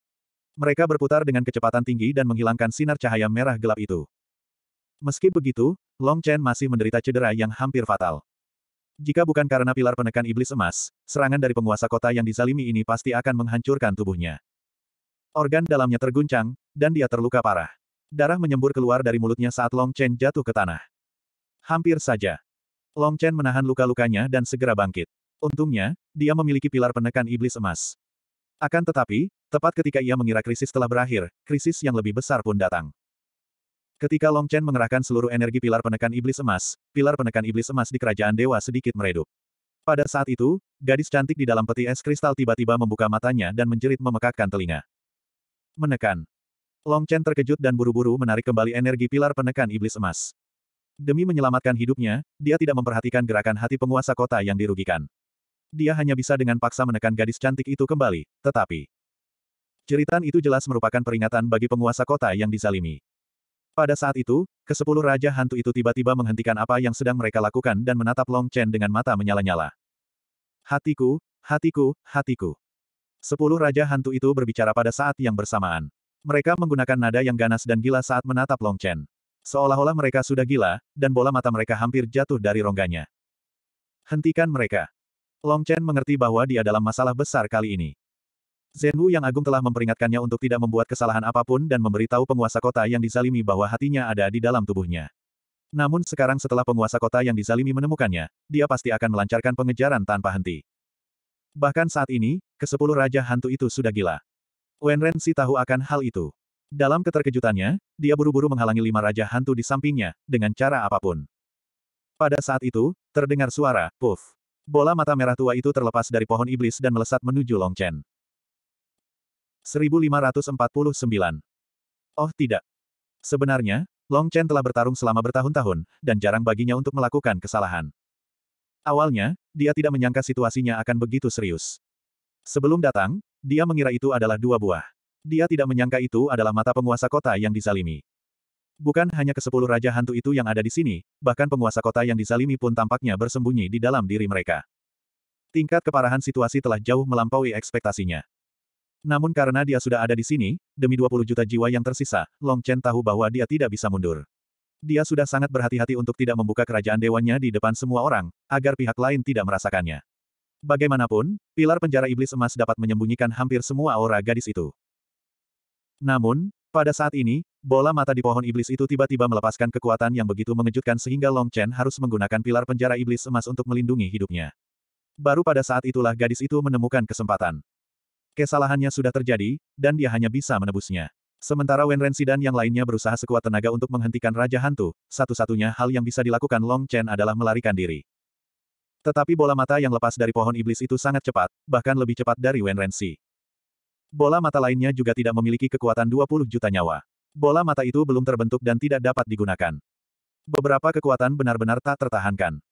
Mereka berputar dengan kecepatan tinggi dan menghilangkan sinar cahaya merah gelap itu. Meski begitu, Long Chen masih menderita cedera yang hampir fatal. Jika bukan karena pilar penekan iblis emas, serangan dari penguasa kota yang dizalimi ini pasti akan menghancurkan tubuhnya. Organ dalamnya terguncang, dan dia terluka parah. Darah menyembur keluar dari mulutnya saat Long Chen jatuh ke tanah. Hampir saja. Long Chen menahan luka-lukanya dan segera bangkit. Untungnya, dia memiliki pilar penekan iblis emas. Akan tetapi, tepat ketika ia mengira krisis telah berakhir, krisis yang lebih besar pun datang. Ketika Long Chen mengerahkan seluruh energi pilar penekan iblis emas, pilar penekan iblis emas di kerajaan dewa sedikit meredup. Pada saat itu, gadis cantik di dalam peti es kristal tiba-tiba membuka matanya dan menjerit memekakkan telinga. Menekan. Long Chen terkejut dan buru-buru menarik kembali energi pilar penekan iblis emas. Demi menyelamatkan hidupnya, dia tidak memperhatikan gerakan hati penguasa kota yang dirugikan. Dia hanya bisa dengan paksa menekan gadis cantik itu kembali, tetapi... Jeritan itu jelas merupakan peringatan bagi penguasa kota yang dizalimi. Pada saat itu, kesepuluh raja hantu itu tiba-tiba menghentikan apa yang sedang mereka lakukan dan menatap Long Chen dengan mata menyala-nyala. Hatiku, hatiku, hatiku. Sepuluh raja hantu itu berbicara pada saat yang bersamaan. Mereka menggunakan nada yang ganas dan gila saat menatap Long Chen. Seolah-olah mereka sudah gila, dan bola mata mereka hampir jatuh dari rongganya. Hentikan mereka. Long Chen mengerti bahwa dia dalam masalah besar kali ini. Zhen Wu yang agung telah memperingatkannya untuk tidak membuat kesalahan apapun dan memberitahu penguasa kota yang dizalimi bahwa hatinya ada di dalam tubuhnya. Namun sekarang setelah penguasa kota yang dizalimi menemukannya, dia pasti akan melancarkan pengejaran tanpa henti. Bahkan saat ini, kesepuluh Raja Hantu itu sudah gila. Wen Ren si tahu akan hal itu. Dalam keterkejutannya, dia buru-buru menghalangi lima Raja Hantu di sampingnya, dengan cara apapun. Pada saat itu, terdengar suara, puff. Bola mata merah tua itu terlepas dari pohon iblis dan melesat menuju Long Chen. 1549. Oh tidak. Sebenarnya, Long Chen telah bertarung selama bertahun-tahun, dan jarang baginya untuk melakukan kesalahan. Awalnya, dia tidak menyangka situasinya akan begitu serius. Sebelum datang, dia mengira itu adalah dua buah. Dia tidak menyangka itu adalah mata penguasa kota yang dizalimi. Bukan hanya ke sepuluh raja hantu itu yang ada di sini, bahkan penguasa kota yang dizalimi pun tampaknya bersembunyi di dalam diri mereka. Tingkat keparahan situasi telah jauh melampaui ekspektasinya. Namun karena dia sudah ada di sini, demi 20 juta jiwa yang tersisa, Long Chen tahu bahwa dia tidak bisa mundur. Dia sudah sangat berhati-hati untuk tidak membuka kerajaan dewanya di depan semua orang, agar pihak lain tidak merasakannya. Bagaimanapun, pilar penjara iblis emas dapat menyembunyikan hampir semua aura gadis itu. Namun, pada saat ini, bola mata di pohon iblis itu tiba-tiba melepaskan kekuatan yang begitu mengejutkan sehingga Long Chen harus menggunakan pilar penjara iblis emas untuk melindungi hidupnya. Baru pada saat itulah gadis itu menemukan kesempatan. Kesalahannya sudah terjadi, dan dia hanya bisa menebusnya. Sementara Wen Renzi dan yang lainnya berusaha sekuat tenaga untuk menghentikan Raja Hantu, satu-satunya hal yang bisa dilakukan Long Chen adalah melarikan diri. Tetapi bola mata yang lepas dari pohon iblis itu sangat cepat, bahkan lebih cepat dari Wen Renzi. Bola mata lainnya juga tidak memiliki kekuatan 20 juta nyawa. Bola mata itu belum terbentuk dan tidak dapat digunakan. Beberapa kekuatan benar-benar tak tertahankan.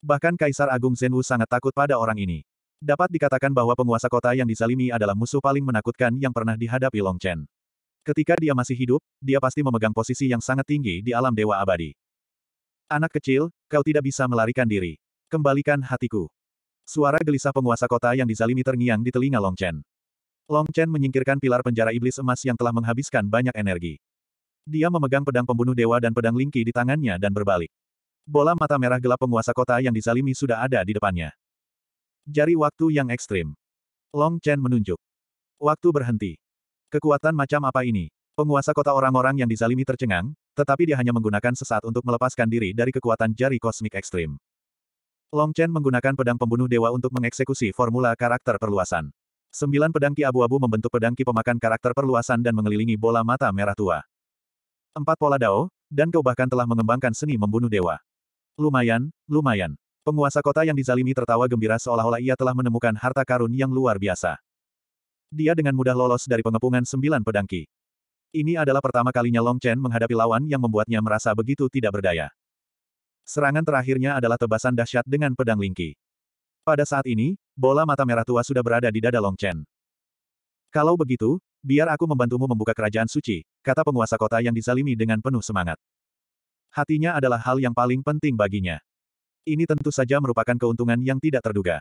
Bahkan Kaisar Agung Zenwu sangat takut pada orang ini. Dapat dikatakan bahwa penguasa kota yang dizalimi adalah musuh paling menakutkan yang pernah dihadapi Long Chen. Ketika dia masih hidup, dia pasti memegang posisi yang sangat tinggi di alam dewa abadi. Anak kecil, kau tidak bisa melarikan diri. Kembalikan hatiku. Suara gelisah penguasa kota yang dizalimi terngiang di telinga Long Chen. Long Chen menyingkirkan pilar penjara iblis emas yang telah menghabiskan banyak energi. Dia memegang pedang pembunuh dewa dan pedang lingki di tangannya dan berbalik. Bola mata merah gelap penguasa kota yang dizalimi sudah ada di depannya. Jari waktu yang ekstrim. Long Chen menunjuk. Waktu berhenti. Kekuatan macam apa ini? Penguasa kota orang-orang yang dizalimi tercengang, tetapi dia hanya menggunakan sesaat untuk melepaskan diri dari kekuatan jari kosmik ekstrim. Long Chen menggunakan pedang pembunuh dewa untuk mengeksekusi formula karakter perluasan. Sembilan pedangki abu-abu membentuk pedangki pemakan karakter perluasan dan mengelilingi bola mata merah tua. Empat pola dao, dan kau bahkan telah mengembangkan seni membunuh dewa. Lumayan, lumayan. Penguasa kota yang dizalimi tertawa gembira seolah-olah ia telah menemukan harta karun yang luar biasa. Dia dengan mudah lolos dari pengepungan sembilan pedangki. Ini adalah pertama kalinya Long Chen menghadapi lawan yang membuatnya merasa begitu tidak berdaya. Serangan terakhirnya adalah tebasan dahsyat dengan pedang lingki. Pada saat ini, bola mata merah tua sudah berada di dada Long Chen. Kalau begitu, biar aku membantumu membuka kerajaan suci, kata penguasa kota yang dizalimi dengan penuh semangat. Hatinya adalah hal yang paling penting baginya. Ini tentu saja merupakan keuntungan yang tidak terduga.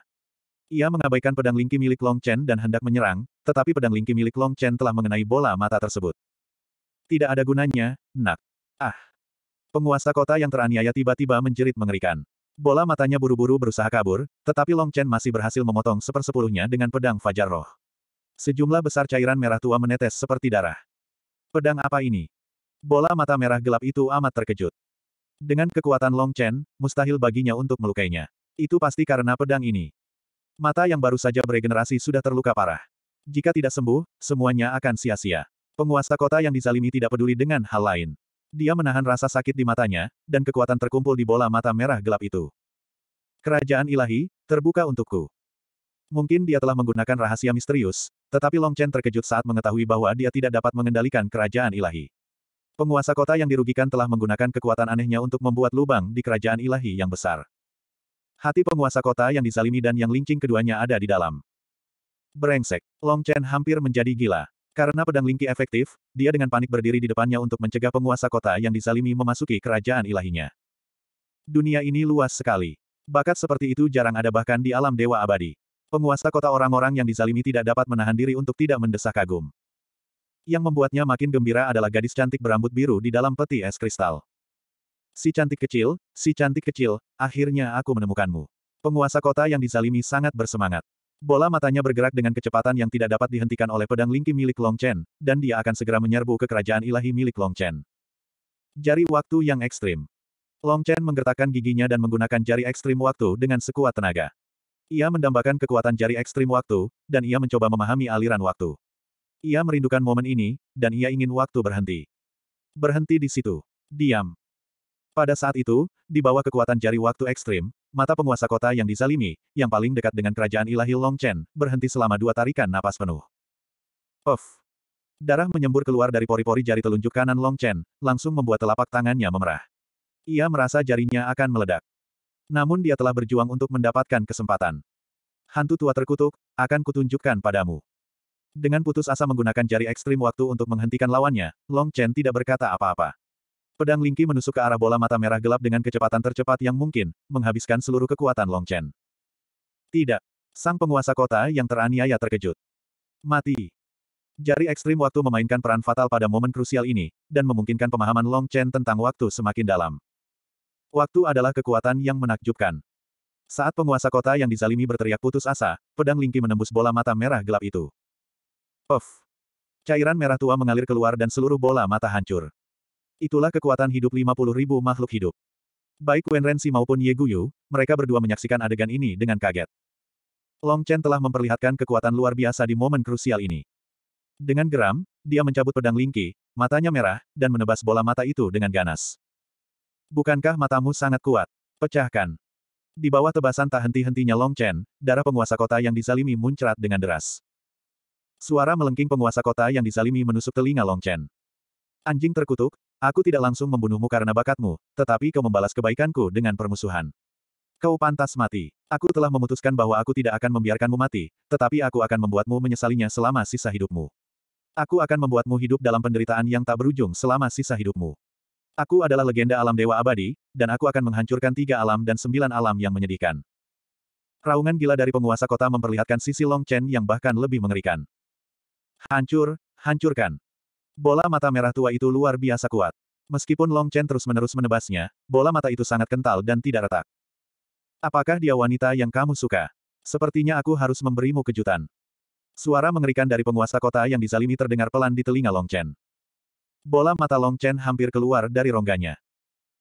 Ia mengabaikan pedang lingki milik Long Chen dan hendak menyerang, tetapi pedang lingki milik Long Chen telah mengenai bola mata tersebut. Tidak ada gunanya, nak. Ah. Penguasa kota yang teraniaya tiba-tiba menjerit mengerikan. Bola matanya buru-buru berusaha kabur, tetapi Long Chen masih berhasil memotong sepersepuluhnya dengan pedang Fajar Roh. Sejumlah besar cairan merah tua menetes seperti darah. Pedang apa ini? Bola mata merah gelap itu amat terkejut. Dengan kekuatan Long Chen, mustahil baginya untuk melukainya. Itu pasti karena pedang ini. Mata yang baru saja beregenerasi sudah terluka parah. Jika tidak sembuh, semuanya akan sia-sia. Penguasa kota yang dizalimi tidak peduli dengan hal lain. Dia menahan rasa sakit di matanya, dan kekuatan terkumpul di bola mata merah gelap itu. Kerajaan ilahi, terbuka untukku. Mungkin dia telah menggunakan rahasia misterius, tetapi Long Chen terkejut saat mengetahui bahwa dia tidak dapat mengendalikan kerajaan ilahi. Penguasa kota yang dirugikan telah menggunakan kekuatan anehnya untuk membuat lubang di kerajaan ilahi yang besar. Hati penguasa kota yang dizalimi dan yang lincing keduanya ada di dalam. Berengsek, Long Chen hampir menjadi gila. Karena pedang Lingki efektif, dia dengan panik berdiri di depannya untuk mencegah penguasa kota yang dizalimi memasuki kerajaan ilahinya. Dunia ini luas sekali. Bakat seperti itu jarang ada bahkan di alam dewa abadi. Penguasa kota orang-orang yang dizalimi tidak dapat menahan diri untuk tidak mendesah kagum. Yang membuatnya makin gembira adalah gadis cantik berambut biru di dalam peti es kristal. Si cantik kecil, si cantik kecil, akhirnya aku menemukanmu. Penguasa kota yang dizalimi sangat bersemangat. Bola matanya bergerak dengan kecepatan yang tidak dapat dihentikan oleh pedang Lingki milik Long Chen, dan dia akan segera menyerbu ke kerajaan ilahi milik Long Chen. Jari waktu yang ekstrim. Long Chen menggertakkan giginya dan menggunakan jari ekstrim waktu dengan sekuat tenaga. Ia mendambakan kekuatan jari ekstrim waktu, dan ia mencoba memahami aliran waktu. Ia merindukan momen ini, dan ia ingin waktu berhenti. Berhenti di situ. Diam. Pada saat itu, di bawah kekuatan jari waktu ekstrim, Mata penguasa kota yang dizalimi, yang paling dekat dengan kerajaan ilahi Chen, berhenti selama dua tarikan napas penuh. Puff. Darah menyembur keluar dari pori-pori jari telunjuk kanan Long Chen, langsung membuat telapak tangannya memerah. Ia merasa jarinya akan meledak. Namun dia telah berjuang untuk mendapatkan kesempatan. Hantu tua terkutuk, akan kutunjukkan padamu. Dengan putus asa menggunakan jari ekstrim waktu untuk menghentikan lawannya, Long Chen tidak berkata apa-apa. Pedang Lingqi menusuk ke arah bola mata merah gelap dengan kecepatan tercepat yang mungkin, menghabiskan seluruh kekuatan Long Chen. Tidak. Sang penguasa kota yang teraniaya terkejut. Mati. Jari ekstrim waktu memainkan peran fatal pada momen krusial ini, dan memungkinkan pemahaman Long Chen tentang waktu semakin dalam. Waktu adalah kekuatan yang menakjubkan. Saat penguasa kota yang dizalimi berteriak putus asa, pedang Lingqi menembus bola mata merah gelap itu. Puff! Cairan merah tua mengalir keluar dan seluruh bola mata hancur. Itulah kekuatan hidup 50 ribu makhluk hidup. Baik Wen Rensi maupun Ye Guyu, mereka berdua menyaksikan adegan ini dengan kaget. Long Chen telah memperlihatkan kekuatan luar biasa di momen krusial ini. Dengan geram, dia mencabut pedang Lingqi, matanya merah, dan menebas bola mata itu dengan ganas. Bukankah matamu sangat kuat? Pecahkan. Di bawah tebasan tak henti-hentinya Long Chen, darah penguasa kota yang dizalimi muncrat dengan deras. Suara melengking penguasa kota yang dizalimi menusuk telinga Long Chen. Anjing terkutuk, Aku tidak langsung membunuhmu karena bakatmu, tetapi kau membalas kebaikanku dengan permusuhan. Kau pantas mati. Aku telah memutuskan bahwa aku tidak akan membiarkanmu mati, tetapi aku akan membuatmu menyesalinya selama sisa hidupmu. Aku akan membuatmu hidup dalam penderitaan yang tak berujung selama sisa hidupmu. Aku adalah legenda alam dewa abadi, dan aku akan menghancurkan tiga alam dan sembilan alam yang menyedihkan. Raungan gila dari penguasa kota memperlihatkan sisi Long Chen yang bahkan lebih mengerikan. Hancur, hancurkan. Bola mata merah tua itu luar biasa kuat. Meskipun Long Chen terus-menerus menebasnya, bola mata itu sangat kental dan tidak retak. Apakah dia wanita yang kamu suka? Sepertinya aku harus memberimu kejutan. Suara mengerikan dari penguasa kota yang dizalimi terdengar pelan di telinga Long Chen. Bola mata Long Chen hampir keluar dari rongganya.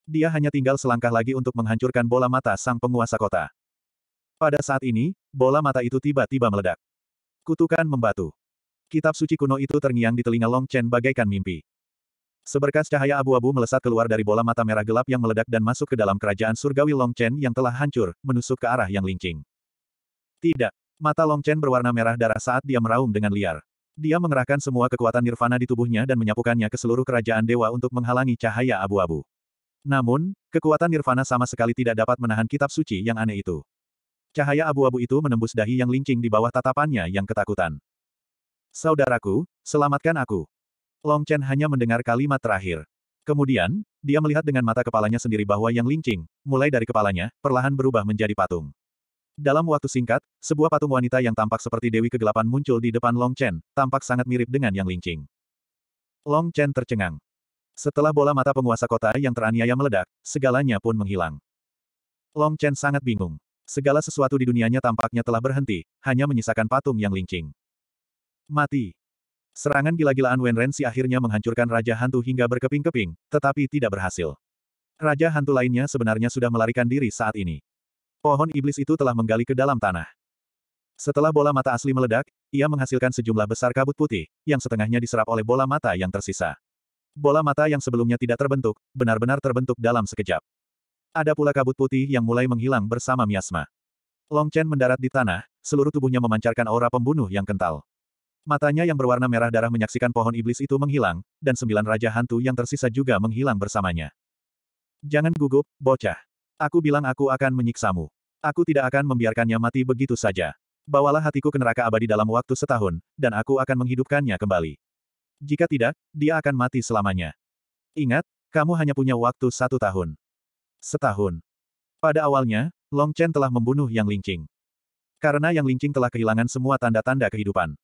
Dia hanya tinggal selangkah lagi untuk menghancurkan bola mata sang penguasa kota. Pada saat ini, bola mata itu tiba-tiba meledak. Kutukan membatu. Kitab suci kuno itu terngiang di telinga Long Chen bagaikan mimpi. Seberkas cahaya abu-abu melesat keluar dari bola mata merah gelap yang meledak dan masuk ke dalam kerajaan surgawi Long Chen yang telah hancur, menusuk ke arah yang lincing. Tidak. Mata Long Chen berwarna merah darah saat dia meraung dengan liar. Dia mengerahkan semua kekuatan nirvana di tubuhnya dan menyapukannya ke seluruh kerajaan dewa untuk menghalangi cahaya abu-abu. Namun, kekuatan nirvana sama sekali tidak dapat menahan kitab suci yang aneh itu. Cahaya abu-abu itu menembus dahi yang lincing di bawah tatapannya yang ketakutan. Saudaraku, selamatkan aku. Long Chen hanya mendengar kalimat terakhir. Kemudian, dia melihat dengan mata kepalanya sendiri bahwa yang lincing, mulai dari kepalanya, perlahan berubah menjadi patung. Dalam waktu singkat, sebuah patung wanita yang tampak seperti Dewi Kegelapan muncul di depan Long Chen, tampak sangat mirip dengan yang lincing. Long Chen tercengang. Setelah bola mata penguasa kota yang teraniaya meledak, segalanya pun menghilang. Long Chen sangat bingung. Segala sesuatu di dunianya tampaknya telah berhenti, hanya menyisakan patung yang lincing. Mati. Serangan gila-gilaan Wenrensi akhirnya menghancurkan Raja Hantu hingga berkeping-keping, tetapi tidak berhasil. Raja Hantu lainnya sebenarnya sudah melarikan diri saat ini. Pohon iblis itu telah menggali ke dalam tanah. Setelah bola mata asli meledak, ia menghasilkan sejumlah besar kabut putih, yang setengahnya diserap oleh bola mata yang tersisa. Bola mata yang sebelumnya tidak terbentuk, benar-benar terbentuk dalam sekejap. Ada pula kabut putih yang mulai menghilang bersama miasma. Long Chen mendarat di tanah, seluruh tubuhnya memancarkan aura pembunuh yang kental. Matanya yang berwarna merah darah menyaksikan pohon iblis itu menghilang, dan sembilan raja hantu yang tersisa juga menghilang bersamanya. Jangan gugup, bocah. Aku bilang aku akan menyiksamu. Aku tidak akan membiarkannya mati begitu saja. Bawalah hatiku ke neraka abadi dalam waktu setahun, dan aku akan menghidupkannya kembali. Jika tidak, dia akan mati selamanya. Ingat, kamu hanya punya waktu satu tahun. Setahun. Pada awalnya, Long Chen telah membunuh Yang Lingqing. Karena Yang Lingqing telah kehilangan semua tanda-tanda kehidupan.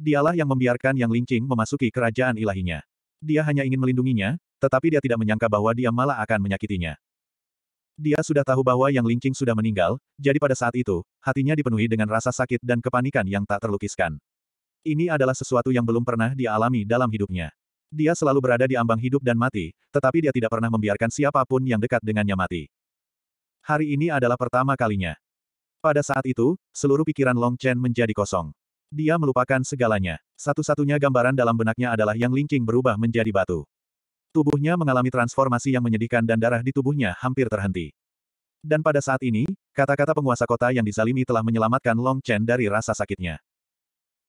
Dialah yang membiarkan yang Lingqing memasuki kerajaan ilahinya. Dia hanya ingin melindunginya, tetapi dia tidak menyangka bahwa dia malah akan menyakitinya. Dia sudah tahu bahwa yang Lingqing sudah meninggal, jadi pada saat itu, hatinya dipenuhi dengan rasa sakit dan kepanikan yang tak terlukiskan. Ini adalah sesuatu yang belum pernah dia alami dalam hidupnya. Dia selalu berada di ambang hidup dan mati, tetapi dia tidak pernah membiarkan siapapun yang dekat dengannya mati. Hari ini adalah pertama kalinya. Pada saat itu, seluruh pikiran Long Chen menjadi kosong. Dia melupakan segalanya. Satu-satunya gambaran dalam benaknya adalah yang Lingqing berubah menjadi batu. Tubuhnya mengalami transformasi yang menyedihkan dan darah di tubuhnya hampir terhenti. Dan pada saat ini, kata-kata penguasa kota yang dizalimi telah menyelamatkan Long Chen dari rasa sakitnya.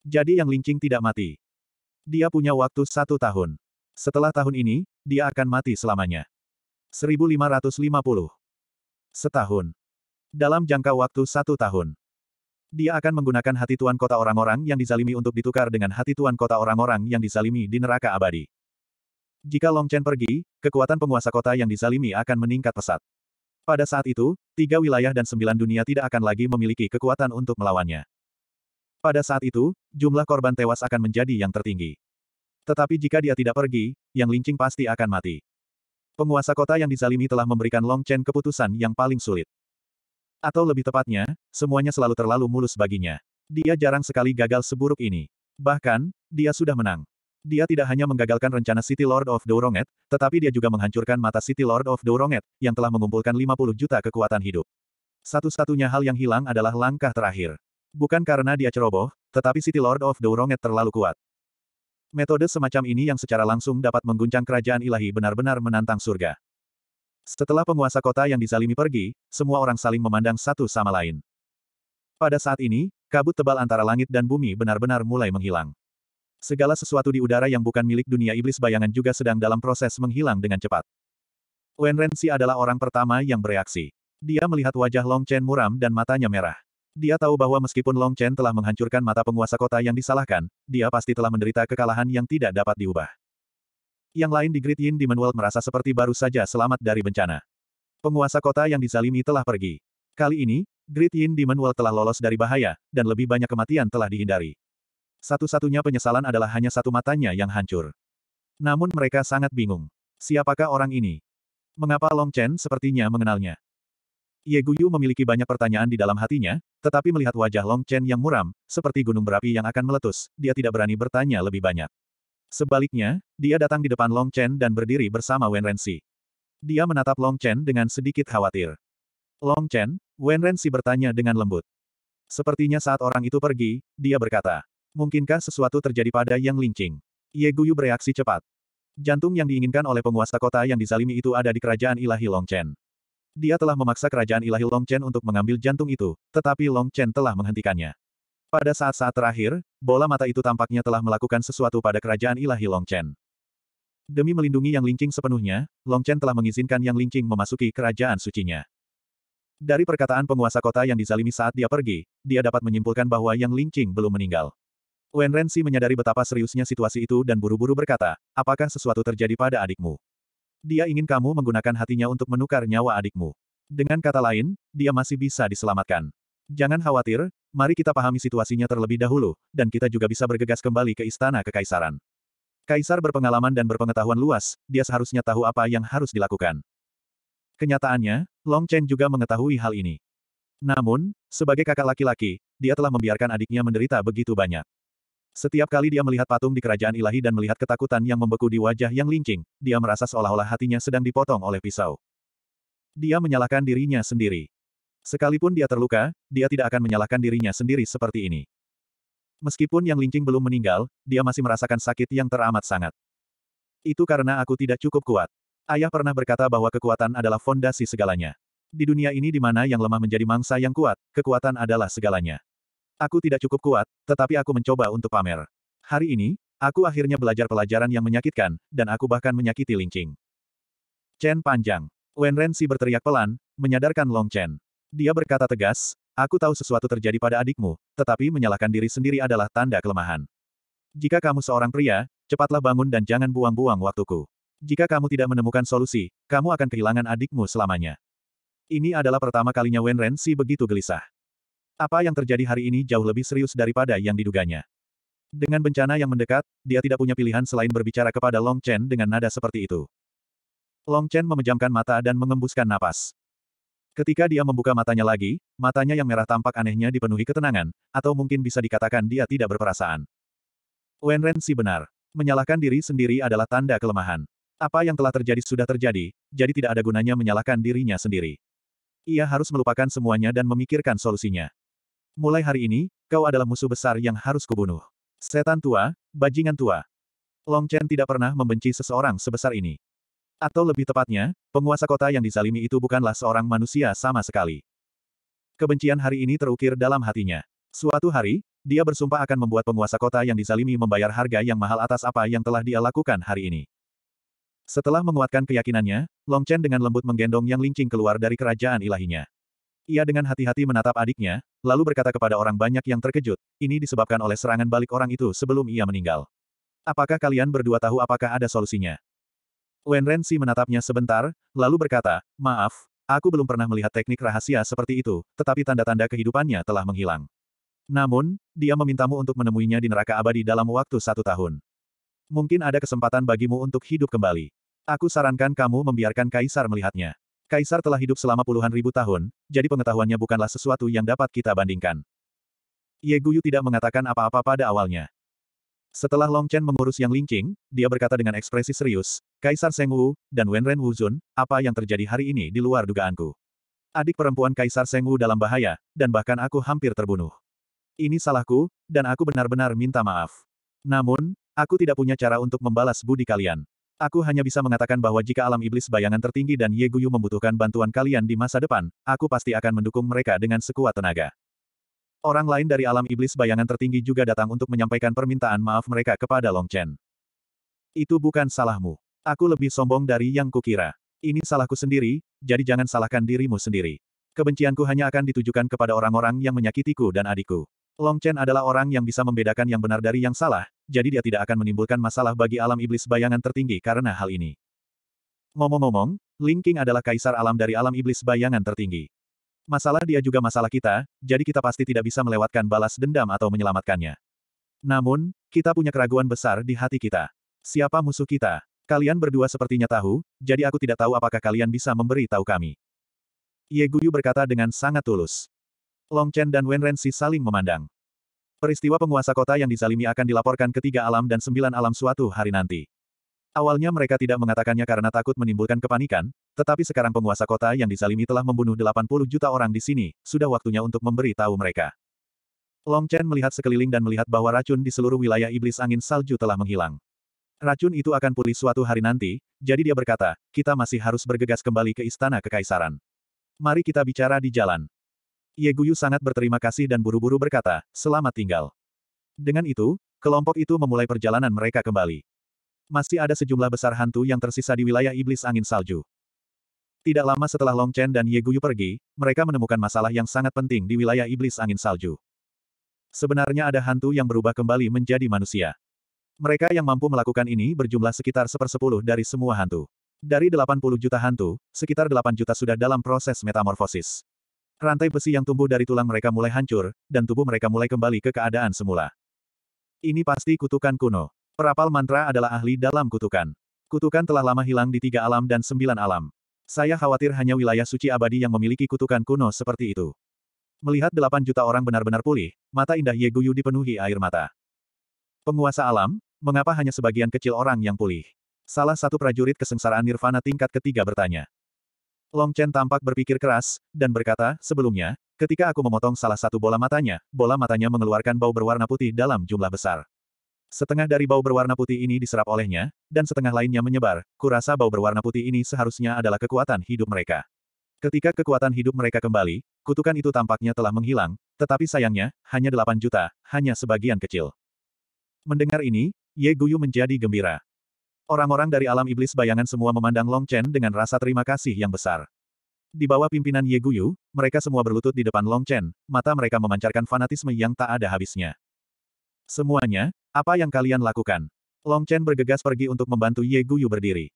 Jadi yang Lingqing tidak mati. Dia punya waktu satu tahun. Setelah tahun ini, dia akan mati selamanya. 1550. Setahun. Dalam jangka waktu satu tahun. Dia akan menggunakan hati tuan kota orang-orang yang dizalimi untuk ditukar dengan hati tuan kota orang-orang yang dizalimi di neraka abadi. Jika Long Chen pergi, kekuatan penguasa kota yang dizalimi akan meningkat pesat. Pada saat itu, tiga wilayah dan sembilan dunia tidak akan lagi memiliki kekuatan untuk melawannya. Pada saat itu, jumlah korban tewas akan menjadi yang tertinggi. Tetapi jika dia tidak pergi, yang Lingqing pasti akan mati. Penguasa kota yang dizalimi telah memberikan Long Chen keputusan yang paling sulit. Atau lebih tepatnya, semuanya selalu terlalu mulus baginya. Dia jarang sekali gagal seburuk ini. Bahkan, dia sudah menang. Dia tidak hanya menggagalkan rencana City Lord of Douronget, tetapi dia juga menghancurkan mata City Lord of Douronget, yang telah mengumpulkan 50 juta kekuatan hidup. Satu-satunya hal yang hilang adalah langkah terakhir. Bukan karena dia ceroboh, tetapi City Lord of Douronget terlalu kuat. Metode semacam ini yang secara langsung dapat mengguncang kerajaan ilahi benar-benar menantang surga. Setelah penguasa kota yang dizalimi pergi, semua orang saling memandang satu sama lain. Pada saat ini, kabut tebal antara langit dan bumi benar-benar mulai menghilang. Segala sesuatu di udara yang bukan milik dunia iblis bayangan juga sedang dalam proses menghilang dengan cepat. Wen adalah orang pertama yang bereaksi. Dia melihat wajah Long Chen muram dan matanya merah. Dia tahu bahwa meskipun Long Chen telah menghancurkan mata penguasa kota yang disalahkan, dia pasti telah menderita kekalahan yang tidak dapat diubah. Yang lain di Great Yin World merasa seperti baru saja selamat dari bencana. Penguasa kota yang dizalimi telah pergi. Kali ini, Great Yin World telah lolos dari bahaya, dan lebih banyak kematian telah dihindari. Satu-satunya penyesalan adalah hanya satu matanya yang hancur. Namun mereka sangat bingung. Siapakah orang ini? Mengapa Long Chen sepertinya mengenalnya? Ye Guyu memiliki banyak pertanyaan di dalam hatinya, tetapi melihat wajah Long Chen yang muram, seperti gunung berapi yang akan meletus, dia tidak berani bertanya lebih banyak. Sebaliknya, dia datang di depan Long Chen dan berdiri bersama Wen Renxi. Dia menatap Long Chen dengan sedikit khawatir. Long Chen, Wen Renxi bertanya dengan lembut. Sepertinya saat orang itu pergi, dia berkata, mungkinkah sesuatu terjadi pada Yang Lingqing? Ye Guyu bereaksi cepat. Jantung yang diinginkan oleh penguasa kota yang dizalimi itu ada di kerajaan ilahi Long Chen. Dia telah memaksa kerajaan ilahi Long Chen untuk mengambil jantung itu, tetapi Long Chen telah menghentikannya. Pada saat-saat terakhir, bola mata itu tampaknya telah melakukan sesuatu pada kerajaan ilahi Long Chen. Demi melindungi Yang Lingqing sepenuhnya, Long Chen telah mengizinkan Yang Lingqing memasuki kerajaan sucinya. Dari perkataan penguasa kota yang dizalimi saat dia pergi, dia dapat menyimpulkan bahwa Yang Lingqing belum meninggal. Wen Renzi menyadari betapa seriusnya situasi itu dan buru-buru berkata, apakah sesuatu terjadi pada adikmu? Dia ingin kamu menggunakan hatinya untuk menukar nyawa adikmu. Dengan kata lain, dia masih bisa diselamatkan. Jangan khawatir, mari kita pahami situasinya terlebih dahulu, dan kita juga bisa bergegas kembali ke istana kekaisaran. Kaisar berpengalaman dan berpengetahuan luas, dia seharusnya tahu apa yang harus dilakukan. Kenyataannya, Long Chen juga mengetahui hal ini. Namun, sebagai kakak laki-laki, dia telah membiarkan adiknya menderita begitu banyak. Setiap kali dia melihat patung di kerajaan ilahi dan melihat ketakutan yang membeku di wajah yang lincing, dia merasa seolah-olah hatinya sedang dipotong oleh pisau. Dia menyalahkan dirinya sendiri. Sekalipun dia terluka, dia tidak akan menyalahkan dirinya sendiri seperti ini. Meskipun yang Linqing belum meninggal, dia masih merasakan sakit yang teramat sangat. Itu karena aku tidak cukup kuat. Ayah pernah berkata bahwa kekuatan adalah fondasi segalanya. Di dunia ini di mana yang lemah menjadi mangsa yang kuat, kekuatan adalah segalanya. Aku tidak cukup kuat, tetapi aku mencoba untuk pamer. Hari ini, aku akhirnya belajar pelajaran yang menyakitkan, dan aku bahkan menyakiti Linqing. Chen panjang. Wen Renzi berteriak pelan, menyadarkan Long Chen. Dia berkata tegas, aku tahu sesuatu terjadi pada adikmu, tetapi menyalahkan diri sendiri adalah tanda kelemahan. Jika kamu seorang pria, cepatlah bangun dan jangan buang-buang waktuku. Jika kamu tidak menemukan solusi, kamu akan kehilangan adikmu selamanya. Ini adalah pertama kalinya Wen si begitu gelisah. Apa yang terjadi hari ini jauh lebih serius daripada yang diduganya. Dengan bencana yang mendekat, dia tidak punya pilihan selain berbicara kepada Long Chen dengan nada seperti itu. Long Chen memejamkan mata dan mengembuskan napas. Ketika dia membuka matanya lagi, matanya yang merah tampak anehnya dipenuhi ketenangan, atau mungkin bisa dikatakan dia tidak berperasaan. Wenren si benar. Menyalahkan diri sendiri adalah tanda kelemahan. Apa yang telah terjadi sudah terjadi, jadi tidak ada gunanya menyalahkan dirinya sendiri. Ia harus melupakan semuanya dan memikirkan solusinya. Mulai hari ini, kau adalah musuh besar yang harus kubunuh. Setan tua, bajingan tua. Long Chen tidak pernah membenci seseorang sebesar ini. Atau lebih tepatnya, penguasa kota yang dizalimi itu bukanlah seorang manusia sama sekali. Kebencian hari ini terukir dalam hatinya. Suatu hari, dia bersumpah akan membuat penguasa kota yang dizalimi membayar harga yang mahal atas apa yang telah dia lakukan hari ini. Setelah menguatkan keyakinannya, Long Chen dengan lembut menggendong Yang Lingqing keluar dari kerajaan ilahinya. Ia dengan hati-hati menatap adiknya, lalu berkata kepada orang banyak yang terkejut, ini disebabkan oleh serangan balik orang itu sebelum ia meninggal. Apakah kalian berdua tahu apakah ada solusinya? Wen Rensi menatapnya sebentar, lalu berkata, maaf, aku belum pernah melihat teknik rahasia seperti itu, tetapi tanda-tanda kehidupannya telah menghilang. Namun, dia memintamu untuk menemuinya di neraka abadi dalam waktu satu tahun. Mungkin ada kesempatan bagimu untuk hidup kembali. Aku sarankan kamu membiarkan Kaisar melihatnya. Kaisar telah hidup selama puluhan ribu tahun, jadi pengetahuannya bukanlah sesuatu yang dapat kita bandingkan. Ye Guyu tidak mengatakan apa-apa pada awalnya. Setelah Long Chen mengurus Yang Lingqing, dia berkata dengan ekspresi serius, Kaisar Seng Wu, dan Wenren Wuzun, apa yang terjadi hari ini di luar dugaanku. Adik perempuan Kaisar Seng dalam bahaya, dan bahkan aku hampir terbunuh. Ini salahku, dan aku benar-benar minta maaf. Namun, aku tidak punya cara untuk membalas budi kalian. Aku hanya bisa mengatakan bahwa jika alam iblis bayangan tertinggi dan Ye Guyu membutuhkan bantuan kalian di masa depan, aku pasti akan mendukung mereka dengan sekuat tenaga. Orang lain dari alam iblis bayangan tertinggi juga datang untuk menyampaikan permintaan maaf mereka kepada Long Chen. Itu bukan salahmu. Aku lebih sombong dari yang kukira. Ini salahku sendiri, jadi jangan salahkan dirimu sendiri. Kebencianku hanya akan ditujukan kepada orang-orang yang menyakitiku dan adikku. Long Chen adalah orang yang bisa membedakan yang benar dari yang salah, jadi dia tidak akan menimbulkan masalah bagi alam iblis bayangan tertinggi karena hal ini. Ngomong-ngomong, Ling King adalah kaisar alam dari alam iblis bayangan tertinggi. Masalah dia juga masalah kita, jadi kita pasti tidak bisa melewatkan balas dendam atau menyelamatkannya. Namun, kita punya keraguan besar di hati kita. Siapa musuh kita? Kalian berdua sepertinya tahu, jadi aku tidak tahu apakah kalian bisa memberi tahu kami. Ye Guyu berkata dengan sangat tulus. Long Chen dan Wen Renzi saling memandang. Peristiwa penguasa kota yang dizalimi akan dilaporkan ke tiga alam dan sembilan alam suatu hari nanti. Awalnya mereka tidak mengatakannya karena takut menimbulkan kepanikan, tetapi sekarang penguasa kota yang dizalimi telah membunuh 80 juta orang di sini, sudah waktunya untuk memberi tahu mereka. Long Chen melihat sekeliling dan melihat bahwa racun di seluruh wilayah iblis angin salju telah menghilang. Racun itu akan pulih suatu hari nanti, jadi dia berkata, kita masih harus bergegas kembali ke istana kekaisaran. Mari kita bicara di jalan. Ye Yeguyu sangat berterima kasih dan buru-buru berkata, selamat tinggal. Dengan itu, kelompok itu memulai perjalanan mereka kembali. Masih ada sejumlah besar hantu yang tersisa di wilayah iblis angin salju. Tidak lama setelah Long Chen dan Ye Yeguyu pergi, mereka menemukan masalah yang sangat penting di wilayah iblis angin salju. Sebenarnya ada hantu yang berubah kembali menjadi manusia. Mereka yang mampu melakukan ini berjumlah sekitar sepersepuluh dari semua hantu. Dari 80 juta hantu, sekitar 8 juta sudah dalam proses metamorfosis. Rantai besi yang tumbuh dari tulang mereka mulai hancur, dan tubuh mereka mulai kembali ke keadaan semula. Ini pasti kutukan kuno. Perapal mantra adalah ahli dalam kutukan. Kutukan telah lama hilang di tiga alam dan sembilan alam. Saya khawatir hanya wilayah suci abadi yang memiliki kutukan kuno seperti itu. Melihat delapan juta orang benar-benar pulih, mata indah Ye Guyu dipenuhi air mata. Penguasa alam, Mengapa hanya sebagian kecil orang yang pulih? Salah satu prajurit kesengsaraan Nirvana tingkat ketiga bertanya. Long Chen tampak berpikir keras, dan berkata, sebelumnya, ketika aku memotong salah satu bola matanya, bola matanya mengeluarkan bau berwarna putih dalam jumlah besar. Setengah dari bau berwarna putih ini diserap olehnya, dan setengah lainnya menyebar, kurasa bau berwarna putih ini seharusnya adalah kekuatan hidup mereka. Ketika kekuatan hidup mereka kembali, kutukan itu tampaknya telah menghilang, tetapi sayangnya, hanya 8 juta, hanya sebagian kecil. Mendengar ini, Ye Guyu menjadi gembira. Orang-orang dari alam iblis bayangan semua memandang Long Chen dengan rasa terima kasih yang besar. Di bawah pimpinan Ye Guyu, mereka semua berlutut di depan Long Chen, mata mereka memancarkan fanatisme yang tak ada habisnya. Semuanya, apa yang kalian lakukan? Long Chen bergegas pergi untuk membantu Ye Guyu berdiri.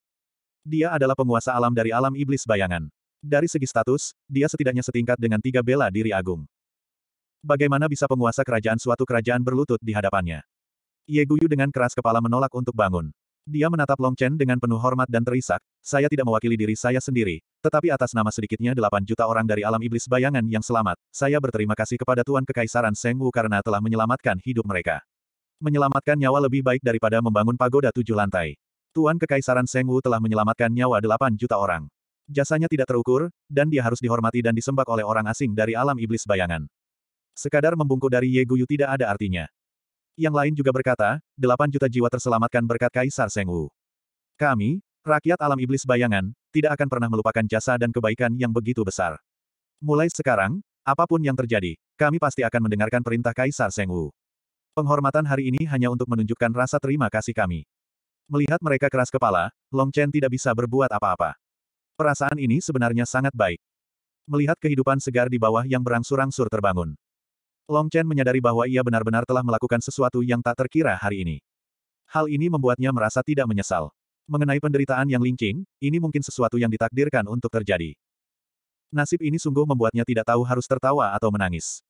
Dia adalah penguasa alam dari alam iblis bayangan. Dari segi status, dia setidaknya setingkat dengan tiga bela diri agung. Bagaimana bisa penguasa kerajaan suatu kerajaan berlutut di hadapannya? Ye Guyu dengan keras kepala menolak untuk bangun. Dia menatap Long Chen dengan penuh hormat dan terisak, saya tidak mewakili diri saya sendiri, tetapi atas nama sedikitnya 8 juta orang dari alam iblis bayangan yang selamat, saya berterima kasih kepada Tuan Kekaisaran Seng Wu karena telah menyelamatkan hidup mereka. Menyelamatkan nyawa lebih baik daripada membangun pagoda tujuh lantai. Tuan Kekaisaran Seng Wu telah menyelamatkan nyawa 8 juta orang. Jasanya tidak terukur, dan dia harus dihormati dan disembah oleh orang asing dari alam iblis bayangan. Sekadar membungkuk dari Ye Guyu tidak ada artinya. Yang lain juga berkata, 8 juta jiwa terselamatkan berkat Kaisar Seng Kami, rakyat alam iblis bayangan, tidak akan pernah melupakan jasa dan kebaikan yang begitu besar. Mulai sekarang, apapun yang terjadi, kami pasti akan mendengarkan perintah Kaisar Seng Penghormatan hari ini hanya untuk menunjukkan rasa terima kasih kami. Melihat mereka keras kepala, Long Chen tidak bisa berbuat apa-apa. Perasaan ini sebenarnya sangat baik. Melihat kehidupan segar di bawah yang berangsur-angsur terbangun. Long Chen menyadari bahwa ia benar-benar telah melakukan sesuatu yang tak terkira hari ini. Hal ini membuatnya merasa tidak menyesal. Mengenai penderitaan yang lincing, ini mungkin sesuatu yang ditakdirkan untuk terjadi. Nasib ini sungguh membuatnya tidak tahu harus tertawa atau menangis.